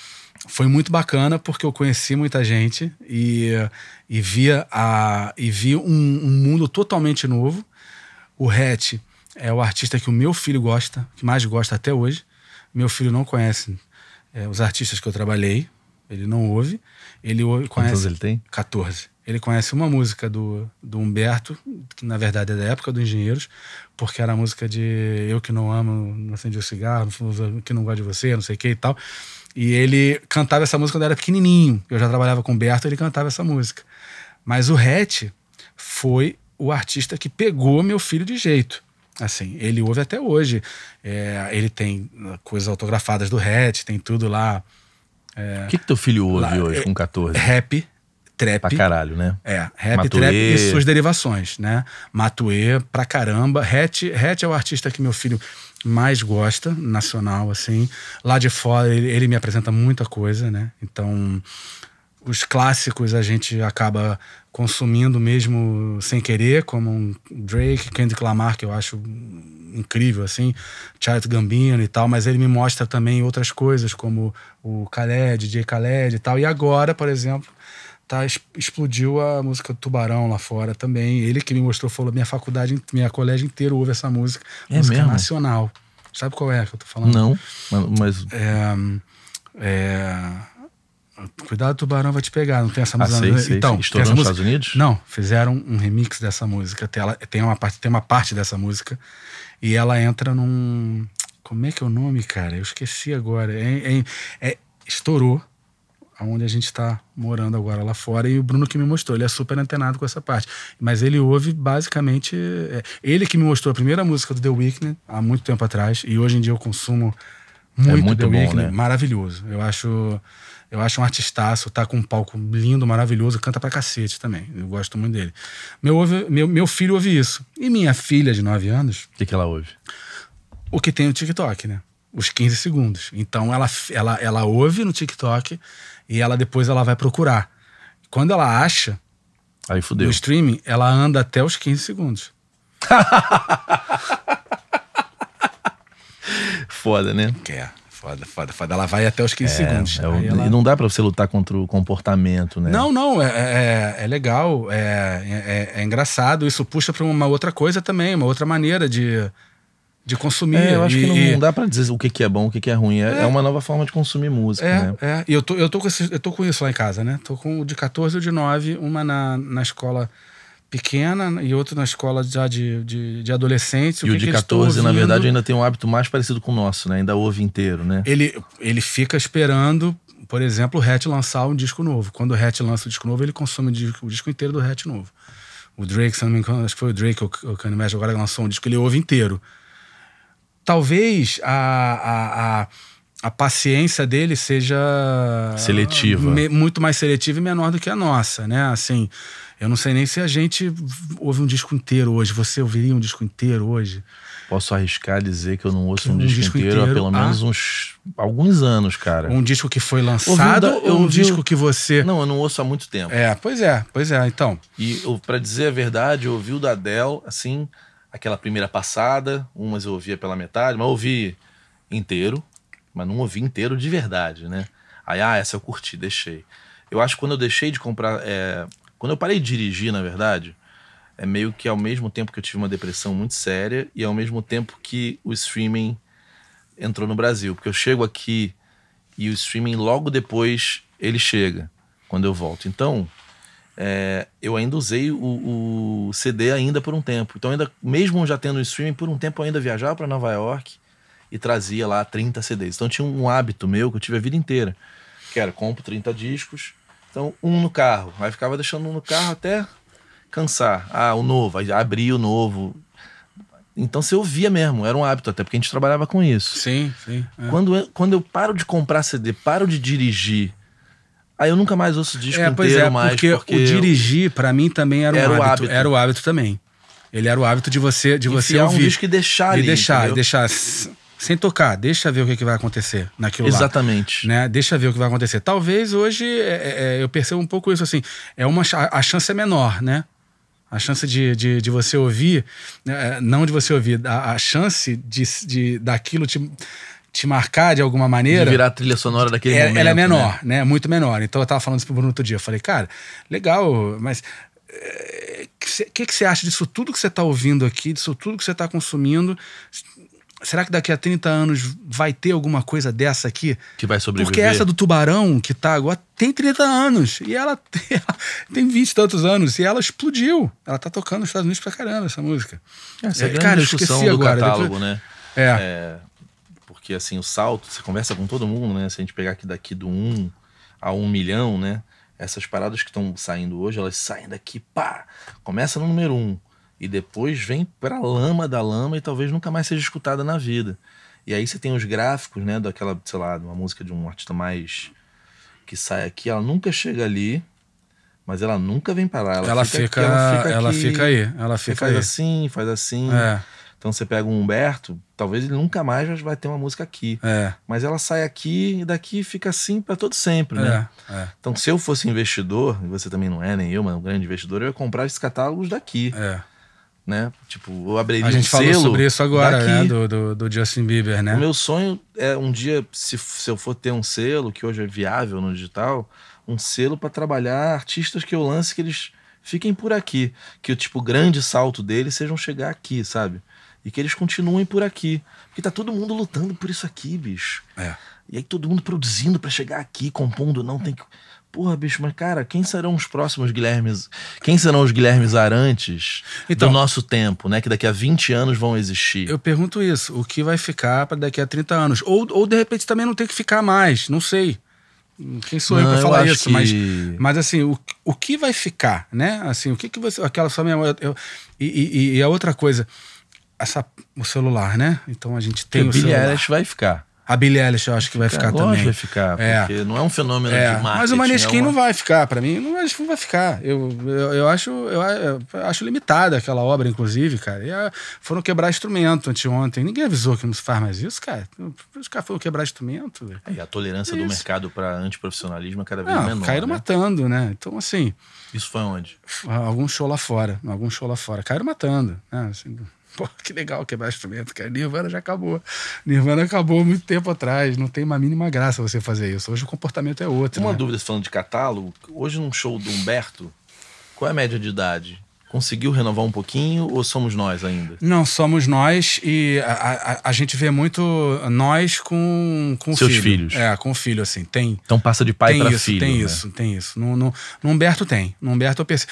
foi muito bacana porque eu conheci muita gente e, e via vi um, um mundo totalmente novo. O Hatch é o artista que o meu filho gosta, que mais gosta até hoje. Meu filho não conhece é, os artistas que eu trabalhei, ele não ouve. Ele ouve, conhece. Quantos ele tem? 14 ele conhece uma música do, do Humberto, que na verdade é da época dos Engenheiros, porque era a música de Eu que não amo, não acendi o cigarro, que não gosto de você, não sei o que e tal. E ele cantava essa música quando era pequenininho. Eu já trabalhava com o Humberto, ele cantava essa música. Mas o Hatch foi o artista que pegou meu filho de jeito. Assim, ele ouve até hoje. É, ele tem coisas autografadas do Hatch tem tudo lá. É, o que, que teu filho ouve lá, hoje com 14? É, rap, trap. Pra caralho, né? É, rap, Matuê. trap e suas derivações, né? Matuê, pra caramba. Hatch, Hatch é o artista que meu filho mais gosta, nacional, assim. Lá de fora, ele, ele me apresenta muita coisa, né? Então, os clássicos a gente acaba consumindo mesmo sem querer, como um Drake, Kendrick Lamar, que eu acho incrível, assim, Charles Gambino e tal, mas ele me mostra também outras coisas, como o Khaled, J. Khaled e tal. E agora, por exemplo, tá, explodiu a música Tubarão lá fora também. Ele que me mostrou, falou: minha faculdade, minha colégio inteiro ouve essa música, é música mesmo? nacional. Sabe qual é que eu tô falando? Não, mas. É, é... Cuidado, tubarão vai te pegar. Não tem essa música. Ah, sei, sei, então, Estourou nos música? Estados Unidos? Não, fizeram um remix dessa música. Tem, ela, tem, uma parte, tem uma parte dessa música e ela entra num. Como é que é o nome, cara? Eu esqueci agora. É, é, é estourou Aonde a gente está morando agora lá fora. E o Bruno que me mostrou, ele é super antenado com essa parte. Mas ele ouve basicamente. É, ele que me mostrou a primeira música do The Weeknd há muito tempo atrás. E hoje em dia eu consumo é muito, é muito The bom, Weeknd. Né? Maravilhoso. Eu acho. Eu acho um artistaço, tá com um palco lindo, maravilhoso, canta pra cacete também. Eu gosto muito dele. Meu, ouve, meu, meu filho ouve isso. E minha filha de 9 anos. O que, que ela ouve? O que tem no TikTok, né? os 15 segundos. Então ela, ela, ela ouve no TikTok e ela depois ela vai procurar. Quando ela acha, Aí fudeu. no streaming, ela anda até os 15 segundos. foda, né? É, foda, foda, foda. Ela vai até os 15 é, segundos. É ela... E não dá para você lutar contra o comportamento, né? Não, não, é, é, é, é legal, é, é, é, engraçado. Isso puxa pra uma outra coisa também, uma outra maneira de de consumir. É, eu acho e, que não, e... dá para dizer o que, que é bom, o que, que é ruim. É, é, é, uma nova forma de consumir música. É, né? é. E eu tô, eu, tô com esse, eu tô com isso lá em casa, né? Tô com o de 14 o de 9, uma na, na escola pequena e outro na escola já de, de, de adolescentes E o, o de que 14, na verdade, ainda tem um hábito mais parecido com o nosso, né? Ainda ouve inteiro, né? Ele, ele fica esperando, por exemplo, o Hatch lançar um disco novo. Quando o Hatch lança o disco novo, ele consome o disco, o disco inteiro do Hatch novo. O Drake, se não me engano, acho que foi o Drake, o Kanye West, agora lançou um disco, ele ouve inteiro talvez a, a, a a paciência dele seja seletiva, me, muito mais seletiva e menor do que a nossa, né? Assim, eu não sei nem se a gente ouve um disco inteiro hoje. Você ouviria um disco inteiro hoje? Posso arriscar dizer que eu não ouço um, um disco, disco, inteiro, inteiro há pelo ah. menos uns alguns anos, cara. Um disco que foi lançado ou um disco que você Não, eu não ouço há muito tempo. É, pois é, pois é, então. E para dizer a verdade, eu ouvi o da Adele, assim, aquela primeira passada, umas eu ouvia pela metade, mas ouvi inteiro, mas não ouvi inteiro de verdade, né? Aí, ah, essa eu curti, deixei. Eu acho que quando eu deixei de comprar. É, quando eu parei de dirigir, na verdade, é meio que ao mesmo tempo que eu tive uma depressão muito séria e ao mesmo tempo que o streaming entrou no Brasil. Porque eu chego aqui e o streaming logo depois ele chega, quando eu volto. Então, é, eu ainda usei o, o, CD ainda por um tempo. Então, ainda mesmo já tendo o streaming, por um tempo eu ainda viajava para Nova York e trazia lá 30 CDs. Então, tinha um hábito meu que eu tive a vida inteira, que era compro 30 discos, então um no carro. Aí ficava deixando um no carro até cansar. Ah, o novo, aí abria o novo. Então você ouvia mesmo, era um hábito, até porque a gente trabalhava com isso. Sim, sim. É. Quando, eu, quando eu paro de comprar CD, paro de dirigir Aí eu nunca mais ouço disco é, inteiro é, mais. Porque, porque o dirigir, para mim, também era, era um hábito, o hábito. Era o hábito também. Ele era o hábito de você, de você ouvir. um disco e deixar ali, E deixar, e deixar sem tocar, deixa ver o que, que vai acontecer naquilo Exatamente. lá. Exatamente. Né? Deixa ver o que vai acontecer. Talvez hoje é, é, é eu percebo um pouco isso assim. É uma a chance é menor, né? A chance de, de, de você ouvir, né, é, não de você ouvir, a, a chance de, de daquilo te te marcar de alguma maneira. De virar a trilha sonora daquele é, momento. Ela é menor, né? né? Muito menor. Então eu tava falando isso pro Bruno outro dia. Eu falei, cara, legal, mas o eh, que, que você acha disso tudo que você está ouvindo aqui, disso tudo que você está consumindo? Será que daqui a 30 anos vai ter alguma coisa dessa aqui? Que vai sobreviver? Porque essa do tubarão que tá agora tem 30 anos. E ela tem, 20 e tantos anos. E ela explodiu. Ela tá tocando nos Estados Unidos pra caramba essa música Essa é, é a cara, discussão do agora. catálogo, Depois, né? é. é porque assim, o salto, você conversa com todo mundo, né? Se a gente pegar aqui daqui do 1 a 1 milhão, né? Essas paradas que estão saindo hoje, elas saem daqui, pá! Começa no número 1 e depois vem pra lama da lama e talvez nunca mais seja escutada na vida. E aí você tem os gráficos, né, daquela, sei lá, uma música de um artista mais que sai aqui, ela nunca chega ali, mas ela nunca vem parar. Ela, ela fica, fica, aqui, ela, fica ela, fica, aí, ela fica faz aí. assim, faz assim. É. Então você pega um Humberto, talvez ele nunca mais vai ter uma música aqui. É. Mas ela sai aqui e daqui fica assim para todo sempre, né? É, é. Então se eu fosse investidor, e você também não é, nem eu, mas um grande investidor, eu ia comprar esses catálogos daqui. É. Né? Tipo, eu abriria A gente um falou sobre isso agora, daqui. né? Do, do, do, Justin Bieber, né? O meu sonho é um dia, se, se eu for ter um selo, que hoje é viável no digital, um selo para trabalhar artistas que eu lance que eles fiquem por aqui. Que tipo, o tipo grande salto deles sejam chegar aqui, sabe? e que eles continuem por aqui. Porque tá todo mundo lutando por isso aqui, bicho. É. E aí todo mundo produzindo para chegar aqui, compondo, não tem que. Porra, bicho, mas cara, quem serão os próximos Guilhermes? Quem serão os Guilhermes Arantes então, do nosso tempo, né? Que daqui a 20 anos vão existir. Eu pergunto isso: o que vai ficar para daqui a 30 anos? Ou, ou de repente também não tem que ficar mais, não sei. Quem sou não, eu para falar eu isso? Que... Mas, mas assim, o, o que vai ficar, né? Assim, o que, que você. Aquela só minha. Eu, eu, e, e, e a outra coisa essa, o celular, né? Então a gente tem Porque o Billie celular. Eilish vai ficar. A Billie Eilish eu acho que vai ficar Agora também. vai ficar, é. porque não é um fenômeno é. de marketing. Mas o Maneskin é uma... não vai ficar, para mim, não, acho, não vai ficar. Eu, eu, eu acho, eu, eu, acho limitada aquela obra, inclusive, cara. E a, ah, foram quebrar instrumento anteontem. Ninguém avisou que não se faz mais isso, cara. Os caras foram quebrar instrumento. É, e a tolerância do mercado para antiprofissionalismo é cada vez não, menor. Caíram né? matando, né? Então, assim. Isso foi onde? Algum show lá fora. Algum show lá fora. Caíram matando. Né? Assim, Pô, que legal quebrar instrumento, cara. Nirvana já acabou. Nirvana acabou muito tempo atrás. Não tem uma mínima graça você fazer isso. Hoje o comportamento é outro. Uma né? dúvida falando de catálogo. Hoje, num show do Humberto, qual é a média de idade? Conseguiu renovar um pouquinho ou somos nós ainda? Não, somos nós e a, a, a gente vê muito nós com, com Seus filho. filhos. É, com o filho, assim. Tem. Então passa de pai para filho. Tem né? isso, tem isso. No, no, no Humberto tem. No Humberto eu pensei.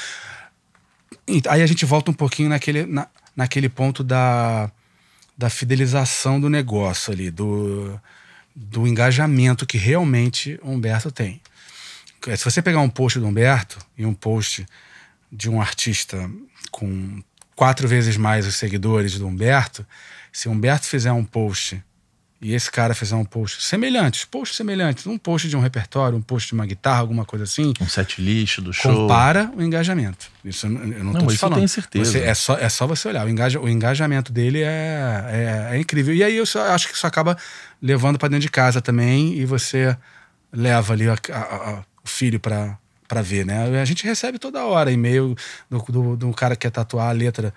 Aí a gente volta um pouquinho naquele. Na, naquele ponto da, da fidelização do negócio ali, do, do engajamento que realmente o Humberto tem. É, se você pegar um post do Humberto e um post de um artista com quatro vezes mais os seguidores do Humberto, se o Humberto fizer um post e esse cara fizer um post semelhante, posts semelhantes, um post de um repertório, um post de uma guitarra, alguma coisa assim. Um set list do show. Compara o engajamento. Isso eu não, não tô te falando. Eu tenho certeza. Você, é, só, é só você olhar. O, engaja, o engajamento dele é, é, é incrível. E aí eu só, acho que isso acaba levando para dentro de casa também e você leva ali a, a, a, o filho para ver, né? A gente recebe toda hora e-mail do, do, do cara que quer tatuar a letra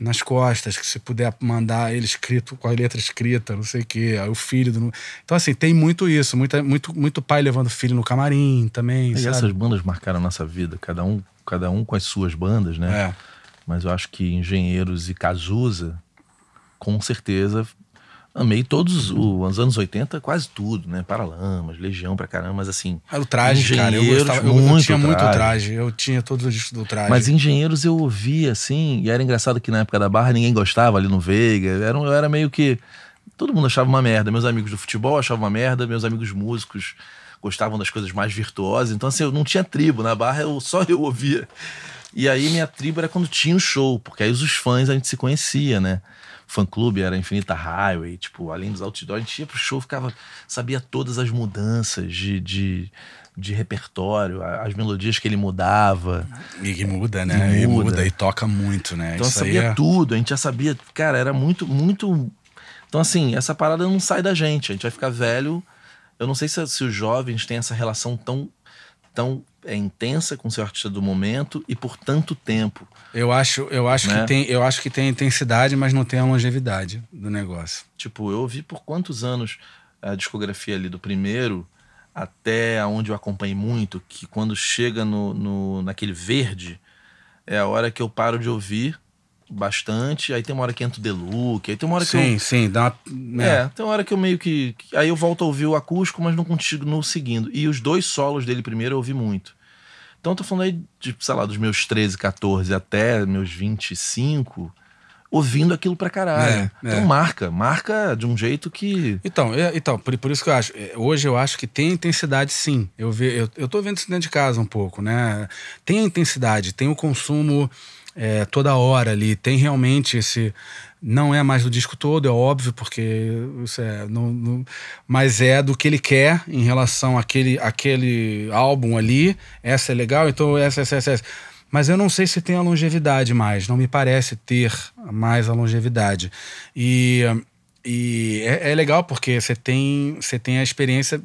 nas costas, que se puder mandar ele escrito com a letra escrita, não sei o quê, o filho do... Então, assim, tem muito isso, muita, muito, muito pai levando filho no camarim também. E sabe? essas bandas marcaram a nossa vida, cada um, cada um com as suas bandas, né? É. Mas eu acho que Engenheiros e Cazuza, com certeza, amei todos os anos 80, quase tudo, né? Paralamas, Legião pra caramba, mas assim. Ah, o traje, cara. Eu, gostava, eu, muito eu tinha traje. muito traje. Eu tinha todos os discos do traje. Mas engenheiros eu ouvia, assim, e era engraçado que na época da Barra ninguém gostava ali no Veiga. Era, eu era meio que. Todo mundo achava uma merda. Meus amigos do futebol achavam uma merda, meus amigos músicos gostavam das coisas mais virtuosas. Então, assim, eu não tinha tribo. Na Barra eu, só eu ouvia. E aí minha tribo era quando tinha o um show, porque aí os fãs a gente se conhecia, né? fã-clube era Infinita Highway, tipo, além dos outdoors, a gente ia pro show, ficava, sabia todas as mudanças de, de, de repertório, as melodias que ele mudava. E que muda, né? E muda. e, muda. e toca muito, né? Então Isso sabia é... tudo, a gente já sabia, cara, era muito, muito... Então assim, essa parada não sai da gente, a gente vai ficar velho... Eu não sei se, se os jovens têm essa relação tão, tão é intensa com seu artista do momento e por tanto tempo. Eu acho, eu acho né? que tem, eu acho que tem intensidade, mas não tem a longevidade do negócio. Tipo, eu ouvi por quantos anos a discografia ali do primeiro até onde eu acompanhei muito, que quando chega no, no naquele verde é a hora que eu paro de ouvir bastante, aí tem uma hora que entra o Deluxe, aí tem uma hora que sim, eu... Sim, dá uma... É. é. tem uma hora que eu meio que... Aí eu volto a ouvir o acústico, mas não continuo seguindo. E os dois solos dele primeiro eu ouvi muito. Então, eu tô falando aí de, sei lá, dos meus 13, 14 até meus 25, ouvindo aquilo pra caralho. É, é. então, é. marca. Marca de um jeito que. Então, eu, é, então por, por, isso que eu acho. É, hoje eu acho que tem intensidade, sim. Eu, ve, eu, eu tô vendo isso dentro de casa um pouco, né? Tem a intensidade, tem o consumo é, toda hora ali. Tem realmente esse. Não é mais do disco todo, é óbvio, porque isso é. Não, não, mas é do que ele quer em relação àquele, àquele álbum ali. Essa é legal, então essa, essa, essa, essa. Mas eu não sei se tem a longevidade mais. Não me parece ter mais a longevidade. E. E é, é legal porque você tem, você tem a experiência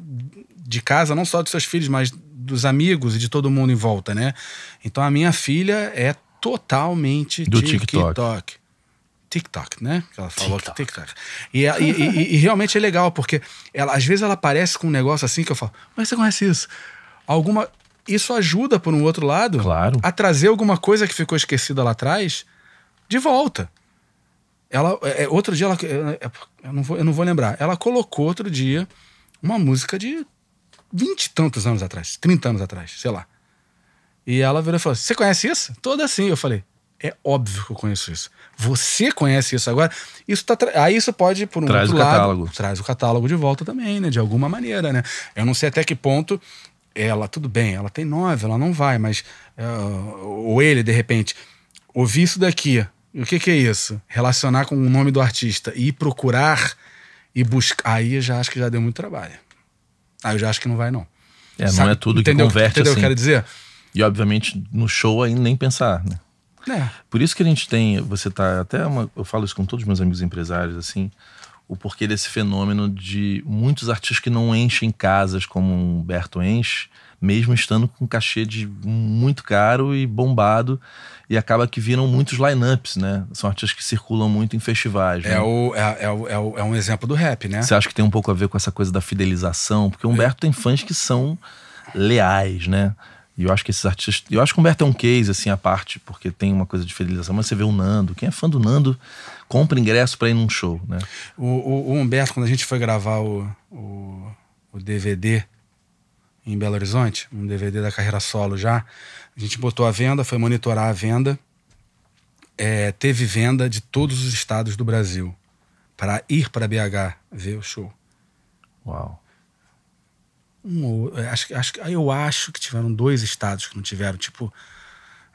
de casa, não só dos seus filhos, mas dos amigos e de todo mundo em volta, né? Então a minha filha é totalmente do TikTok. TikTok. TikTok, né? ela falou TikTok. que TikTok. E, e, e, e, realmente é legal, porque ela, às vezes ela aparece com um negócio assim que eu falo, mas você conhece isso? Alguma. Isso ajuda, por um outro lado, claro. a trazer alguma coisa que ficou esquecida lá atrás de volta. Ela, é, é outro dia, ela, é, é, eu, não vou, eu não vou lembrar, ela colocou outro dia uma música de vinte e tantos anos atrás, trinta anos atrás, sei lá. E ela virou e falou: Você conhece isso? Toda assim. Eu falei: É óbvio que eu conheço isso. Você conhece isso agora. Isso tá tra... Aí isso pode, por um traz outro o catálogo. Lado, traz o catálogo de volta também, né? De alguma maneira, né? Eu não sei até que ponto ela, tudo bem, ela tem nove, ela não vai, mas. Uh, ou ele, de repente, ouvir isso daqui. O que, que é isso? Relacionar com o nome do artista e procurar e buscar. Aí eu já acho que já deu muito trabalho. Aí eu já acho que não vai, não. É, Sabe? não é tudo entendeu, que converte. Entendeu assim. o que eu assim. quero dizer? E obviamente no show aí nem pensar, né? É. Por isso que a gente tem, você tá até uma, eu falo isso com todos os meus amigos empresários assim, o porquê desse fenômeno de muitos artistas que não enchem casas como o Humberto enche, mesmo estando com um cachê de muito caro e bombado, e acaba que viram muitos lineups, né? São artistas que circulam muito em festivais. É, né? o, é, é, é, é, um exemplo do rap, né? Você acha que tem um pouco a ver com essa coisa da fidelização? Porque o Humberto tem fãs que são leais, né? E eu acho que esses artistas. Eu acho que o Humberto é um case, assim, à parte, porque tem uma coisa de fidelização, mas você vê o Nando. Quem é fã do Nando, compra ingresso para ir num show, né? O, o, o, Humberto, quando a gente foi gravar o, o, o, DVD em Belo Horizonte, um DVD da carreira solo já, a gente botou a venda, foi monitorar a venda. É, teve venda de todos os estados do Brasil para ir para BH ver o show. Uau. Um, eh, acho, acho, eu acho que tiveram dois estados que não tiveram, tipo.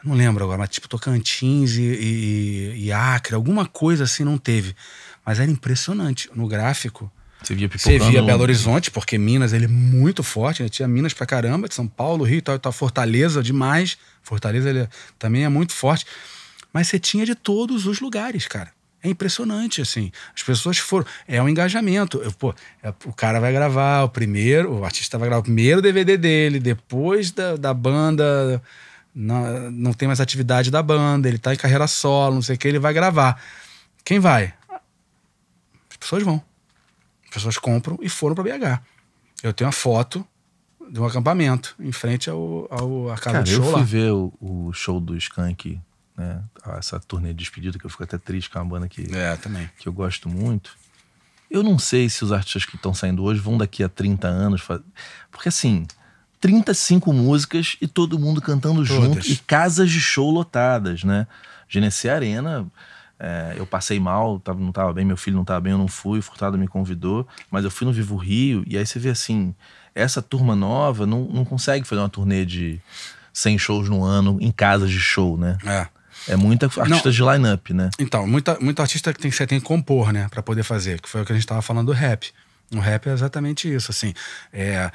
Não lembro agora, mas tipo Tocantins e, e, e Acre, alguma coisa assim não teve. Mas era impressionante. No gráfico, você via, Você via Belo Horizonte, porque Minas ele é muito forte, né? tinha Minas pra caramba, de São Paulo, Rio e tal, tal. Fortaleza demais. Fortaleza ele é, também é muito forte. Mas você tinha de todos os lugares, cara. É impressionante, assim. As pessoas foram. É um engajamento. Eu, pô, é, o cara vai gravar o primeiro, o artista vai gravar o primeiro DVD dele, depois da, da banda. Não, não tem mais atividade da banda, ele tá em carreira solo, não sei o que, ele vai gravar. Quem vai? As pessoas vão. As pessoas compram e foram para BH. Eu tenho a foto de um acampamento em frente ao, ao à casa Cara, do show eu fui lá. ver o, o show do Skank né? Ah, essa turnê de despedida, que eu fico até triste, que é uma banda que, é, também. que eu gosto muito. Eu não sei se os artistas que estão saindo hoje vão daqui a 30 anos fazer. Porque assim, 35 músicas e todo mundo cantando Todas. junto e casas de show lotadas, né? Genesee Arena. É, eu passei mal, tava, não estava bem, meu filho não estava bem, eu não fui, o Furtado me convidou, mas eu fui no Vivo Rio, e aí você vê assim, essa turma nova não, não consegue fazer uma turnê de 100 shows no ano em casas de show, né? É. É muita artista Não, de line-up, né? Então, muita, muita artista que tem, você tem que compor, né? Pra poder fazer. Que foi o que a gente tava falando do rap. No rap é exatamente isso, assim. É...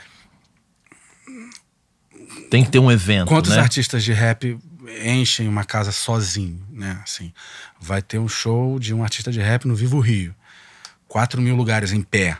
Tem que ter um evento, Quantos né? artistas de rap enchem uma casa sozinho, né? Assim, vai ter um show de um artista de rap no Vivo Rio. 4 mil lugares em pé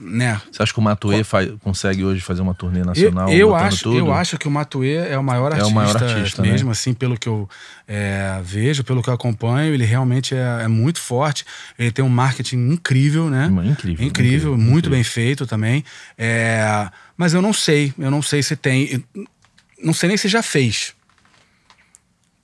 né? Você acha que o Matuê consegue hoje fazer uma turnê nacional? Eu, eu acho, tudo? eu acho que o Matuê é o maior artista, é o maior artista né? mesmo né? assim, pelo que eu é, vejo, pelo que eu acompanho, ele realmente é, é, muito forte. Ele tem um marketing incrível, né? Incrível, incrível, incrível muito incrível. bem feito também. É, mas eu não sei, eu não sei se tem, não sei nem se já fez.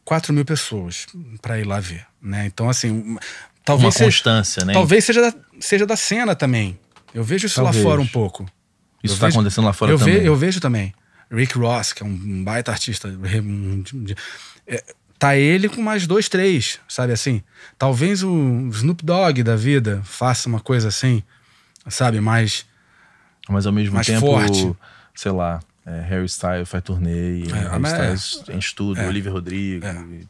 4 mil pessoas para ir lá ver, né? Então assim, talvez uma constância, né? Talvez seja da, seja da cena também, eu vejo isso Talvez. lá fora um pouco. Isso está acontecendo lá fora eu também. Ve, eu vejo também. Rick Ross, que é um baita artista. é, tá ele com mais dois, três, sabe assim? Talvez o Snoop Dogg da vida faça uma coisa assim, sabe? Mais. Mas ao mesmo mais tempo, forte. sei lá, é, Harry Styles faz turnê, é, Harry é. Styles é, enche tudo, é, Olivia Rodrigo. É. E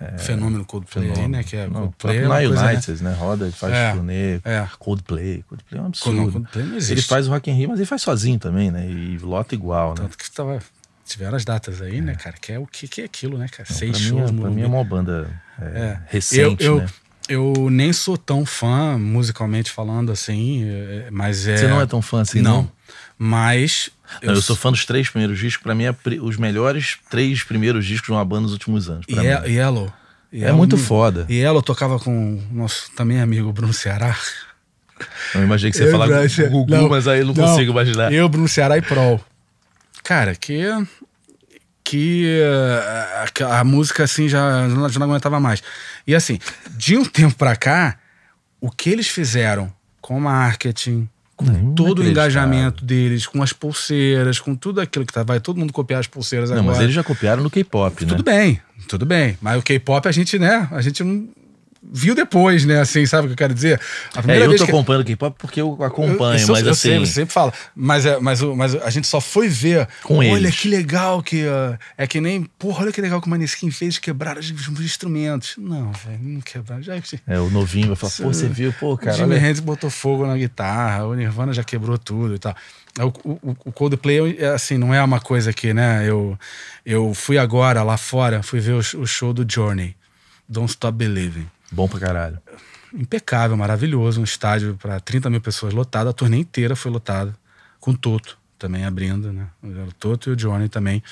é, fenômeno Coldplay fenômeno. né? Que é não, Coldplay. Não, United, né? né? Roda, faz é, turnê. É. Coldplay. Coldplay é um absurdo. Não, Coldplay não existe. Ele faz o Rock in Rio, mas ele faz sozinho também, né? E lota igual, né? Tanto que tava, tiveram as datas aí, é. né, cara? Que é o que, que é aquilo, né, cara? Não, Seis pra shows. Mim, pra mim é, é uma banda é, é. recente, eu, eu, né? Eu nem sou tão fã, musicalmente falando, assim, é, mas é... Você não é tão fã assim, não? Não, mas. Não, eu, eu sou fã dos três primeiros discos. Para mim, é os melhores três primeiros discos de uma banda nos últimos anos. mim Yellow. Yellow. É, é muito foda. E ela tocava com nosso também amigo Bruno Ceará. eu imaginei que você ia falar com Gugu, não, mas aí eu não, não, consigo imaginar. Eu, Bruno Ceará e Prol. Cara, que. Que a, a música assim já, já não aguentava mais. E assim, de um tempo pra cá, o que eles fizeram com marketing, com não, todo o engajamento deles, com as pulseiras, com tudo aquilo que tá, vai todo mundo copiar as pulseiras não, agora. Mas eles já copiaram no K-pop, né? Tudo bem, tudo bem. Mas o K-pop a gente, né? A gente não viu depois, né? Assim, sabe o que eu quero dizer? A primeira é, eu vez tô que... acompanhando K-pop porque eu acompanho, eu, eu, mas eu assim... Sempre, você sempre fala. Mas, é, mas, mas a gente só foi ver... Com olha, eles. que legal que... Uh, é que nem... Porra, olha que legal que o Maneskin fez, quebraram os, os instrumentos. Não, velho, não quebrar. Já... É, o novinho vai falar, pô, você viu, pô, cara... Jimi olha... Hendrix botou fogo na guitarra, o Nirvana já quebrou tudo e tal. É, o, o, o Coldplay, é assim, não é uma coisa que, né? Eu, eu fui agora lá fora, fui ver o, o show do Journey, Don't Stop Believing. Bom pra caralho. Impecável, maravilhoso. Um estádio para 30 mil pessoas lotado. A turnê inteira foi lotada. Com Toto também abrindo, né? O Toto e o Johnny também.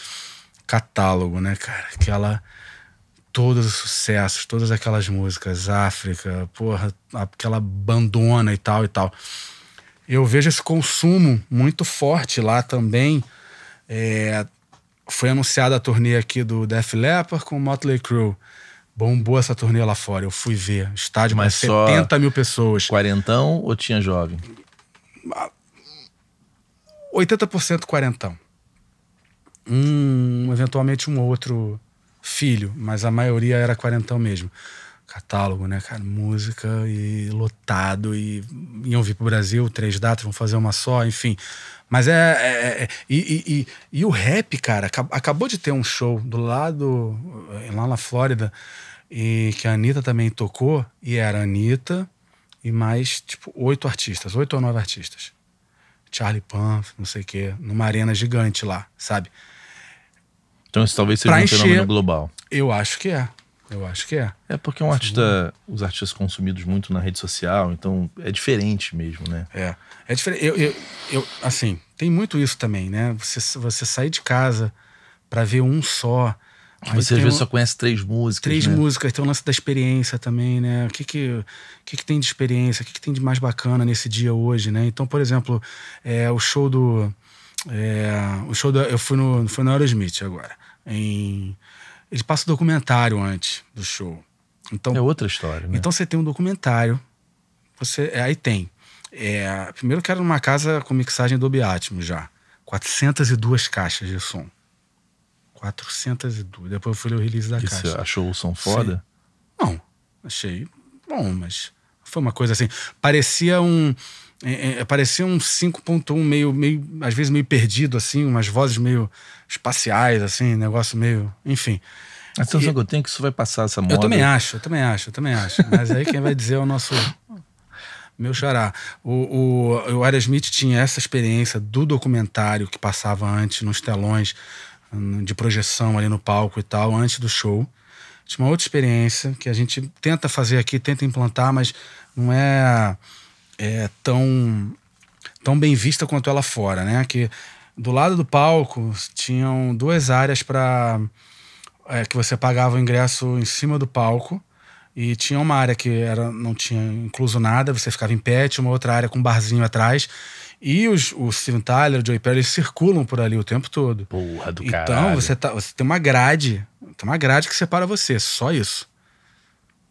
Catálogo, né, cara? Aquela todos os sucessos, todas aquelas músicas, África, porra, aquela bandona e tal e tal. Eu vejo esse consumo muito forte lá também. É, foi anunciada a turnê aqui do Def Leppard com o Motley Crue. Bombou essa turnê lá fora. Eu fui ver. Estádio mais 70 mil pessoas. Quarentão ou tinha jovem? 80% quarentão. Um, eventualmente um outro filho, mas a maioria era quarentão mesmo. Catálogo, né, cara? Música e lotado, e iam vir pro Brasil, três datas, vão fazer uma só, enfim. Mas é. é, é, é e, e, e, e, o rap, cara, acabou de ter um show do lado, lá na Flórida, e que a Anitta também tocou, e era a Anitta e mais, tipo, oito artistas, oito ou nove artistas. Charlie Puth, não sei o quê, numa arena gigante lá, sabe? Então isso talvez seja pra um encher, fenômeno global. Eu acho que é. Eu acho que é. É porque um artista, os artistas consumidos muito na rede social, então é diferente mesmo, né? É. É diferente. Eu, eu, eu assim, tem muito isso também, né? Você, você sair de casa para ver um só Aí você às vezes um... só conhece três músicas. Três né? músicas, tem o lance da experiência também, né? O que que, o que, que tem de experiência? O que, que tem de mais bacana nesse dia hoje, né? Então, por exemplo, é, o show do. É, o show da. Eu fui no, fui no Aerosmith agora. Em, ele passa o documentário antes do show. Então, é outra história, né? Então você tem um documentário. Você, é, aí tem. É, primeiro que era numa casa com mixagem do Atmos já. 402 caixas de som. 402. Depois eu fui ler o release da e caixa. Você achou o som foda? Sim. Não, achei bom, mas foi uma coisa assim. Parecia um. É, é, é parecia um 5.1 meio, meio, às vezes meio perdido, assim, umas vozes meio espaciais, assim, negócio meio. Enfim. A sensação que eu tenho que isso vai passar essa moda. Eu também acho, eu também acho, eu também acho. Mas aí quem vai dizer é o nosso. Meu xará. O, o, o Aerosmith tinha essa experiência do documentário que passava antes nos telões de projeção ali no palco e tal, antes do show. Tinha uma outra experiência que a gente tenta fazer aqui, tenta implantar, mas não é, é tão, tão bem vista quanto ela fora, né? Que do lado do palco tinham duas áreas para é, que você pagava o ingresso em cima do palco e tinha uma área que era, não tinha incluso nada, você ficava em pé, tinha uma outra área com um barzinho atrás e os, o Steven Tyler, o Joey Perry, eles circulam por ali o tempo todo. Porra do então, Então você, tá, você tem uma grade, tem uma grade que separa você, só isso.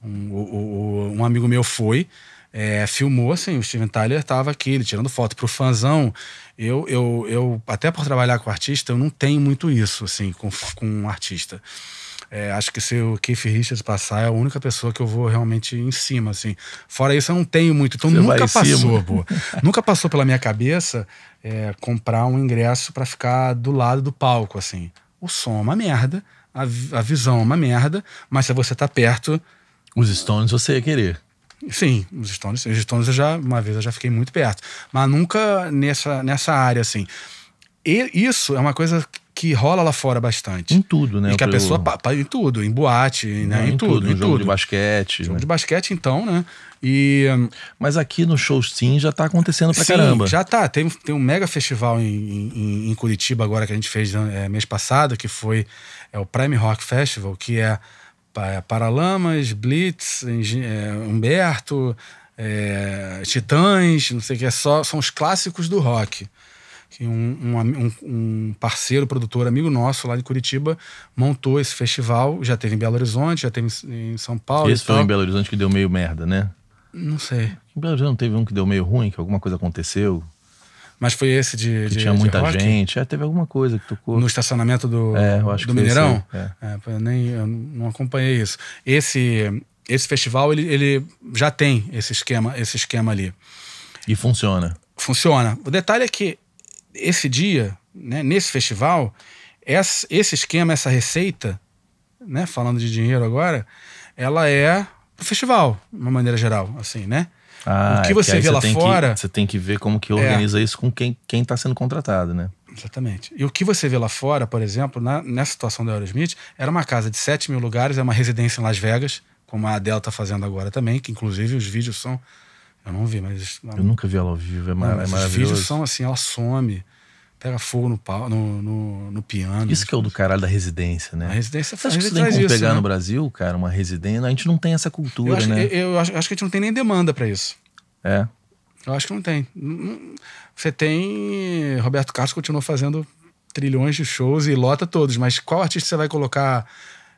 Um, o, o, um amigo meu foi, é, filmou, assim, o Steven Tyler tava aqui, ele tirando foto pro fãzão. Eu, eu, eu, até por trabalhar com artista, eu não tenho muito isso, assim, com, com um artista. É, acho que se o Keith Richards passar, é a única pessoa que eu vou realmente em cima, assim. Fora isso, eu não tenho muito. Então Você nunca passou, pô. nunca passou pela minha cabeça é, comprar um ingresso para ficar do lado do palco, assim. O som é uma merda, a, a visão é uma merda, mas se você tá perto. Os Stones você ia querer. Sim, os Stones, os Stones eu já, uma vez eu já fiquei muito perto, mas nunca nessa, nessa área assim. E isso é uma coisa que rola lá fora bastante. Em tudo, né? E que a pessoa passa em tudo, em boate, né? Não, em, tudo, tudo, em jogo tudo. de basquete. Jogo né? de basquete, então, né? E, hum, Mas aqui no Show Sim já tá acontecendo pra sim, caramba. Já tá. Tem, tem um mega festival em, em, em Curitiba agora que a gente fez né, é, mês passado, que foi é, o Prime Rock Festival, que é, é Paralamas, Blitz, é, Humberto, é, Titãs, não sei o que, é só, são os clássicos do rock que um, um, um, parceiro, produtor, amigo nosso lá de Curitiba, montou esse festival. Já teve em Belo Horizonte, já teve em São Paulo. Esse foi em Belo Horizonte que deu meio merda, né? Não sei. Em Belo Horizonte teve um que deu meio ruim, que alguma coisa aconteceu. Mas foi esse de. Que de, tinha de muita rock? gente. É, teve alguma coisa que tocou. No estacionamento do, é, do Mineirão? É. É, eu nem, eu não acompanhei isso. Esse, esse festival, ele, ele já tem esse esquema, esse esquema ali. E funciona. Funciona. O detalhe é que esse dia, né, nesse festival, essa, esse esquema, essa receita, né, falando de dinheiro agora, ela é o festival, de uma maneira geral, assim, né? Ah, o que é você que vê você lá fora. Que, você tem que ver como que organiza é, isso com quem está sendo contratado, né? Exatamente. E o que você vê lá fora, por exemplo, na, nessa situação da Aerosmith, era uma casa de 7 mil lugares, é uma residência em Las Vegas, como a Delta está fazendo agora também, que inclusive os vídeos são eu não vi, mas. Eu nunca vi ela ao vivo, é, não, é maravilhoso. Os vídeos são assim, ela some, pega fogo no, pau, no, no, no, piano. Isso que é o do caralho da residência, né? A residência faz isso. Você acha que pegar né? no Brasil, cara, uma residência? A gente não tem essa cultura, eu acho, né? Eu, eu, acho, eu acho que a gente não tem nem demanda para isso. É. Eu acho que não tem. Você tem. Roberto Carlos continuou fazendo trilhões de shows e lota todos, mas qual artista você vai colocar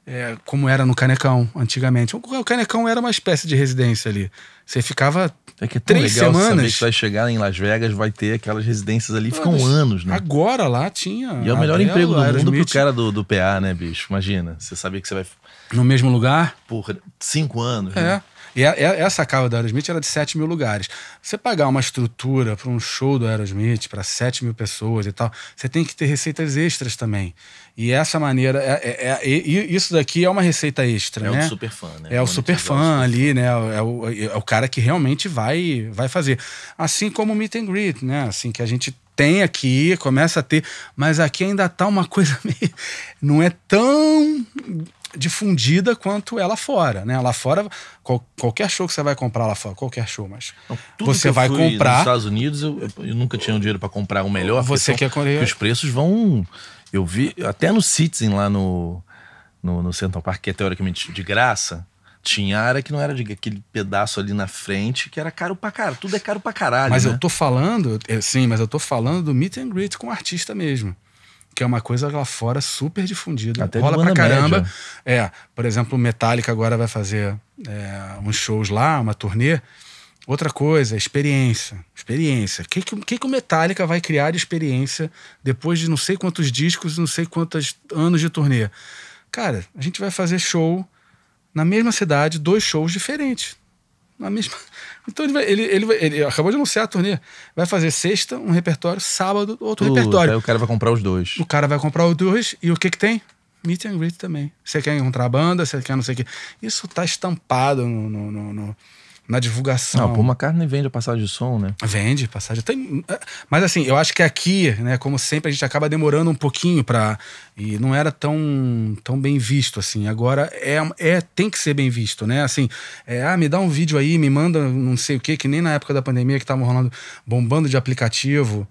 é, como era no Canecão, antigamente. O Canecão era uma espécie de residência ali. Você ficava é que é três legal semanas. Saber que vai chegar em Las Vegas, vai ter aquelas residências ali, Mas, ficam anos, né? Agora lá tinha. E é o melhor emprego do mundo que pro cara do, do PA, né, bicho? Imagina. Você sabia que você vai. No mesmo lugar? Por cinco anos. Né? É. Né? E a, é, é, essa cava do Aerosmith era de 7 mil lugares. Você pagar uma estrutura para um show do Aerosmith, para 7 mil pessoas e tal, você tem que ter receitas extras também. E essa maneira, é, é, é, isso daqui é uma receita extra, é né? o super fã, né? É o, super fã ali, né? É o, é o cara que realmente vai, vai fazer. Assim como o meet and greet, né? Assim que a gente tem aqui, começa a ter, mas aqui ainda tá uma coisa meio. Não é tão difundida quanto ela fora, né? Lá fora, qual, qualquer show que você vai comprar lá fora, qualquer show, mas não, você vai comprar. Nos Estados Unidos, eu, eu nunca tinha o dinheiro para comprar o melhor. Você quer correr? Os preços vão eu vi, até no Citizen lá no, no, no Central Park, que é teoricamente de graça, tinha área que não era de aquele pedaço ali na frente, que era caro pra caralho. Tudo é caro pra caralho. Mas né? eu tô falando, é, sim, mas eu tô falando do meet and greet com o artista mesmo. Que é uma coisa lá fora super difundida. Até rola pra caramba. Média. É, por exemplo, Metallica agora vai fazer é, uns shows lá, uma turnê. Outra coisa, experiência. Experiência. O que, que, que o Metallica vai criar de experiência depois de não sei quantos discos, não sei quantos anos de turnê? Cara, a gente vai fazer show na mesma cidade, dois shows diferentes. Na mesma. Então ele, vai, ele, ele, ele, acabou de anunciar a turnê. Vai fazer sexta um repertório, sábado outro repertório. Aí o cara vai comprar os dois. O cara vai comprar os dois e o que que tem? Meet and greet também. Você quer encontrar a banda, você quer não sei o quê. Isso tá estampado no, no, no, no na divulgação. Não, uma carne vende a passagem de som, né? Vende passagem. Tem, é, mas assim, eu acho que aqui, né, como sempre, a gente acaba demorando um pouquinho para E não era tão, tão bem visto, assim. Agora é, é tem que ser bem visto, né? Assim, é, ah, me dá um vídeo aí, me manda não sei o quê, que nem na época da pandemia que estavam rolando bombando de aplicativo.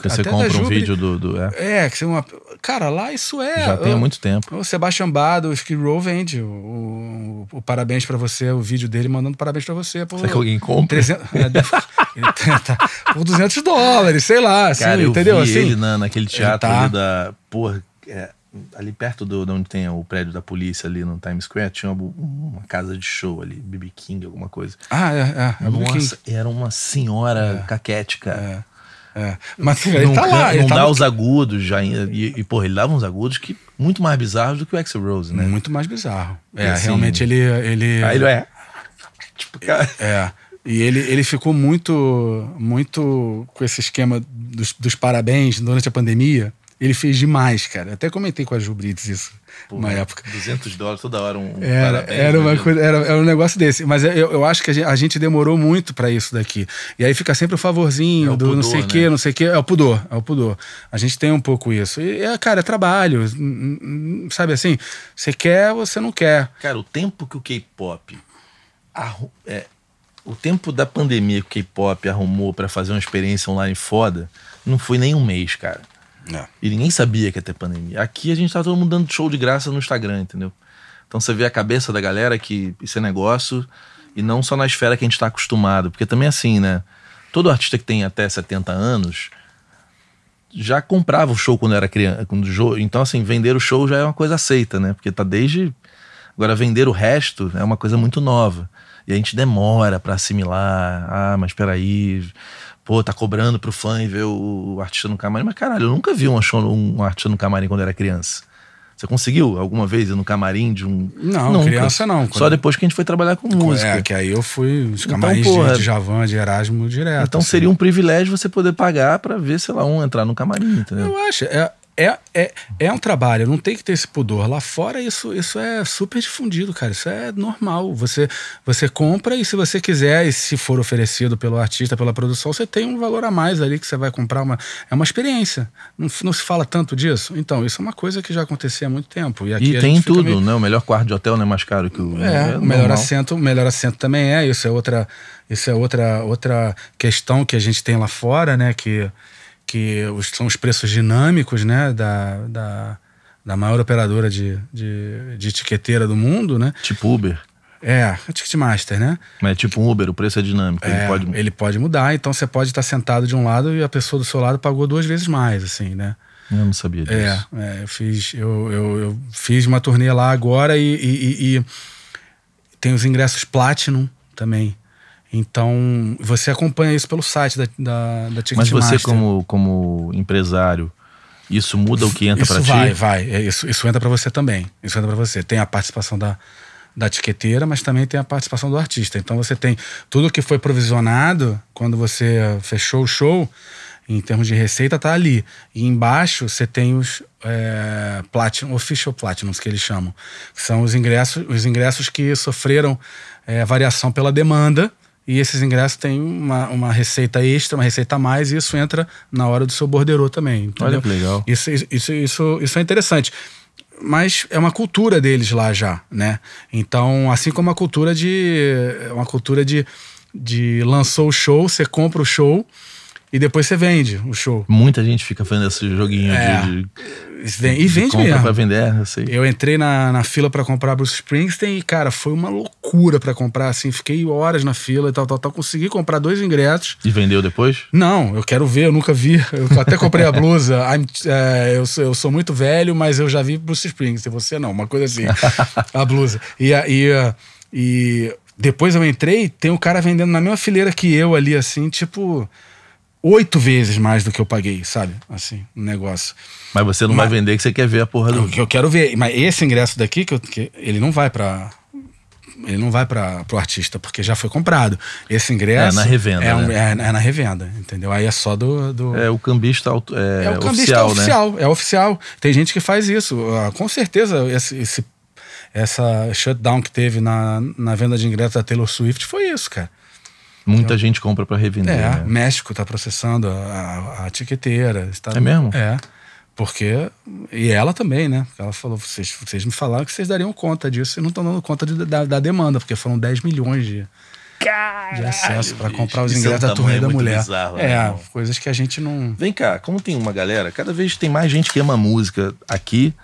Que você compra um vídeo do. do é. é, que uma, cara, lá isso é. Já tem há muito tempo. O Sebastian Bado, o Skid Row vende o, o, o parabéns para você, o vídeo dele mandando parabéns para você. Por, Será que alguém compra? 300, é, por 200 dólares, sei lá. Assim, cara, eu entendeu? Vi assim, ele na, naquele teatro tá. ali da. Porra, é, ali perto do, de onde tem o prédio da polícia, ali no Times Square, tinha uma, uma casa de show ali, BB King, alguma coisa. Ah, é, é. é Nossa, era uma senhora é. caquética. É. É. Mas não, tá lá. Ele não tá dá no... os agudos já. E, e, porra, ele dava uns agudos que muito mais bizarros do que o Axel Rose, né? Muito mais bizarro. É, assim, realmente ele. ele... Aí ele é. Tipo, cara. É. E ele, ele ficou muito, muito com esse esquema dos, dos parabéns durante a pandemia. Ele fez demais, cara. Até comentei com a Ju Brits isso na uma época. 200 dólares toda hora, um era, parabéns, Era, uma né, coisa, era, era, um negócio desse. Mas eu, eu acho que a gente, a gente demorou muito para isso daqui. E aí fica sempre o favorzinho é o do pudor, não sei o né? quê, não sei o quê. É o pudor, é o pudor. A gente tem um pouco isso. E, é, cara, é trabalho. Sabe assim? Você quer, você não quer. Cara, o tempo que o K-pop... É, o tempo da pandemia que o K-pop arrumou para fazer uma experiência online foda não foi nem um mês, cara. É. E ninguém sabia que ia ter pandemia. Aqui a gente tá todo mundo dando show de graça no Instagram, entendeu? Então você vê a cabeça da galera que isso é negócio e não só na esfera que a gente está acostumado. Porque também é assim, né? Todo artista que tem até 70 anos já comprava o show quando era criança. Quando, então, assim, vender o show já é uma coisa aceita, né? Porque tá desde. Agora, vender o resto é uma coisa muito nova. E a gente demora para assimilar. Ah, mas peraí pô, tá cobrando pro fã e ver o artista no camarim. Mas caralho, eu nunca vi um, show, um artista no camarim quando era criança. Você conseguiu alguma vez ir no camarim de um. Não, Nunca. criança não. Só depois que a gente foi trabalhar com é, música. É, que aí eu fui nos camarins então, de, de Javan, de Erasmo direto. Então assim. seria um privilégio você poder pagar para ver, sei lá, um entrar no camarim, entendeu? Eu acho. É, é, é, é um trabalho, não tem que ter esse pudor. Lá fora isso, isso é super difundido, cara. Isso é normal. Você, você compra e se você quiser, e se for oferecido pelo artista, pela produção, você tem um valor a mais ali que você vai comprar. Uma, é uma experiência. Não, não se fala tanto disso. Então, isso é uma coisa que já acontecia há muito tempo. E, e tem tudo, meio... né? O melhor quarto de hotel não é mais caro que o. É, é o melhor assento, melhor assento também é. Isso é outra, isso é outra, outra questão que a gente tem lá fora, né? Que que são os preços dinâmicos né, da, da, da maior operadora de, de, de etiqueteira do mundo, né? Tipo Uber. É, o Ticketmaster, né? Mas É tipo um Uber, o preço é dinâmico. É, ele, pode... ele pode mudar, então você pode estar sentado de um lado e a pessoa do seu lado pagou duas vezes mais, assim, né? Eu não sabia é, disso. É, é eu, fiz, eu, eu, eu, fiz uma turnê lá agora e, e, e, e tem os ingressos Platinum também. Então, você acompanha isso pelo site da, da, da Mas você, como, como empresário, isso muda o que entra para ti? Vai, vai. É, isso, isso entra para você também. Isso entra para você. Tem a participação da, da etiqueteira, mas também tem a participação do artista. Então, você tem tudo que foi provisionado quando você eh, fechou o show, em termos de receita, tá ali. E embaixo você tem os é, platinum, official platinums que eles chamam. São os ingressos, os ingressos que sofreram é, variação pela demanda e esses ingressos têm uma, uma receita extra, uma receita a mais, e isso entra na hora do seu borderô também. Entendeu? Olha que legal. Isso, isso, isso, isso é interessante. Mas é uma cultura deles lá já, né? Então, assim como a cultura de. É uma cultura de, de lançou o show, você compra o show e depois você vende o show. Muita gente fica fazendo esse joguinho é. de, de, E vende de mesmo. Pra vender, eu sei. Eu entrei na, na fila para comprar Bruce Springsteen e, cara, foi uma loucura para comprar, assim. Fiquei horas na fila e tal, tal, tal. Consegui comprar dois ingressos. E vendeu depois? Não, eu quero ver, eu nunca vi. Eu até comprei a blusa. É, eu, eu, sou muito velho, mas eu já vi Bruce Springsteen. Você não, uma coisa assim. a blusa. E. e, e depois eu entrei, tem um cara vendendo na mesma fileira que eu ali, assim, tipo, oito vezes mais do que eu paguei, sabe? Assim, um negócio. Mas você não mas, vai vender que você quer ver a porra do. Que eu quero ver. Mas esse ingresso daqui, que, eu, que ele não vai para ele não vai para o artista, porque já foi comprado. Esse ingresso. É na revenda. É, né? é, é na revenda, entendeu? Aí é só do. do... É o cambista é, é o cambista oficial, né? oficial né? É oficial. Tem gente que faz isso. Ah, com certeza, esse, esse essa shutdown que teve na, na venda de ingressos da Taylor Swift foi isso, cara. Muita então, gente compra para revender. É, né? México está processando a, a, Está, é mesmo? É. Porque. E ela também, né? Ela falou: vocês, vocês me falaram que vocês dariam conta disso e não estão dando conta de, da, da, demanda, porque foram 10 milhões de, Caralho, de acesso para comprar os é ingressos da turma é da mulher. Bizarro, né, é, coisas que a gente não. Vem cá, como tem uma galera, cada vez tem mais gente que ama música aqui.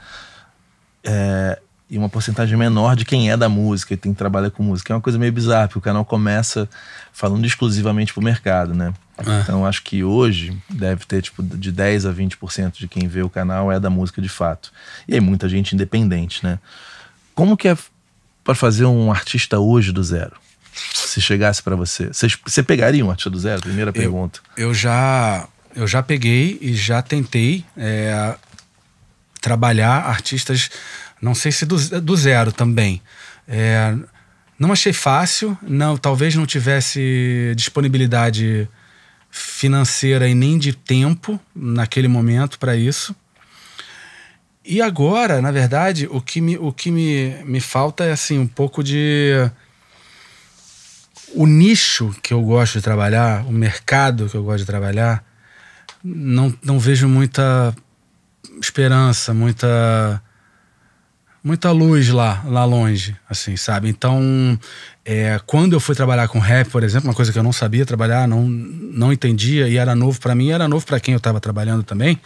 É, e uma porcentagem menor de quem é da música e tem que trabalhar com música. É uma coisa meio bizarra, porque o canal começa falando exclusivamente pro mercado, né? É. Então acho que hoje deve ter tipo de 10 a 20% de quem vê o canal é da música de fato. E aí muita gente independente, né? Como que é para fazer um artista hoje do zero? Se chegasse para você, você pegaria um artista do zero? Primeira pergunta. Eu, eu já eu já peguei e já tentei é, trabalhar artistas não sei se do, do zero também. É, não achei fácil, não, talvez não tivesse disponibilidade financeira e nem de tempo naquele momento para isso. E agora, na verdade, o que me, o que me, me falta é assim um pouco de o nicho que eu gosto de trabalhar, o mercado que eu gosto de trabalhar, não, não vejo muita esperança, muita muita luz lá, lá longe, assim, sabe? Então, é, quando eu fui trabalhar com rap, por exemplo, uma coisa que eu não sabia trabalhar, não, não entendia e era novo para mim, era novo para quem eu estava trabalhando também.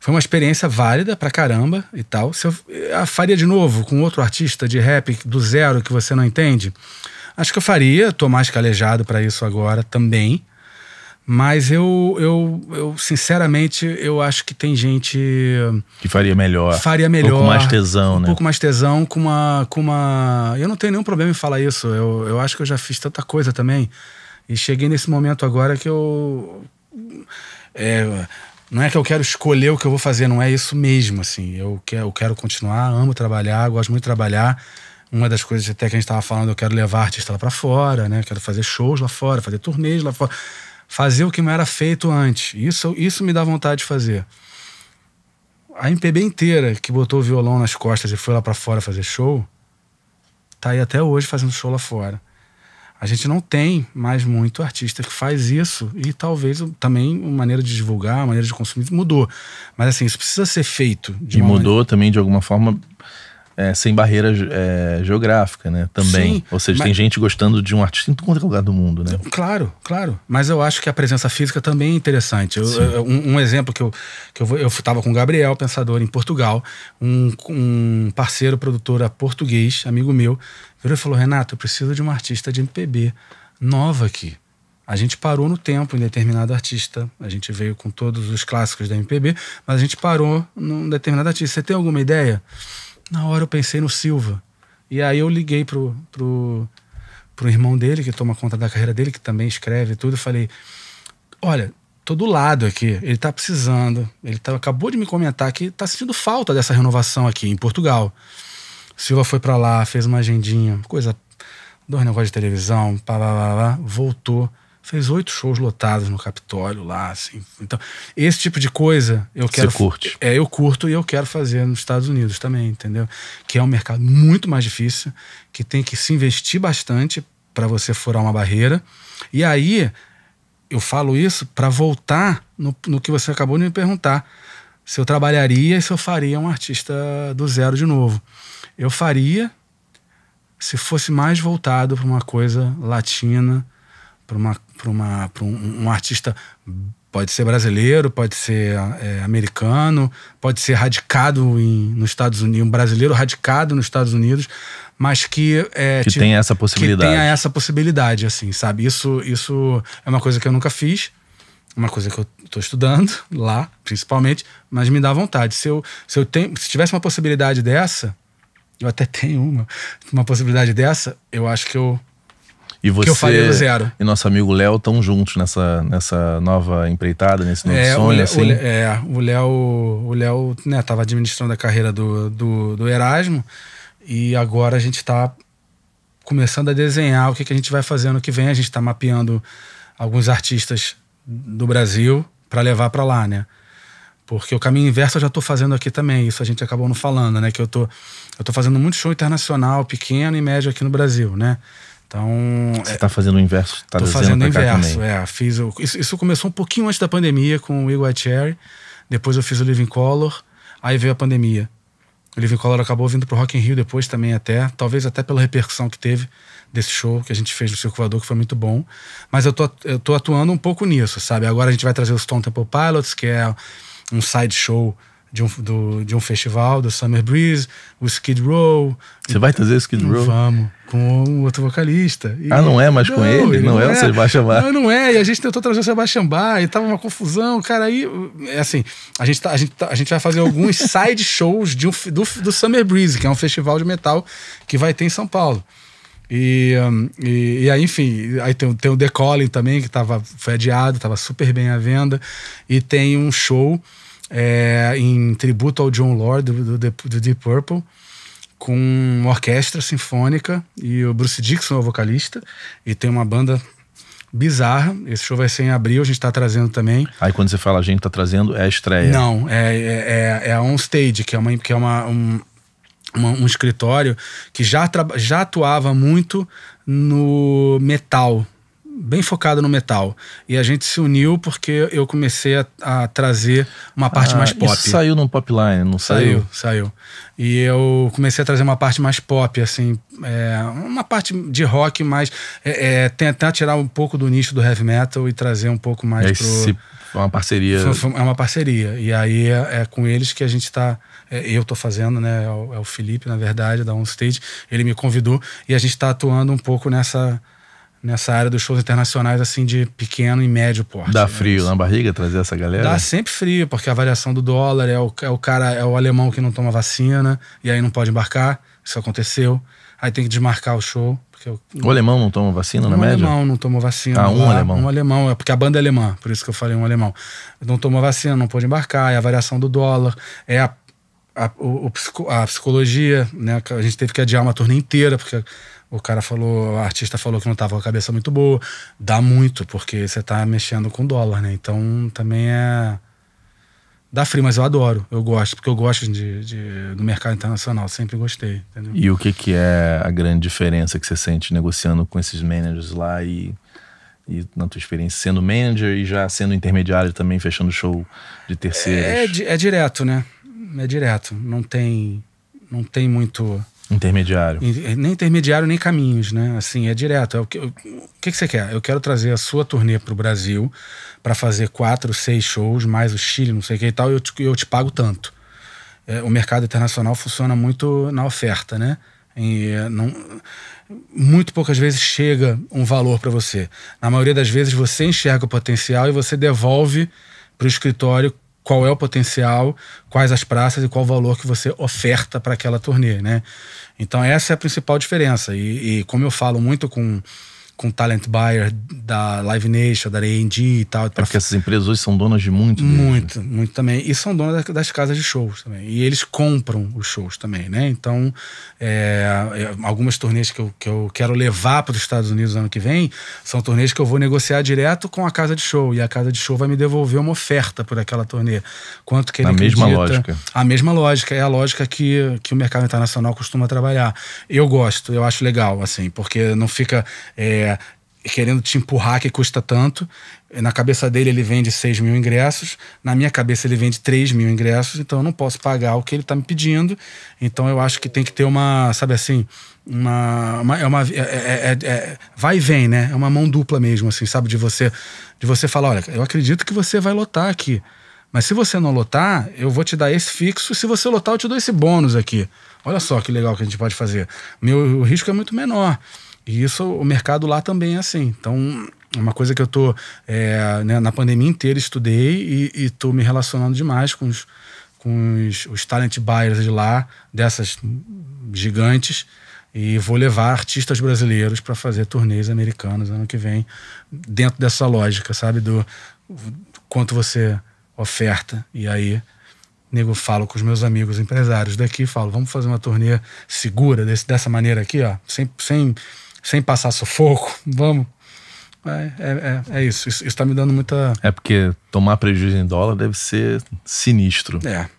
Foi uma experiência válida pra caramba e tal. Se eu, eu faria de novo com outro artista de rap do zero que você não entende, acho que eu faria. Tô mais calejado para isso agora também. Mas eu, eu, eu, sinceramente, eu acho que tem gente. Que faria melhor. Faria melhor. Um pouco mais tesão, um né? Um pouco mais tesão, com uma, com uma. Eu não tenho nenhum problema em falar isso. Eu, eu acho que eu já fiz tanta coisa também. E cheguei nesse momento agora que eu. É, não é que eu quero escolher o que eu vou fazer, não é isso mesmo, assim. Eu quero, eu quero continuar, amo trabalhar, gosto muito de trabalhar uma das coisas até que a gente estava falando, eu quero levar artista lá para fora, né? Quero fazer shows lá fora, fazer turnês lá fora fazer o que não era feito antes. Isso, isso me dá vontade de fazer. A MPB inteira que botou o violão nas costas e foi lá para fora fazer show, tá aí até hoje fazendo show lá fora. A gente não tem mais muito artista que faz isso e talvez também a maneira de divulgar, a maneira de consumir mudou. Mas assim, isso precisa ser feito. e mudou maneira... também de alguma forma é, sem barreira é, geográfica, né? Também. Sim, Ou seja, mas... tem gente gostando de um artista em todo é lugar do mundo, né? Claro, claro. Mas eu acho que a presença física também é interessante. Eu, eu, um, um, exemplo que eu que eu estava com o Gabriel, pensador, em Portugal, um, um parceiro produtora português, amigo meu, virou e falou: Renato, eu preciso de um artista de MPB nova aqui. A gente parou no tempo em determinado artista, a gente veio com todos os clássicos da MPB, mas a gente parou num determinado artista. Você tem alguma ideia? Na hora eu pensei no Silva. E aí eu liguei pro, pro, pro irmão dele, que toma conta da carreira dele, que também escreve tudo, e falei: Olha, tô do lado aqui, ele tá precisando. Ele tá, acabou de me comentar que tá sentindo falta dessa renovação aqui em Portugal. Silva foi para lá, fez uma agendinha, coisa, dois negócios de televisão, pá, pá, pá, pá, voltou fez oito shows lotados no Capitólio lá, assim. Então, esse tipo de coisa eu quero. Você curte. É, eu curto e eu quero fazer nos Estados Unidos também, entendeu? Que é um mercado muito mais difícil, que tem que se investir bastante para você furar uma barreira. E aí, eu falo isso para voltar no, no que você acabou de me perguntar. Se eu trabalharia e se eu faria um artista do zero de novo. Eu faria se fosse mais voltado para uma coisa latina, para uma para uma, pra um, um artista pode ser brasileiro, pode ser é, americano, pode ser radicado em, nos Estados Unidos, um brasileiro radicado nos Estados Unidos, mas que é, que te, tenha essa possibilidade, que tenha essa possibilidade, assim, sabe? Isso, isso é uma coisa que eu nunca fiz, uma coisa que eu estou estudando lá, principalmente, mas me dá vontade. Se eu, se eu tenho, se tivesse uma possibilidade dessa, eu até tenho uma, uma possibilidade dessa, eu acho que eu e você que eu do zero. e nosso amigo Léo estão juntos nessa, nessa nova empreitada, nesse novo é, sonho, o, assim. O, é, o Léo, o Léo né, tava administrando a carreira do, do, do Erasmo e agora a gente está começando a desenhar o que, que a gente vai fazer ano que vem. A gente está mapeando alguns artistas do Brasil para levar para lá, né? Porque o caminho inverso eu já estou fazendo aqui também, isso a gente acabou não falando, né? Que eu tô, eu tô fazendo muito show internacional, pequeno e médio aqui no Brasil, né? Então. Você está é, tá fazendo o inverso? está Estou fazendo o inverso, é. Fiz, isso, isso, começou um pouquinho antes da pandemia com o Igor Cherry. Depois eu fiz o Living Color. Aí veio a pandemia. O Living Color acabou vindo para o Rock in Rio depois também até. Talvez até pela repercussão que teve desse show que a gente fez no Circulador, que foi muito bom. Mas eu tô, eu tô atuando um pouco nisso, sabe? Agora a gente vai trazer o Stone Temple Pilots, que é um side show de um, do, de um festival, do Summer Breeze, o Skid Row. Você vai trazer o Skid Row? Vamos, com um outro vocalista. E ah, não é mais não, com ele? não, não, é, o é. Sebastian Bach? Não, não é. E a gente tentou trazer o Sebastian Bach e tava uma confusão. Cara, aí, é assim, a gente, tá, a gente, tá, a gente vai fazer alguns side shows de um, do, do Summer Breeze, que é um festival de metal que vai ter em São Paulo. E, um, e, e, aí, enfim, aí tem, tem o The Calling também, que tava, foi adiado, tava super bem à venda. E tem um show é, em tributo ao John Lord do, do, do, Deep Purple, com uma orquestra sinfônica e o Bruce Dixon é o vocalista, e tem uma banda bizarra. Esse show vai ser em abril, a gente tá trazendo também. Aí quando você fala a gente tá trazendo, é a estreia. Não, é, é, é a é On Stage, que é, uma, que é uma, um, uma, um escritório que já, já atuava muito no metal, bem focada no metal. E a gente se uniu porque eu comecei a, a trazer uma parte ah, mais pop. Isso saiu pop popline, não saiu? Saiu, saiu. E eu comecei a trazer uma parte mais pop, assim, é, uma parte de rock mais. É, é, tentar tirar um pouco do nicho do heavy metal e trazer um pouco mais Esse... pro é uma parceria. É uma parceria. E aí é, é com eles que a gente está. É, eu estou fazendo, né? É o, é o, Felipe, na verdade, da On Stage. Ele me convidou e a gente está atuando um pouco nessa nessa área dos shows internacionais, assim, de pequeno e médio porte. Dá né? frio na barriga trazer essa galera? Dá sempre frio, porque a variação do dólar é o, é o cara, é o alemão que não toma vacina e aí não pode embarcar. Isso aconteceu. Aí tem que desmarcar o show. Porque o alemão não toma vacina um na média? O alemão não tomou vacina. Ah, um lá, alemão. Um alemão, é porque a banda é alemã, por isso que eu falei um alemão. Não tomou vacina, não pôde embarcar, é a variação do dólar, é a, a, o, a psicologia, né? A gente teve que adiar uma turnê inteira, porque o cara falou, o artista falou que não tava com a cabeça muito boa. Dá muito, porque você tá mexendo com dólar, né? Então também é. Dá frio, mas eu adoro, eu gosto, porque eu gosto de, de do mercado internacional, sempre gostei. Entendeu? E o que, que é a grande diferença que você sente negociando com esses managers lá e, e na tua experiência sendo manager e já sendo intermediário também, fechando show de terceiros? É, é, é direto, né? É direto. Não tem, não tem muito Intermediário. É, nem intermediário, nem caminhos, né? Assim, é direto. É o, que, o que, você quer? Eu quero trazer a sua turnê para o Brasil para fazer quatro, seis shows, mais o Chile, não sei o que e tal, e eu te, eu te pago tanto. É, o mercado internacional funciona muito na oferta, né? E é, não, muito poucas vezes chega um valor para você. Na maioria das vezes você enxerga o potencial e você devolve para o escritório qual é o potencial, quais as praças e qual o valor que você oferta para aquela turnê, né? Então essa é a principal diferença. E, e como eu falo muito com com talent buyer da Live Nation, da AND e tal. É porque essas empresas hoje são donas de muito. Muito, né? muito também. E são donas das casas de shows também. E eles compram os shows também, né? Então, é, é algumas turnês que eu, que eu quero levar para os Estados Unidos ano que vem são turnês que eu vou negociar direto com a casa de show. E a casa de show vai me devolver uma oferta por aquela turnê. Quanto que ele A mesma lógica. A mesma lógica. É a lógica que, que o mercado internacional costuma trabalhar. Eu gosto, eu acho legal, assim, porque não fica... É, é, querendo te empurrar que custa tanto. Na cabeça dele ele vende 6 mil ingressos, na minha cabeça ele vende 3 mil ingressos, então eu não posso pagar o que ele está me pedindo. Então eu acho que tem que ter uma, sabe assim, uma. uma, é uma é, é, é, é, vai e vem, né? É uma mão dupla mesmo, assim, sabe? De você, de você falar: olha, eu acredito que você vai lotar aqui. Mas se você não lotar, eu vou te dar esse fixo. Se você lotar, eu te dou esse bônus aqui. Olha só que legal que a gente pode fazer. Meu risco é muito menor. E isso, o mercado lá também é assim. Então, é uma coisa que eu tô é, né, na pandemia inteira estudei e, e tô me relacionando demais com os, com os, os talent buyers de lá, dessas gigantes. E vou levar artistas brasileiros para fazer turnês americanos ano que vem, dentro dessa lógica, sabe? Do quanto você oferta. E aí, nego, falo com os meus amigos empresários daqui, falo, vamos fazer uma turnê segura, desse, dessa maneira aqui, ó, sem, sem sem passar sufoco, vamos. É, é, é, é isso. Isso está me dando muita. É porque tomar prejuízo em dólar deve ser sinistro. É.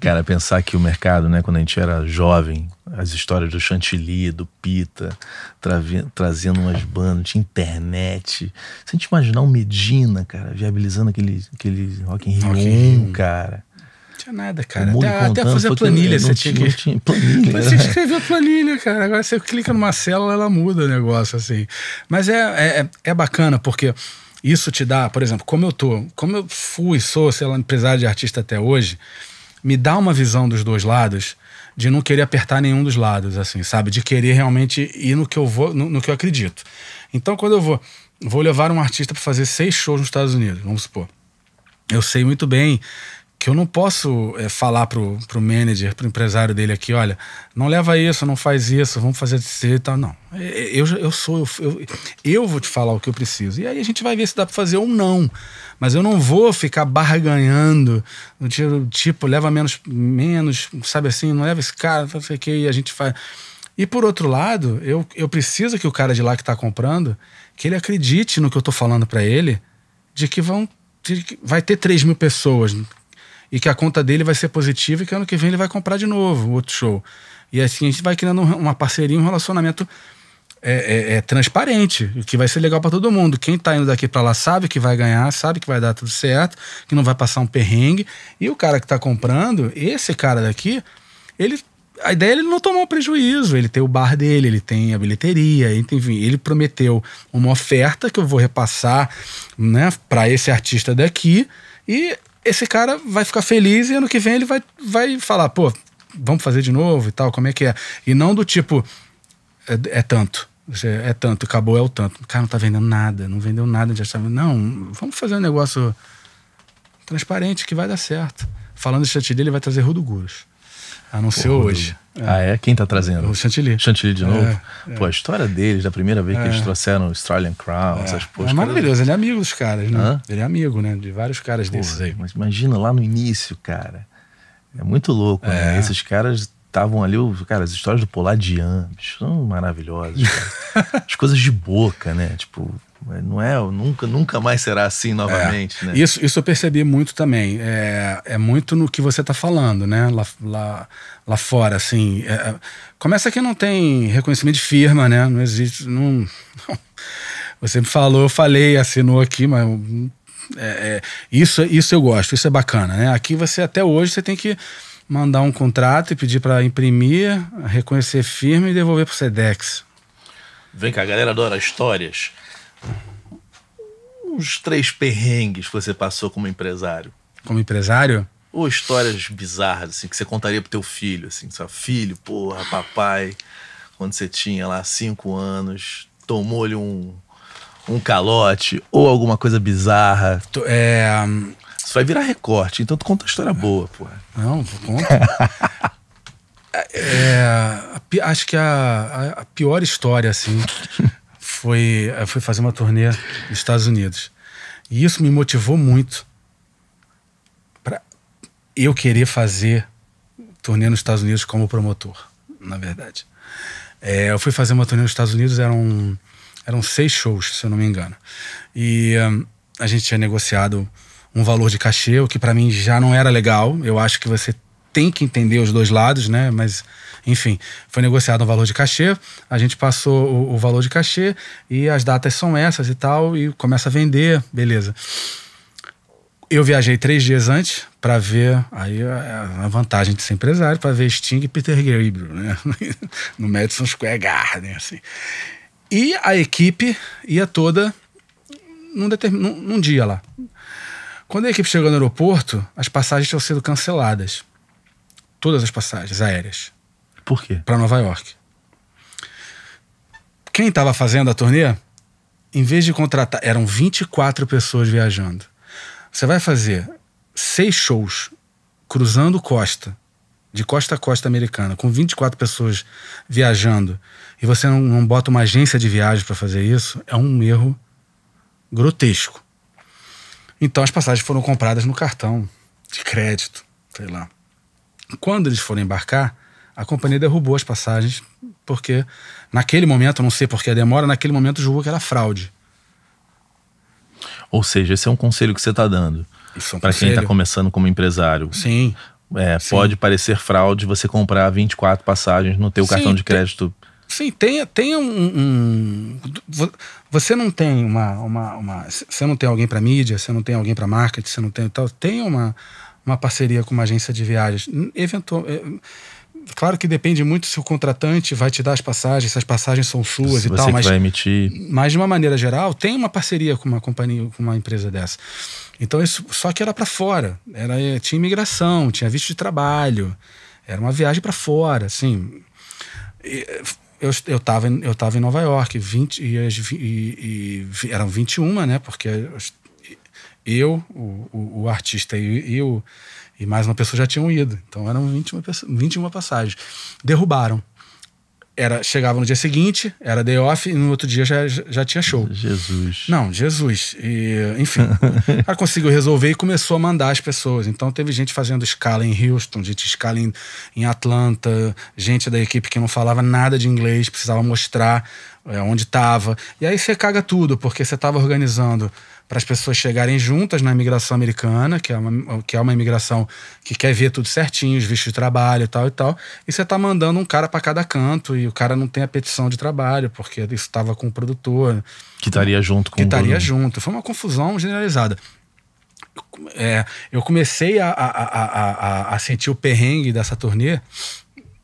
Cara, pensar que o mercado, né, quando a gente era jovem, as histórias do Chantilly, do Pita, trazendo umas bandas, tinha internet. Se a gente imaginar o Medina, cara, viabilizando aquele, aquele Rock in Rio, cara tinha nada, cara. Até, até, fazer a planilha você tinha que. você escreveu a planilha, cara. Agora você clica numa célula, ela muda o negócio, assim. Mas é, é, é, é bacana, porque isso te dá, por exemplo, como eu tô, como eu fui, sou, sei lá, empresário de artista até hoje, me dá uma visão dos dois lados de não querer apertar nenhum dos lados, assim, sabe? De querer realmente ir no que eu vou, no, no que eu acredito. Então, quando eu vou, vou levar um artista para fazer seis shows nos Estados Unidos, vamos supor. Eu sei muito bem que eu não posso é, falar pro, pro manager, pro empresário dele aqui, olha, não leva isso, não faz isso, vamos fazer de ser e tal. Não. Eu, eu sou, eu, eu, eu vou te falar o que eu preciso. E aí a gente vai ver se dá para fazer ou não. Mas eu não vou ficar barganhando, no tipo, tipo, leva menos, menos, sabe assim, não leva esse cara, não sei o que, e a gente faz. E por outro lado, eu, eu preciso que o cara de lá que está comprando, que ele acredite no que eu estou falando para ele, de que vão de que vai ter 3 mil pessoas e que a conta dele vai ser positiva e que ano que vem ele vai comprar de novo outro show. E assim a gente vai criando uma parceria, um relacionamento é, é, é transparente, o que vai ser legal para todo mundo. Quem está indo daqui para lá sabe que vai ganhar, sabe que vai dar tudo certo, que não vai passar um perrengue. E o cara que está comprando, esse cara daqui, ele a ideia é ele não tomar um prejuízo. Ele tem o bar dele, ele tem a bilheteria, enfim, ele prometeu uma oferta que eu vou repassar, né, para esse artista daqui e esse cara vai ficar feliz e ano que vem ele vai, vai falar, pô, vamos fazer de novo e tal, como é que é? E não do tipo, é, é tanto. É tanto, acabou, é o tanto. O cara não tá vendendo nada, não vendeu nada já achar. Não, vamos fazer um negócio transparente que vai dar certo. Falando de chantilly, ele vai trazer Rudo Gurus. Anunciou Porra, hoje. É. Ah, é? Quem tá trazendo? O Chantilly. Chantilly de novo? É, é. Pô, a história deles, da primeira vez que é. eles trouxeram o Australian Crown, essas coisas. É maravilhoso, cara... ele é amigo dos caras, né? Hã? Ele é amigo, né? De vários caras Pô, desses aí. Mas imagina lá no início, cara. É muito louco, né? Esses caras estavam ali, cara, as histórias do Poladian, são maravilhosas. as coisas de boca, né? Tipo, não é, nunca, nunca mais será assim novamente, é. né? Isso, isso eu percebi muito também. É, é muito no que você está falando, né? Lá, lá, lá fora, assim. É, é, começa que não tem reconhecimento de firma, né? Não existe. Não, não. Você me falou, eu falei, assinou aqui, mas. É, é, isso, isso eu gosto, isso é bacana, né? Aqui você, até hoje, você tem que mandar um contrato e pedir para imprimir, reconhecer firma e devolver para o SEDEX. Vem cá, a galera adora histórias. Os três perrengues que você passou como empresário. Como empresário? Ou histórias bizarras, assim, que você contaria pro teu filho, assim, só filho, porra, papai, quando você tinha lá cinco anos, tomou-lhe um, um calote, ou alguma coisa bizarra. É... Isso vai virar recorte, então tu conta uma história boa, porra. Não, conta. é, é acho que a, a pior história, assim, foi, foi fazer uma turnê nos Estados Unidos. E isso me motivou muito eu querer fazer turnê nos Estados Unidos como promotor, na verdade. É, eu fui fazer uma turnê nos Estados Unidos, eram, eram seis shows, se eu não me engano. E hum, a gente tinha negociado um valor de cachê, o que para mim já não era legal. Eu acho que você tem que entender os dois lados, né? Mas, enfim, foi negociado um valor de cachê, a gente passou o, o valor de cachê e as datas são essas e tal, e começa a vender, beleza. Eu viajei três dias antes para ver aí é, a, vantagem de ser empresário para ver Sting e Peter Gabriel, né? no Madison Square Garden, assim. E a equipe ia toda num, determin... num, num dia lá. Quando a equipe chegou no aeroporto, as passagens tinham sido canceladas. Todas as passagens aéreas. Por quê? Para Nova York. Quem estava fazendo a turnê, em vez de contratar, eram 24 pessoas viajando. Você vai fazer seis shows cruzando costa, de costa a costa americana, com 24 pessoas viajando, e você não, não bota uma agência de viagem para fazer isso, é um erro grotesco. Então as passagens foram compradas no cartão de crédito, sei lá. Quando eles foram embarcar, a companhia derrubou as passagens, porque naquele momento, não sei por que a demora, naquele momento julgou que era fraude. Ou seja, esse é um conselho que você está dando é um para quem está começando como empresário. Sim. É, Sim. Pode parecer fraude você comprar 24 passagens no teu Sim, cartão de crédito. Tem... Sim, tenha tenha um, um, Você não tem uma, uma, uma Você não tem alguém para mídia, você não tem alguém para marketing, você não tem tal. Tem uma, uma parceria com uma agência de viagens. Eventualmente eh, claro que depende muito se o contratante vai te dar as passagens, se as passagens são suas se e tal, mas vai emitir. Mas de uma maneira geral, tem uma parceria com uma companhia, com uma empresa dessa. Então isso só que era para fora, era eh, tinha imigração, tinha visto de trabalho, era uma viagem para fora, assim. E, eh, eu, eu, tava, eu tava em Nova York, 20, e, e, e eram 21, né? Porque eu, o, o, o artista e, e o e mais uma pessoa já tinham ido. Então eram 21, 21 passagens. Derrubaram. Era, chegava no dia seguinte, era day off, e no outro dia já, já tinha show. Jesus. Não, Jesus. E, enfim, ela conseguiu resolver e começou a mandar as pessoas. Então teve gente fazendo escala em Houston, gente escala em, em Atlanta, gente da equipe que não falava nada de inglês, precisava mostrar é, onde estava. E aí você caga tudo, porque você estava organizando para as pessoas chegarem juntas na imigração americana, que é uma, que é uma imigração que quer ver tudo certinho, os vistos de trabalho e tal e tal. E você tá mandando um cara para cada canto e o cara não tem a petição de trabalho, porque isso estava com o produtor. Que estaria junto com Que estaria junto. Foi uma confusão generalizada. É, eu comecei a, a, a, a, sentir o perrengue dessa turnê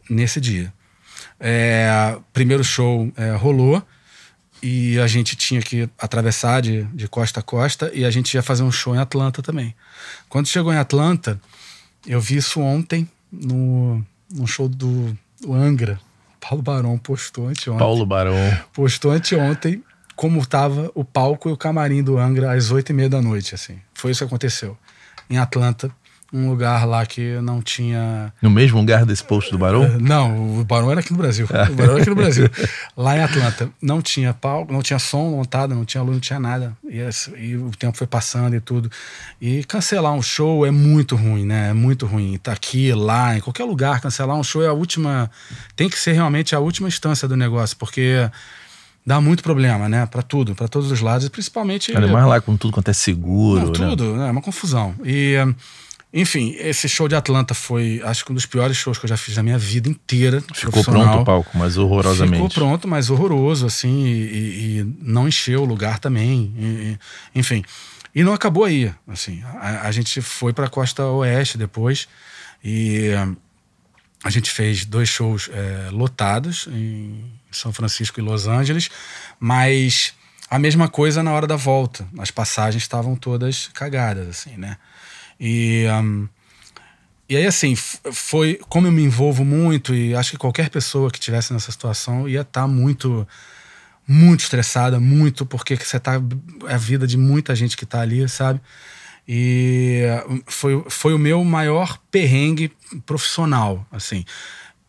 nesse dia. É, primeiro show é, rolou e a gente tinha que atravessar de, de costa a costa e a gente ia fazer um show em Atlanta também. Quando chegou em Atlanta, eu vi isso ontem no, no show do, do Angra. Paulo Barão postou anteontem. Paulo Barão. Postou anteontem como estava o palco e o camarim do Angra às oito e meia da noite, assim. Foi isso que aconteceu. Em Atlanta, um lugar lá que não tinha. No mesmo lugar desse posto do Barão? É, não, o Barão era aqui no Brasil. o Barão era aqui no Brasil. lá em Atlanta. Não tinha palco, não tinha som montado, não tinha luz, não tinha nada. E, e, o tempo foi passando e tudo. E cancelar um show é muito ruim, né? É muito ruim. Tá aqui, lá, em qualquer lugar, cancelar um show é a última. Tem que ser realmente a última instância do negócio, porque dá muito problema, né? Para tudo, para todos os lados, e principalmente. Cara, mais lá com tudo quanto é seguro. Não, né? tudo, né? É uma confusão. E. Hum, enfim, esse show de Atlanta foi, acho que um dos piores shows que eu já fiz na minha vida inteira. Ficou pronto o palco, mas horrorosamente. Ficou pronto, mas horroroso, assim, e, e não encheu o lugar também. E, enfim. E não acabou aí, assim. A, a gente foi para a costa oeste depois e eh, a gente fez dois shows é, lotados em São Francisco e Los Angeles, mas a mesma coisa na hora da volta. As passagens estavam todas cagadas, assim, né? E, um, e aí, assim, foi como eu me envolvo muito, e acho que qualquer pessoa que tivesse nessa situação ia estar tá muito, muito estressada, muito, porque você tá. É a vida de muita gente que está ali, sabe? E foi, foi o meu maior perrengue profissional, assim.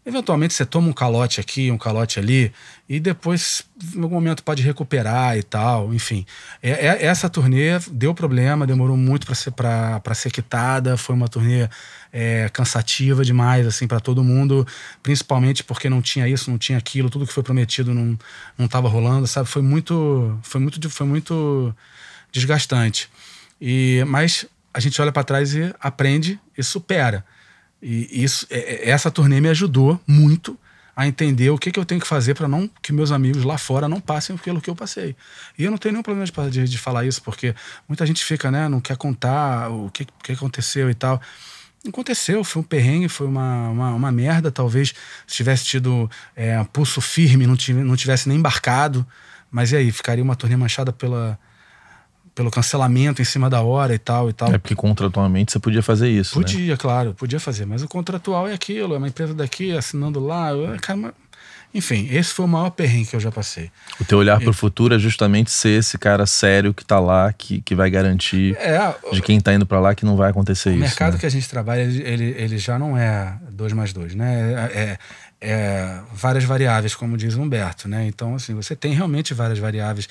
Eventualmente você toma um calote aqui, um calote ali, e depois, em algum momento, pode recuperar e tal. Enfim, é, é, essa turnê deu problema, demorou muito para ser, para ser quitada. Foi uma turnê é, cansativa demais, assim, para todo mundo, principalmente porque não tinha isso, não tinha aquilo, tudo que foi prometido não, não tava rolando, sabe? Foi muito, foi muito, foi muito desgastante. E, mas a gente olha para trás e aprende e supera. E isso, é, é, essa turnê me ajudou muito a entender o que, que eu tenho que fazer para não que meus amigos lá fora não passem pelo que eu passei. E eu não tenho nenhum problema de, de falar isso, porque muita gente fica, né, não quer contar o que, que aconteceu e tal. Aconteceu, foi um perrengue, foi uma, uma, uma merda. Talvez se tivesse tido é, pulso firme, não, não tivesse nem embarcado. Mas e aí? Ficaria uma turnê manchada pela, pelo cancelamento em cima da hora e tal e tal. É porque contratualmente você podia fazer isso. Né? Podia, né? claro, podia fazer. Mas o contratual é aquilo, é uma empresa daqui assinando lá. É, cara, enfim, esse foi o maior perrengue que eu já passei. O teu olhar para o futuro é justamente ser esse cara sério que está lá, que, que vai garantir é, de quem está indo para lá que não vai acontecer o isso. O mercado né? que a gente trabalha, ele, ele, já não é dois mais dois, né? É, é, é, várias variáveis, como diz Humberto, né? Então, assim, você tem realmente várias variáveis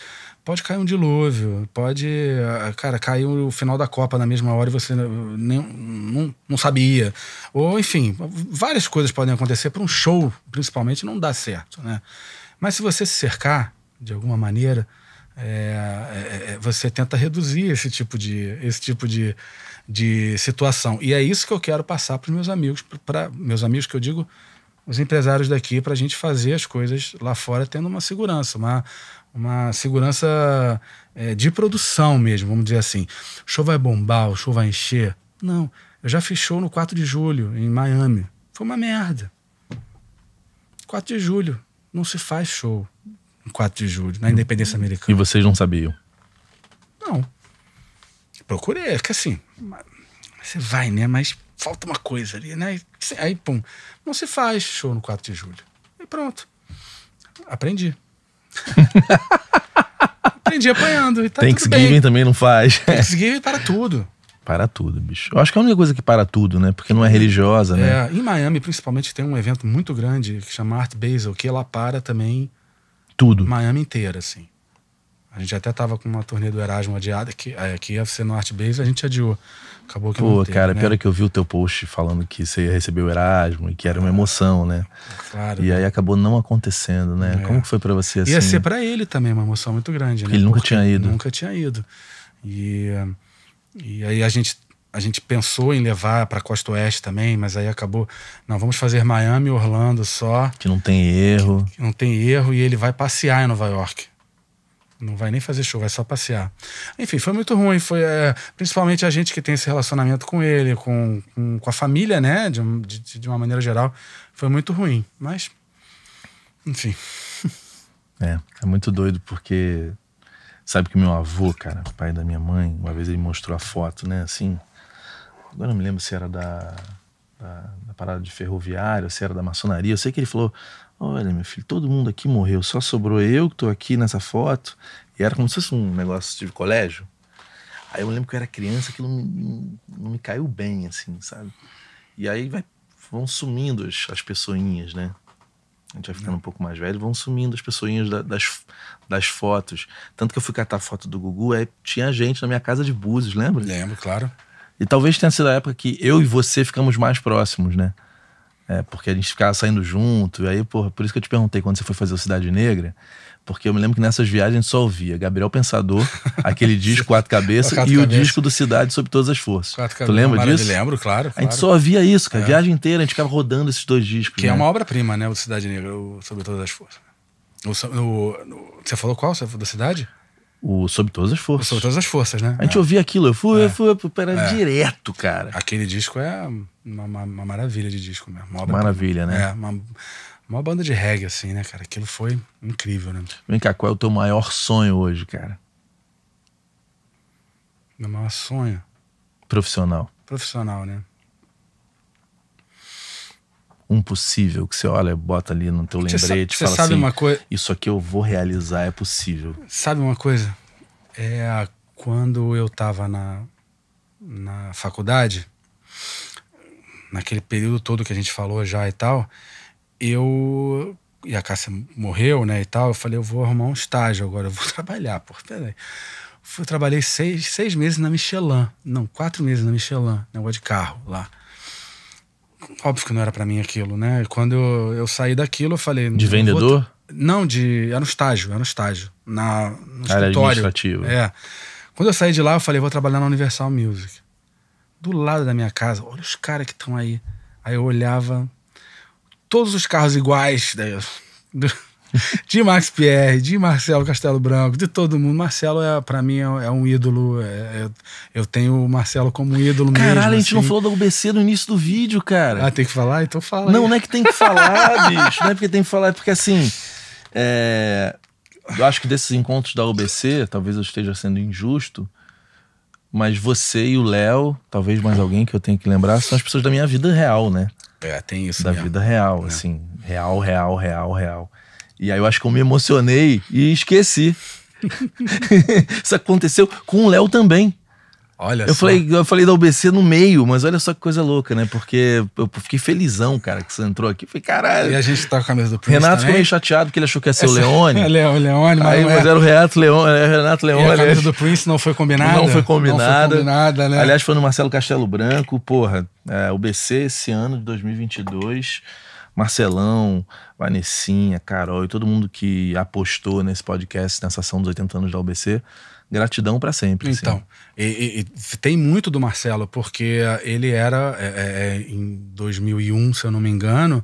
pode cair um dilúvio, pode, ah, cara, cair o final da Copa na mesma hora e você nem, não, não sabia. Ou, enfim, várias coisas podem acontecer. Para um show, principalmente, não dá certo, né? Mas se você se cercar, de alguma maneira, é, é, é, você tenta reduzir esse tipo de, esse tipo de, de situação. E é isso que eu quero passar para os meus amigos, para meus amigos que eu digo os empresários daqui para a gente fazer as coisas lá fora tendo uma segurança, uma, uma segurança é, de produção mesmo, vamos dizer assim. O show vai bombar, o show vai encher. Não, eu já fiz show no 4 de julho, em Miami. Foi uma merda. 4 de julho, não se faz show no 4 de julho, na independência americana. E vocês não sabiam? Não. Procurei, porque é assim, você vai, né? Mas falta uma coisa ali, né? Aí, pum, não se faz show no 4 de julho. E pronto. Aprendi. Aprendi apanhando. E tá Thanksgiving bem. também não faz. Thanksgiving para tudo. Para tudo, bicho. Eu acho que é a única coisa que para tudo, né? Porque não é religiosa, né? é, né? Em Miami, principalmente, tem um evento muito grande que chama Art Basel, que ela para também. Tudo. Miami inteira, assim. A gente até tava com uma turnê do Erasmo adiada, que, aqui é, ia ser no Art Base, a gente adiou. Acabou que Pô, teve, cara, né? pior é que eu vi o teu post falando que você ia receber o Erasmo e que era uma ah, emoção, né? Claro. E né? aí acabou não acontecendo, né? É. Como que foi para você assim? Ia ser para ele também uma emoção muito grande, né? Porque né? Ele nunca Porque tinha ido. Nunca tinha ido. E, e aí a gente a gente pensou em levar para Costa Oeste também, mas aí acabou. Não, vamos fazer Miami e Orlando só. Que não tem erro. Que, que não tem erro e ele vai passear em Nova York não vai nem fazer show, vai só passear. Enfim, foi muito ruim. Foi é, principalmente a gente que tem esse relacionamento com ele, com, com, com a família, né? De, de, de, uma maneira geral, foi muito ruim. Mas, enfim. É, é muito doido porque. Sabe que meu avô, cara, pai da minha mãe, uma vez ele mostrou a foto, né? Assim. Agora não me lembro se era da, da, da parada de ferroviário, se era da maçonaria. Eu sei que ele falou: Olha, meu filho, todo mundo aqui morreu, só sobrou eu que tô aqui nessa foto. E era como se fosse um negócio de colégio. Aí eu lembro que eu era criança, aquilo não me, não me caiu bem, assim, sabe? E aí vai, vão sumindo as, as pessoinhas, né? A gente vai ficando um pouco mais velho, vão sumindo as pessoinhas da, das, das fotos. Tanto que eu fui catar a foto do Gugu, aí tinha gente na minha casa de Búzios, lembra? Lembro, claro. E talvez tenha sido a época que eu e você ficamos mais próximos, né? É, porque a gente ficava saindo junto. E aí, porra, por isso que eu te perguntei quando você foi fazer o Cidade Negra. Porque eu me lembro que nessas viagens só ouvia Gabriel Pensador, aquele disco Quatro Cabeças Quatro e Cabeça. o disco do Cidade Sob Todas as Forças. Quatro tu lembra disso? Eu lembro, claro, claro, A gente só ouvia isso, cara. É. A viagem inteira a gente ficava rodando esses dois discos. Que é né? é uma obra-prima, né? O Cidade Negra, o Sob Todas as Forças. O, o, o, você falou qual? Da Cidade? O Sob Todas as Forças. O Sob Todas as Forças, né? A gente é. ouvia aquilo, eu fui, é. eu fui, eu fui, era é. direto, cara. Aquele disco é uma, uma, uma maravilha de disco mesmo. Uma maravilha, né? É, uma, uma banda de reggae, assim, né, cara? Aquilo foi incrível, né? Vem cá, qual é o teu maior sonho hoje, cara? Meu maior sonho? Profissional. Profissional, né? um possível que você olha, bota ali no teu lembrete e fala sabe assim, uma coisa isso aqui eu vou realizar, é possível. Sabe uma coisa? É quando eu tava na, na faculdade, naquele período todo que a gente falou já e tal, eu. E a Cássia morreu, né, e tal. Eu falei, eu vou arrumar um estágio agora, eu vou trabalhar, pô, peraí. Eu trabalhei seis, seis meses na Michelin. Não, quatro meses na Michelin, negócio de carro lá. Óbvio que não era para mim aquilo, né? E quando eu, eu saí daquilo, eu falei. De vendedor? Não, de. Era um estágio, era um estágio. Na, no Área escritório. É. Quando eu saí de lá, eu falei, vou trabalhar na Universal Music do lado da minha casa. Olha os caras que estão aí. Aí eu olhava todos os carros iguais né? de Max Pierre, de Marcelo Castelo Branco, de todo mundo. Marcelo, é, para mim, é, é, um ídolo. É, é, eu tenho o Marcelo como ídolo Caralho, mesmo. Caralho, a gente assim. não falou da UBC no início do vídeo, cara. Ah, tem que falar? Então fala. Não, aí. não é que tem que falar, bicho. Não é porque tem que falar, é porque assim. É, eu acho que desses encontros da UBC, talvez eu esteja sendo injusto, mas você e o Léo, talvez mais alguém que eu tenho que lembrar, são as pessoas da minha vida real, né? É, tem isso. Da mesmo. vida real, é. assim. Real, real, real, real. E aí eu acho que eu me emocionei e esqueci. isso aconteceu com o Léo também. Olha eu só. Falei, eu falei da UBC no meio, mas olha só que coisa louca, né? Porque eu fiquei felizão, cara, que você entrou aqui. falei, caralho. E a gente tá com a camisa do Prince Renato também. ficou meio chateado porque ele achou que ia ser Essa, o é Leone. É, o Leone, mas, Aí, mas é. era o Renato Leone. É Renato Leone. E a camisa do Prince não foi combinada? Não foi combinada. Não foi combinada, né? Aliás, foi no Marcelo Castelo Branco. Porra, é, UBC esse ano de 2022. Marcelão, Vanessinha, Carol e todo mundo que apostou nesse podcast, nessa ação dos 80 anos da UBC gratidão para sempre. Assim. Então, e, e, tem muito do Marcelo, porque ele era, é, é, é em 2001, se eu não me engano,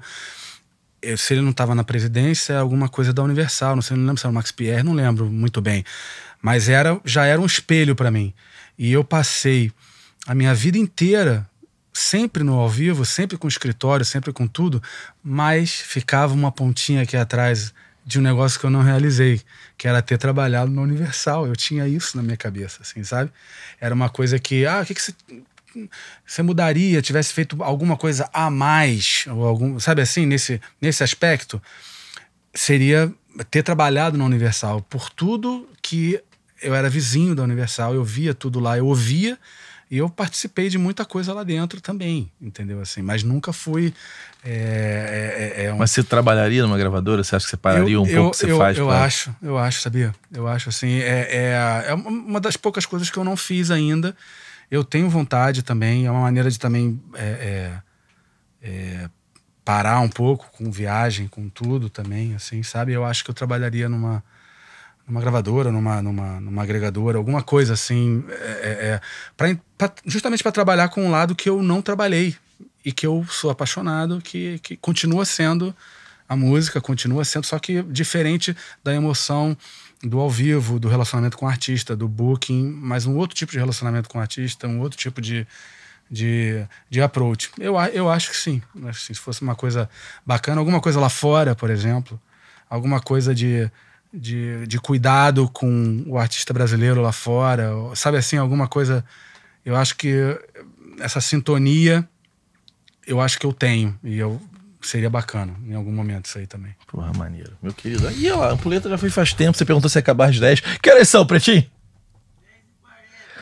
é, se ele não estava na presidência, é alguma coisa da Universal, não sei, não lembro se era o Max Pierre, não lembro muito bem. Mas era, já era um espelho para mim. E eu passei a minha vida inteira sempre no ao vivo, sempre com escritório, sempre com tudo, mas ficava uma pontinha aqui atrás de um negócio que eu não realizei, que era ter trabalhado na Universal. Eu tinha isso na minha cabeça, assim, sabe? Era uma coisa que, ah, o que, que você, você mudaria, tivesse feito alguma coisa a mais, ou algum, sabe assim, nesse, nesse aspecto, seria ter trabalhado na Universal. Por tudo que eu era vizinho da Universal, eu via tudo lá, eu ouvia e eu participei de muita coisa lá dentro também, entendeu? Assim, mas nunca fui. É, é, é, é um... Mas você trabalharia numa gravadora? Você acha que você pararia eu, um eu, pouco que você eu, faz? Eu pra... acho, eu acho, sabia? Eu acho assim. É, é, é uma das poucas coisas que eu não fiz ainda. Eu tenho vontade também, é uma maneira de também é, parar um pouco com viagem, com tudo também, assim, sabe? Eu acho que eu trabalharia numa numa gravadora, numa, numa, numa agregadora, alguma coisa assim, é, é, é pra, pra, justamente para trabalhar com um lado que eu não trabalhei e que eu sou apaixonado, que, que continua sendo a música, continua sendo, só que diferente da emoção do ao vivo, do relacionamento com o artista, do booking, mas um outro tipo de relacionamento com o artista, um outro tipo de, de, de approach. Eu, eu acho que sim. Acho que se fosse uma coisa bacana, alguma coisa lá fora, por exemplo, alguma coisa de de, de cuidado com o artista brasileiro lá fora, sabe assim, alguma coisa. Eu acho que essa sintonia eu acho que eu tenho e eu seria bacana em algum momento isso aí também. Porra, maneiro. Meu querido. E ó, a ampuleta já foi faz tempo, você perguntou se ia acabar às 10. Que horas são, Pretinho?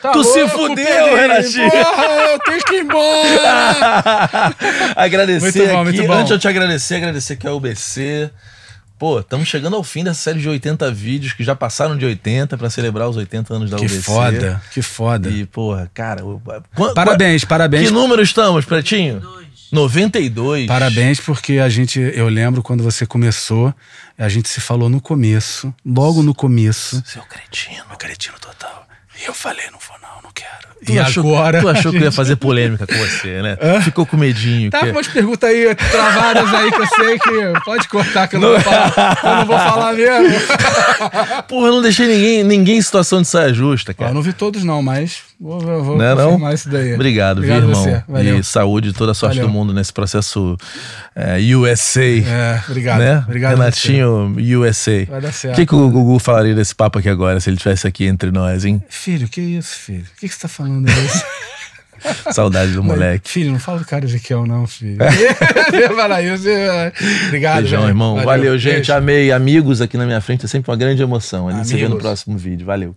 Tá tu louco, se fudeu, Renatinho! Porra, eu tenho que ir embora! agradecer muito bom, aqui. Muito bom. Antes de eu te agradecer, agradecer que é o UBC, pô, estamos chegando ao fim dessa série de 80 vídeos que já passaram de 80 para celebrar os 80 anos da que Que foda, que foda. E, porra, cara. Ah, parabéns, parabéns. Que número estamos, Pretinho? 92. Parabéns, porque a gente, eu lembro quando você começou, a gente se falou no começo, logo no começo. Seu cretino. Meu cretino total. E eu falei, não vou não quero. Tu e achou, agora. Tu achou gente... que eu ia fazer polêmica com você, né? Hã? Ficou com medinho. Tá que... umas perguntas aí travadas aí que eu sei que pode cortar, que eu não, não... Vou, falar, eu não vou falar mesmo. Porra, eu não deixei ninguém, ninguém em situação de saia justa, cara. Eu não vi todos, não, mas. Vou, vou, vou né, não? isso daí. Obrigado, Obrigado viu, irmão. E saúde e toda a sorte Valeu. do mundo nesse processo é, USA. É, obrigado. Né? obrigado Renatinho você. USA. Vai dar certo. O que, que o Gugu falaria desse papo aqui agora, se ele estivesse aqui entre nós, hein? Filho, que isso, filho? O que, que você tá falando isso? Saudade do moleque. Filho, não fala do cara de que eu não, filho. É. Fala Obrigado. Beijão, irmão. Valeu, Valeu gente. Beijo. Amei. Amigos aqui na minha frente é sempre uma grande emoção. A gente Amigos. se vê no próximo vídeo. Valeu.